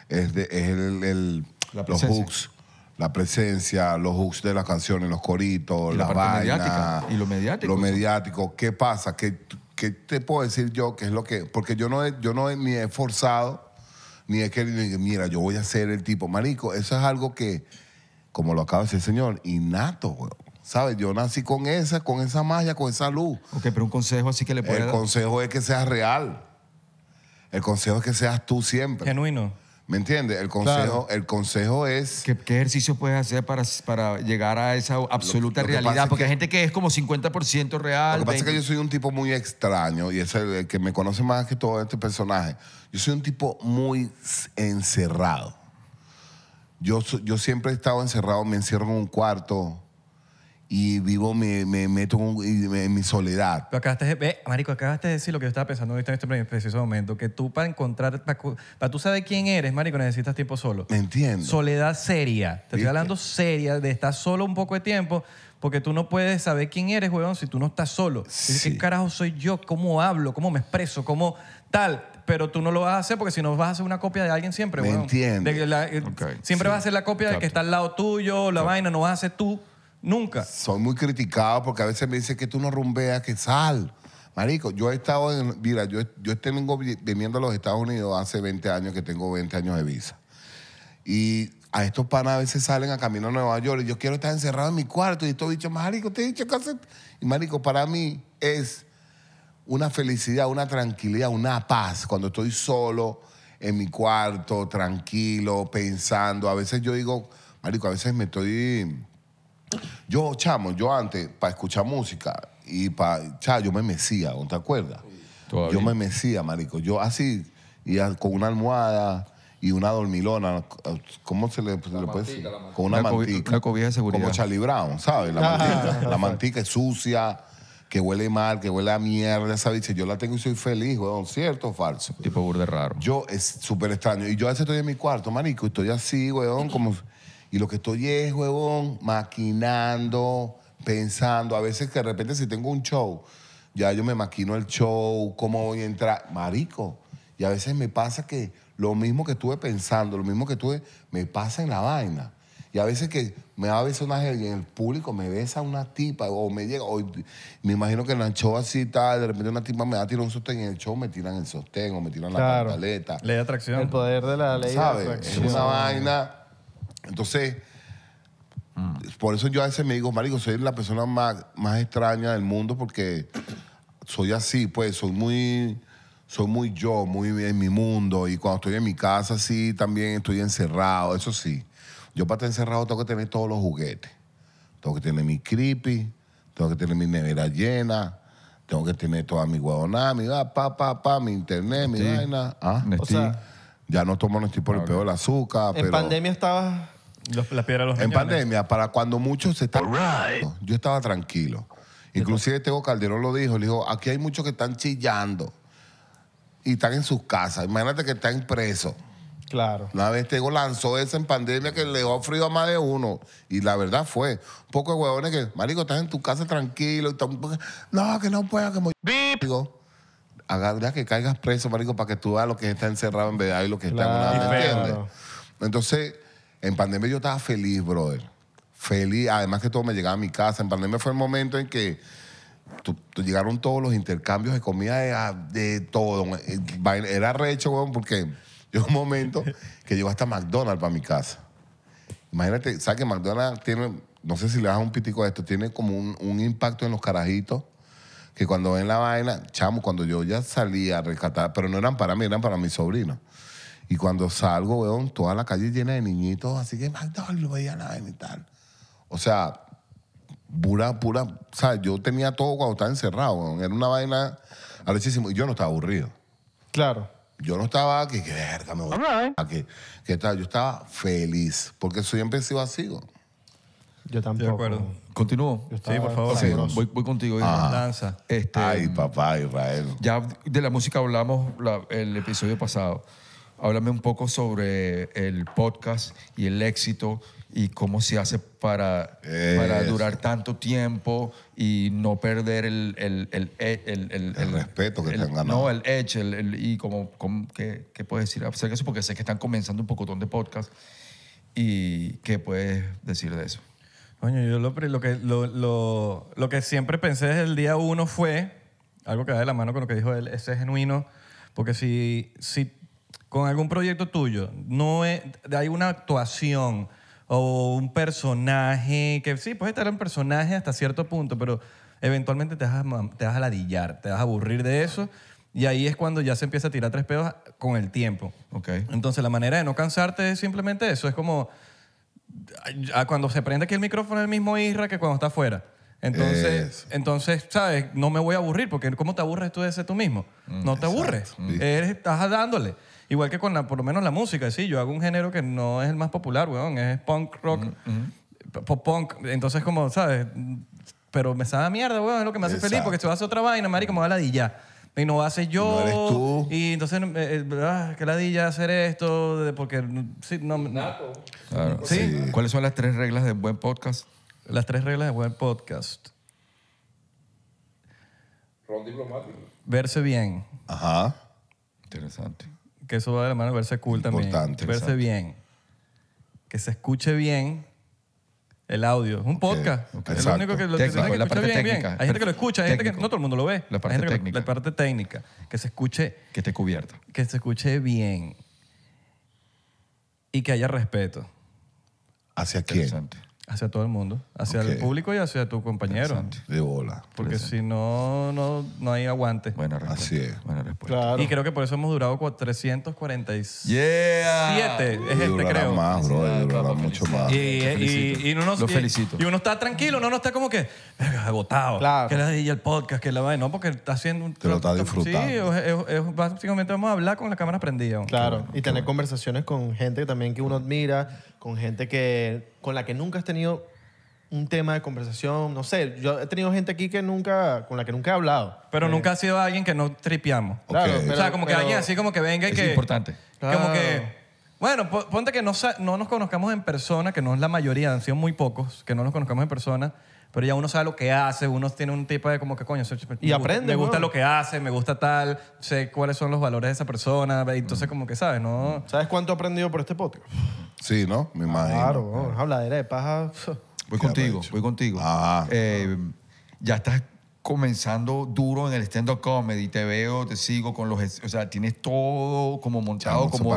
es, de, es los hooks la presencia, los hooks de las canciones, los coritos, la, la Y lo mediático. Lo mediático. ¿Qué pasa? ¿Qué, ¿Qué, te puedo decir yo? ¿Qué es lo que.? Porque yo no, he, yo no ni he forzado, ni he querido, mira, yo voy a ser el tipo. Marico, eso es algo que, como lo acaba de decir el señor, innato, ¿Sabes? Yo nací con esa, con esa magia, con esa luz. Ok, pero un consejo así que le puedo El consejo es que seas real. El consejo es que seas tú siempre. Genuino. ¿Me entiendes? El consejo, el consejo es... ¿Qué, ejercicio
puedes hacer para, para llegar a esa absoluta realidad? Porque hay gente que es como 50% real. Lo que pasa es que yo
soy un tipo muy extraño y es el, que me conoce más que todo este personaje. Yo soy un tipo muy encerrado. Yo, yo siempre he estado encerrado, me encierro en un cuarto y vivo, me, meto en, mi soledad.
Pero acabaste de, Marico, acabaste de decir lo que yo estaba pensando en este preciso momento, que tú para encontrar, para, tú saber quién eres, Marico, necesitas tiempo solo. Me entiendo. Soledad seria. Te estoy hablando seria, de estar solo un poco de tiempo, porque tú no puedes saber quién eres, huevón, si tú no estás solo. ¿Qué carajo soy yo? ¿Cómo hablo? ¿Cómo me expreso? ¿Cómo tal? pero tú no lo vas a hacer porque si no vas a hacer una copia de alguien siempre. Me entiendo. Eh, siempre vas a hacer la copia de que está al lado
tuyo, la vaina, no vas a hacer tú Nunca. Soy muy criticado porque a veces me dicen que tú no rumbeas, que sal. Marico, yo he estado en. Mira, yo, yo tengo viniendo a los Estados Unidos hace 20 años que tengo 20 años de visa. Y a estos panas a veces salen a camino a Nueva York y yo quiero estar encerrado en mi cuarto. Y estoy dicho, marico, te he dicho que Y marico, para mí es una felicidad, una tranquilidad, una paz cuando estoy solo en mi cuarto, tranquilo, pensando. A veces yo digo, marico, a veces me estoy yo, chamo, yo antes, para escuchar música y para. Chao, yo me mecía, te acuerdas? Yo me mecía, marico. Yo así, y con una almohada y una dormilona, ¿cómo se le, puede decir? Con una, mantica. Como Charlie Brown, ¿sabes? Ah. La mantica, es sucia, que huele mal, que huele a mierda, esa bicha. Yo la tengo y soy feliz, weón, ¿cierto o falso? Tipo burde raro. Yo, es súper extraño. Y yo a veces estoy en mi cuarto, marico, y estoy así, weón, como y lo que estoy es, huevón, maquinando, pensando. A veces que de repente si tengo un show, ya yo me maquino el show, cómo voy a entrar. Marico. Y a veces me pasa que lo mismo que estuve pensando, lo mismo que estuve, me pasa en la vaina. Y a veces que me da personaje y en el público me besa una tipa o me llega, o me imagino que en la show así tal, de repente una tipa me da tirar un sostén y en el show me tiran el sostén o me tiran la pantaleta.
Ley de atracción. El poder de la ley de una vaina
entonces, por eso yo a veces me digo, marico, soy la persona más, extraña del mundo porque soy así, pues, soy muy soy muy yo, muy en mi mundo. Y cuando estoy en mi casa, sí, también estoy encerrado, eso sí. Yo para estar encerrado tengo que tener todos los juguetes. Tengo que tener mi creepy, tengo que tener mi nevera llena, tengo que tener toda mi guadonada, mi mi internet, mi vaina. Ah, ya no tomo, no estoy por el peor del azúcar. En pandemia estaba. En pandemia, para cuando muchos se están... Yo estaba tranquilo. Inclusive Tego Calderón lo dijo, le dijo, aquí hay muchos que están chillando y están en sus casas. Imagínate que están presos. Claro. Una vez Tego lanzó eso en pandemia que le dio frío a más de uno. Y la verdad fue, un poco de huevones que, marico, estás en tu casa tranquilo. no, que no pueda, que Digo, agarra que caigas preso, marico, para que tú veas lo que está encerrado en verdad y lo que están en una... ¿Entiendes? Entonces en pandemia yo estaba feliz, brother. Feliz. Además que todo me llegaba a mi casa. En pandemia fue el momento en que llegaron todos los intercambios de comida de, ah, todo. Eh, era recho, weón, porque llegó un momento que llegó hasta McDonald's para mi casa. Imagínate, ¿sabes que McDonald's tiene, no sé si le das un pitico a esto, tiene como un, impacto en los carajitos que cuando ven la vaina, chamo, cuando yo ya salí a rescatar, pero no eran para mí, eran para mi sobrinos. Y cuando salgo, veo toda la calle llena de niñitos, así que no veía nada ni tal. O sea, pura, pura, o sea, yo tenía todo cuando estaba encerrado, Era una vaina arrechísima y yo no estaba aburrido. Claro. Yo no estaba aquí, que verga, me voy que, tal. Yo estaba feliz, porque soy he sido así,
Yo tampoco. acuerdo. Continúo. Sí, por favor.
voy, contigo. Ah. Danza. Ay, este, papá, Israel.
Ya de la música hablamos el episodio pasado háblame un poco sobre el podcast y el éxito y cómo se hace para, durar tanto tiempo y no perder el, el, e, respeto que te han ganado. No, el edge. y como, ¿qué, puedes decir acerca de eso? Porque sé que están comenzando un poco de podcast. ¿Y qué puedes decir de eso?
Coño, yo lo, que, lo, que siempre pensé desde el día uno fue, algo que da de la mano con lo que dijo él, ese genuino, porque si, si con algún proyecto tuyo, no hay una actuación o un personaje que sí, puede estar en personaje hasta cierto punto, pero eventualmente te vas, a, te vas a ladillar, te vas a aburrir de eso. Y ahí es cuando ya se empieza a tirar tres pedos con el tiempo. Entonces, la manera de no cansarte es simplemente eso. Es como cuando se prende aquí el micrófono el mismo Isra que cuando está afuera. Entonces, entonces, ¿sabes? No me voy a aburrir, porque ¿cómo te aburres tú de ser tú mismo? Mm, no te aburres. estás dándole. Igual que con la, por lo menos la música, sí, yo hago un género que no es el más popular, weón, es punk rock, pop punk, entonces como, ¿sabes? Pero me sabe a mierda, weón, es lo que me hace feliz, porque si vas a hacer otra vaina, marica me va a la dilla y no haces yo. eres tú. Y entonces, eh, que eh, ah, qué ladilla hacer esto, porque mm, sí, no. Nato.
¿Sí? ¿Cuáles son las tres reglas de buen podcast? Las tres reglas de buen podcast.
Ron diplomático.
Verse bien. Ajá.
Interesante
eso va de la mano verse cool también. verse bien. Que se escuche bien el audio. Es un podcast. es lo único que lo la parte bien, técnica. Hay gente que lo escucha, hay gente que no todo el mundo lo ve. La parte técnica. Que, la parte técnica. Que se escuche.
Que esté cubierto
Que se escuche bien. Y que haya respeto.
¿Hacia quién?
Hacia todo el mundo, hacia el público y hacia tu compañero. De bola. Porque si no, no, hay aguante. Buena respuesta. Así es. Y creo que por eso hemos durado 347. Yeah. Es este, creo.
más, mucho más. Y, y,
y, uno, Lo felicito. Y, uno está tranquilo, uno no está como que agotado. Claro. Que la diga el podcast, que la No, porque está haciendo un...
Te lo está disfrutando.
Sí, básicamente vamos a hablar con la cámara prendida.
Claro. claro. y tener conversaciones con gente también que uno admira con gente que, con la que nunca has tenido un tema de conversación, no sé, yo he tenido gente aquí que nunca, con la que nunca
he hablado. Pero eh, nunca ha sido alguien que no tripeamos.
Claro, o sea, como que alguien así como que venga y que... Es
importante.
Como que... Bueno, ponte que no, no nos conozcamos en persona, que no es la mayoría, han sido muy pocos, que no nos conozcamos en persona, pero ya uno sabe lo que hace, uno tiene un tipo de como que coño,
Y aprende, Me gusta lo
que hace, me gusta tal, sé cuáles son los valores de esa persona, y entonces mm. como que sabes, ¿no? ¿Sabes cuánto he aprendido por este podcast?
Sí, ¿no? Me imagino.
Claro, habladera de
paja. Pues, voy contigo, voy contigo. Ah. Eh, ya estás comenzando duro en el stand-up comedy. Te veo, te sigo con los... O sea, tienes todo como montado, como,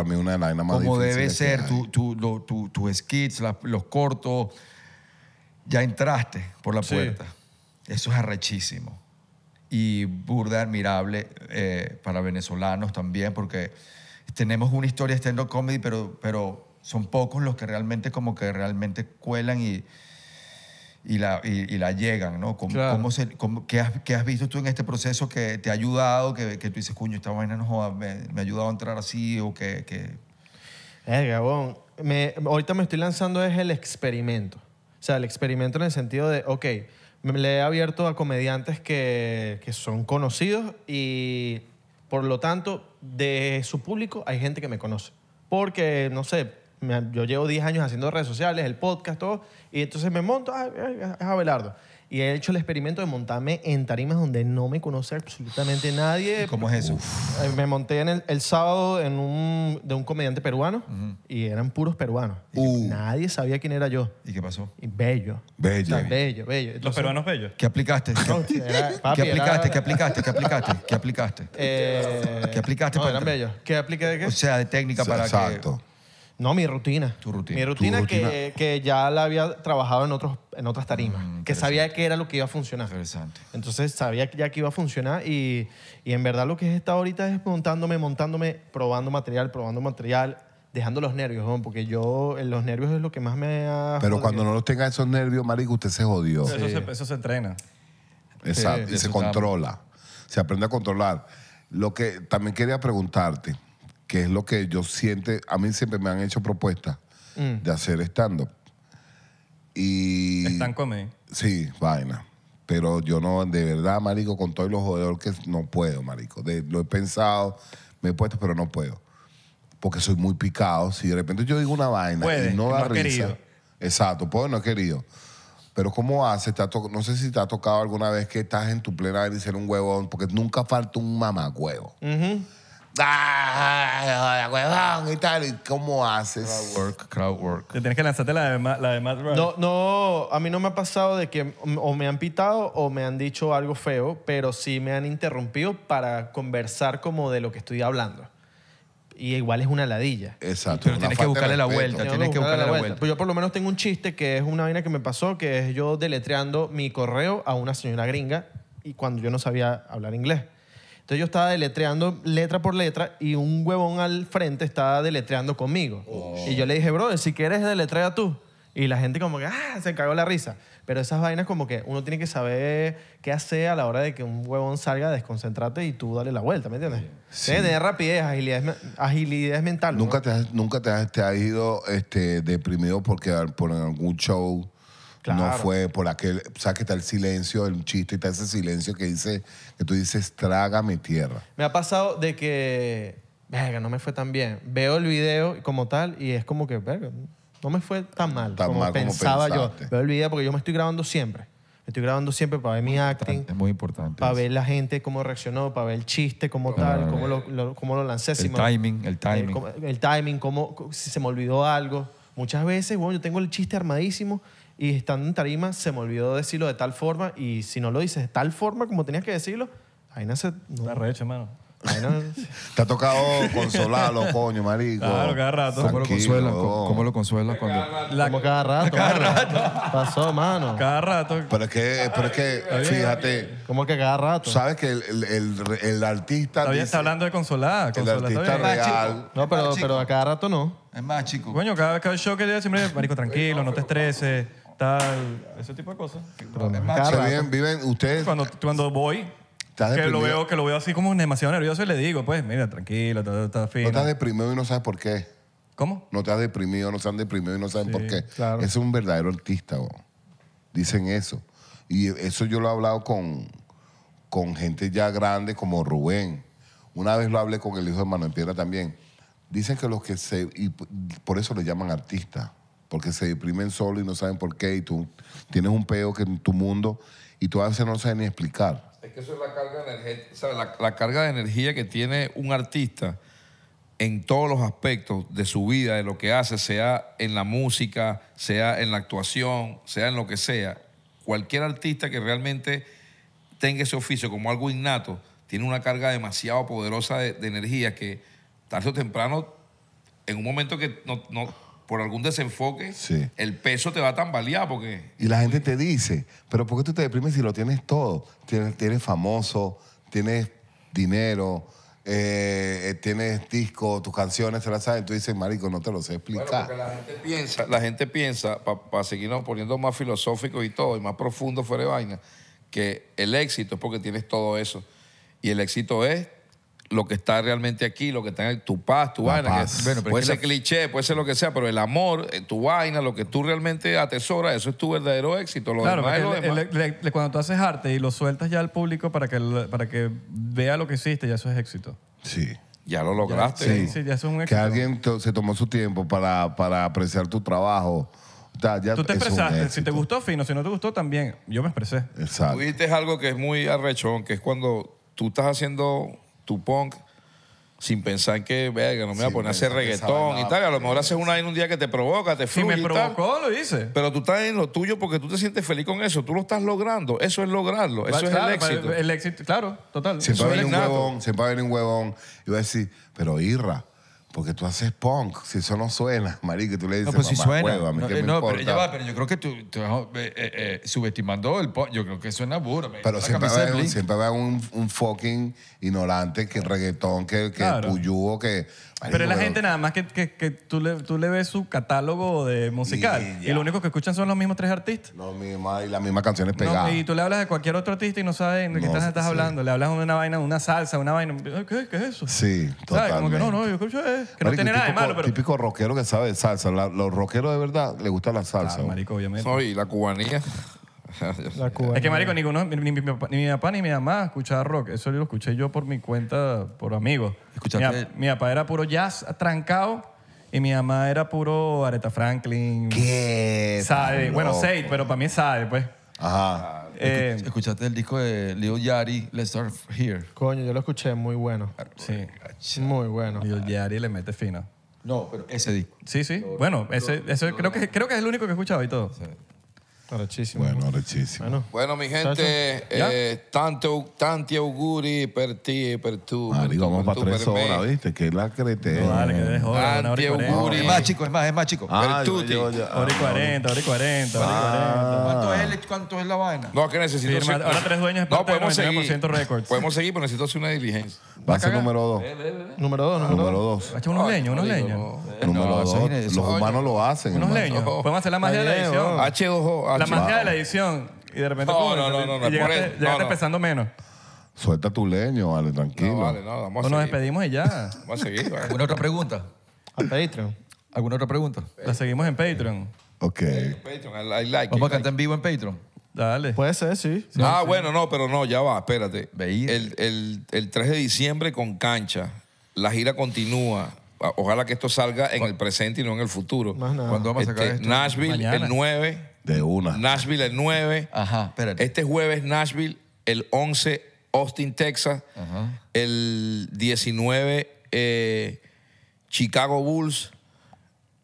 debe ser. Tu- tu- tu- tus skits, los cortos, ya entraste por la puerta. Eso es arrechísimo. Y burda admirable eh, para venezolanos también, porque tenemos una historia de comedy, pero, pero son pocos los que realmente como que realmente cuelan y, y, la, y, la llegan, ¿no? ¿Cómo, se, cómo, qué, has, visto tú en este proceso que te ha ayudado, que, que tú dices, cuño, esta vaina no me, me, ha ayudado a entrar así o que... que... Eh, Gabón, ahorita me estoy lanzando es el experimento.
O sea, el experimento en el sentido de, ok, le he abierto a comediantes que, que son conocidos y por lo tanto de su público hay gente que me conoce. Porque, no sé, yo llevo 10 años haciendo redes sociales, el podcast, todo, y entonces me monto, ah, es Abelardo y he hecho el experimento de montarme en tarimas donde no me conoce absolutamente nadie. ¿Cómo es eso? Eh, me monté en el, sábado en un, de un comediante peruano y eran puros peruanos. Uh. nadie sabía quién era yo. ¿Y qué pasó? Y bello. Bello. bello, bello. ¿Los peruanos bellos? ¿Qué aplicaste? ¿Qué, aplicaste? ¿Qué aplicaste? ¿Qué aplicaste? ¿Qué eh, aplicaste? ¿Qué aplicaste? No, para eran bellos. ¿Qué aplicaste de qué? O sea, de técnica para Exacto. No, mi rutina. Tu rutina. Mi rutina, que, ya la había trabajado en, otros, en otras mm, tarimas. que sabía que era lo que iba a funcionar. Interesante. Entonces sabía que ya que iba a funcionar y, en verdad lo que he estado ahorita es montándome, montándome, probando material, probando material, dejando los nervios, porque yo los nervios es lo que más me ha Pero
cuando no los tenga esos nervios, marico, usted se jodió. Eso,
se, eso, se, entrena.
Exacto, y se controla. Se aprende a controlar. Lo que también quería preguntarte, que es lo que yo siento, a mí siempre me han hecho propuestas mm. de hacer stand-up. Y... ¿Están comedy? Sí, vaina. Pero yo no, de verdad, marico, con todos los jodedor que no puedo, marico. lo he pensado, me he puesto, pero no puedo. Porque soy muy picado. Si de repente yo digo una vaina y no da no risa. Querido. Exacto, puedo no he querido. Pero ¿cómo haces? No sé si te ha tocado alguna vez que estás en tu plena y ser un huevón, porque nunca falta un mamá huevo tal. cómo haces? Crowdwork, tienes que lanzarte la de, la
No, a mí no me ha pasado de que o me han pitado o me han dicho algo feo, pero sí me han interrumpido para conversar como de lo que estoy hablando. Y igual es una ladilla.
Exacto. Pero tienes que buscarle la vuelta. Tienes que buscarle la vuelta.
Pues yo por lo menos tengo un chiste que es una vaina que me pasó, que es yo deletreando mi correo a una señora gringa y cuando yo no sabía hablar inglés. Entonces yo estaba deletreando letra por letra y un huevón al frente estaba deletreando conmigo.
Oh. Y yo
le dije, bro, si quieres deletrea tú. Y la gente como que, ah, se cagó la risa. Pero esas vainas como que uno tiene que saber qué hacer a la hora de que un huevón salga, desconcentrate y tú dale la vuelta, ¿me entiendes?
Sí. tener rapidez, agilidad, agilidad mental. ¿Nunca, te has, nunca te te ido este, deprimido porque por algún show no fue por aquel, ¿sabes que está el silencio el chiste? Está ese silencio que dice, que tú dices, mi tierra.
Me ha pasado de que, verga, no me fue tan bien. Veo el video como tal y es como que, verga, no me fue tan mal tan como pensaba yo. Veo el video porque yo me estoy grabando siempre. Me estoy grabando siempre para ver mi acting.
Es muy importante.
Para ver la gente cómo reaccionó, para ver el chiste como tal, cómo lo, lancé. El timing, el eh, timing. El, timing, cómo, si se me olvidó algo. Muchas veces, bueno, yo tengo el chiste armadísimo y estando en tarima se me olvidó decirlo de tal forma y si no lo dices de tal forma como tenías que decirlo, ahí no se... re recho, hermano.
Te ha tocado consolarlo,
coño, marico. Claro, cada rato. ¿Cómo lo consuelas? ¿Cómo, lo
consuelas cuando...?
Como cada rato. Cada rato.
Pasó, mano. Cada rato. Pero es que,
pero es
que fíjate... ¿Cómo que cada rato? Sabes que el, el, el, artista... Todavía está hablando
de consolar el artista real... No, pero, pero a cada rato no. Es más chico. Coño, cada vez que show que yo siempre... Marico, tranquilo, no te estreses tal, ese tipo de cosas. bien, viven ustedes. Cuando, voy,
que lo, veo,
que lo veo así como demasiado nervioso y le digo, pues, mira, tranquilo, está, fino. No estás
deprimido y no sabes por qué. ¿Cómo? No te has deprimido, no se han deprimido y no saben por qué. Es un verdadero artista, dicen eso. Y eso yo lo he hablado con, con gente ya grande como Rubén. Una vez lo hablé con el hijo de Manuel Piedra también. Dicen que los que se... Y por eso le llaman artista porque se deprimen solo y no saben por qué, y tú tienes un peo que en tu mundo y tú a veces no sabes ni explicar. Es
que eso es la carga, la, carga de energía que tiene un artista en todos los aspectos de su vida, de lo que hace, sea en la música, sea en la actuación, sea en lo que sea. Cualquier artista que realmente tenga ese oficio como algo innato, tiene una carga demasiado poderosa de, energía que tarde o temprano, en un momento que no por algún desenfoque, el peso te va a tambalear porque...
Y la gente te dice, pero ¿por qué tú te deprimes si lo tienes todo? Tienes, famoso, tienes dinero, eh, eh, tienes disco, tus canciones te las saben. Tú dices, marico, no te lo sé explicar.
la gente piensa, la gente piensa para seguirnos poniendo más filosóficos y todo, y más profundo fuera de vaina, que el éxito es porque tienes todo eso. Y el éxito es lo que está realmente aquí, lo que está en tu paz, tu vaina. puede ser cliché, puede ser lo que sea, pero el amor, eh, tu vaina, lo que tú realmente atesoras, eso es tu verdadero éxito. claro,
cuando tú haces arte y lo sueltas ya al público para que, para que vea lo que hiciste, ya eso es éxito.
Sí.
Ya lo
lograste. sí, sí, ya es un
éxito. Que alguien se tomó su tiempo para, apreciar tu trabajo. tú te expresaste. Si
te gustó, fino. Si no te gustó, también. Yo me expresé. Exacto. Tú
dijiste
algo que es muy arrechón, que es cuando tú estás haciendo tu punk sin pensar que, verga, no me voy a poner a hacer reggaetón y tal. A lo mejor haces una en un día que te provoca, te fluye y me provocó, lo hice. Pero tú estás en lo tuyo porque tú te sientes feliz con eso. Tú lo estás logrando. Eso es lograrlo. Eso es el éxito. El éxito,
claro, total.
Siempre va a venir un huevón,
siempre va venir un huevón y va a decir, pero Irra, porque tú haces punk, si eso no suena, marico, tú le dices, no, pues a mí no, eh, me no pero ya va,
pero yo creo que tú, eh, eh, subestimando el punk, yo creo que suena burro. Pero siempre va, siempre
va un, fucking ignorante que reggaetón, que, que que, pero es la gente
nada más que, tú, le, tú le ves su catálogo de musical. Y, lo único que escuchan son los mismos tres
artistas. los mismos y las mismas canciones pegadas. y
tú le hablas de cualquier otro artista y no sabes de qué estás, hablando. Le hablas de una vaina, una salsa, una vaina. ¿Qué, qué
es eso? Sí, ¿Sabes? Como que no,
no, yo escucho eso. Eh, que no tiene nada de malo, pero.
Típico rockero que sabe de salsa. los rockeros de verdad les gusta la salsa. marico, obviamente. Soy
la cubanía.
Es que, marico, ninguno, ni, mi papá ni mi mamá escuchaba rock. Eso lo escuché yo por mi cuenta, por amigos. Mi, papá era puro jazz trancado. Y mi mamá era puro Aretha Franklin. ¿Qué?
sabe Bueno, seis pero para mí sabe pues. Ajá. Eh, ¿Escuchaste el disco de Leo Yari, Let's Start Here?
Coño, yo lo escuché, muy bueno. Sí. Muy bueno. Lil Yari le mete fino.
No, pero ese disco.
Sí, sí. Bueno, ese, creo, que, creo que es el único que he escuchado y todo. Sí.
Arrechísimo. Bueno, arrechísimo. Bueno, bueno mi
gente,
eh, tanto, tanti auguri per ti y per tu.
Marico, vamos para tres horas,
¿viste? Que la crete. No, vale, que dejo. Tanti auguri. Es más
chico, es más, es más chico. Ah, per tutti. Hora 40, hora y 40,
¿Cuánto,
es, ¿Cuánto es la vaina? No, que necesito... ahora tres dueños no, podemos seguir. récord. Podemos seguir, pero necesito hacer una diligencia.
Base número dos. Número dos, número dos. echar ah, unos leños, unos leños. Número dos. Los humanos lo hacen. Unos leños. Podemos hacer la magia de la edición. H2O, la magia de la edición.
Y de repente. No, no, no, no. llegaste,
menos. Suelta tu leño, vale, tranquilo. No, vale,
no, vamos a Nos despedimos y ya. Vamos a seguir. ¿Alguna otra pregunta? A Patreon. ¿Alguna otra pregunta? La seguimos en Patreon. Ok.
Patreon,
like Vamos a cantar en vivo en Patreon. Dale. Puede ser, sí. ah,
bueno, no, pero no, ya va, espérate. El, el, el 3 de diciembre con cancha. La gira continúa ojalá que esto salga en el presente y no en el futuro. Más nada. ¿Cuándo vamos a sacar este, esto? Nashville, el 9. De una. Nashville el 9. Este jueves Nashville, el 11 Austin, Texas. El 19 eh, Chicago Bulls.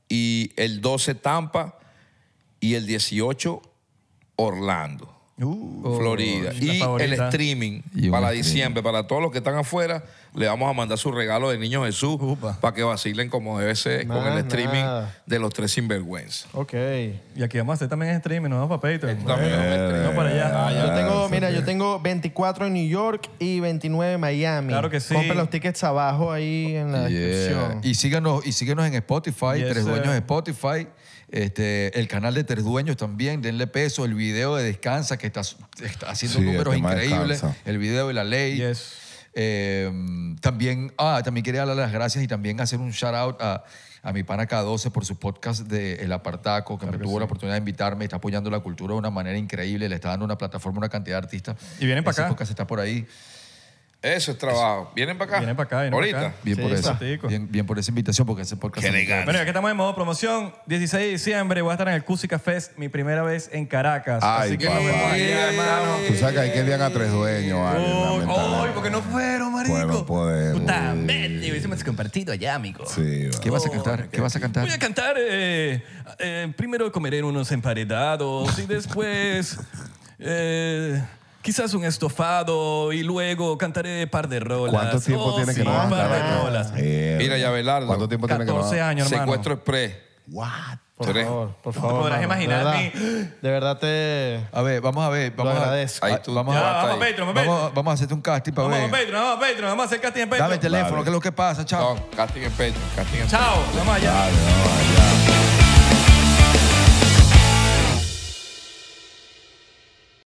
Y el 12 Tampa. Y el 18 Orlando. Uh, Florida. y el streaming para diciembre, para todos los que están afuera, le vamos a mandar su regalo de Niño Jesús para que vacilen como debe ser con el streaming de los tres sinvergüenzas.
Ok. Y aquí vamos a hacer también
streaming, no para
yo tengo,
mira, yo tengo 24 en New York y 29 en Miami. Claro que sí. Compren los tickets abajo ahí en la descripción.
Y síganos, y síguenos en Spotify, Tres Dueños de Spotify. Este, el canal de terdueños también, denle peso. El video de Descansa, que está, haciendo números increíbles. El video de la ley. Em, también, ah, también quería darle las gracias y también hacer un shout out a, a mi pana K12 por su podcast de El Apartaco, que me tuvo la oportunidad de invitarme, está apoyando la cultura de una manera increíble, le está dando una plataforma a una cantidad de artistas. Y vienen para acá. Podcast está por ahí.
Eso es trabajo. ¿Vienen para acá? Vienen para acá, Ahorita. Bien por eso. Bien,
por esa invitación,
porque ese podcast. Bueno, aquí que
estamos en modo promoción, 16 de diciembre voy a estar en el Cusica Fest, mi primera vez en Caracas. así que papá. hermano. Tú
sabes que hay que enviar a tres dueños. Ay,
porque no fueron, marico. Bueno, podemos. Puta, vete, ese compartido allá, amigo. Sí,
¿Qué vas a cantar? ¿Qué vas a cantar? Voy
a cantar. Eh, eh, primero comeré unos emparedados y después. Eh, quizás un estofado y
luego cantaré un par de rolas. ¿Cuánto tiempo oh, tiene que no un par de rolas? Mira, ya Belardo. ¿Cuánto tiempo
tiene que no 14 años, hermano. Secuestro
Express. What? Por favor, por favor. te podrás imaginar de
verdad,
de verdad te. A ver, vamos a ver. Vamos lo agradezco. A, ahí vamos, a, vamos, hacerte un casting para ver. Vamos a Patreon, vamos a vamos a hacer casting en Patreon. Dame el teléfono, que ¿qué es lo que pasa? Chao. No, casting en Patreon, casting en Chao, vamos vamos
allá.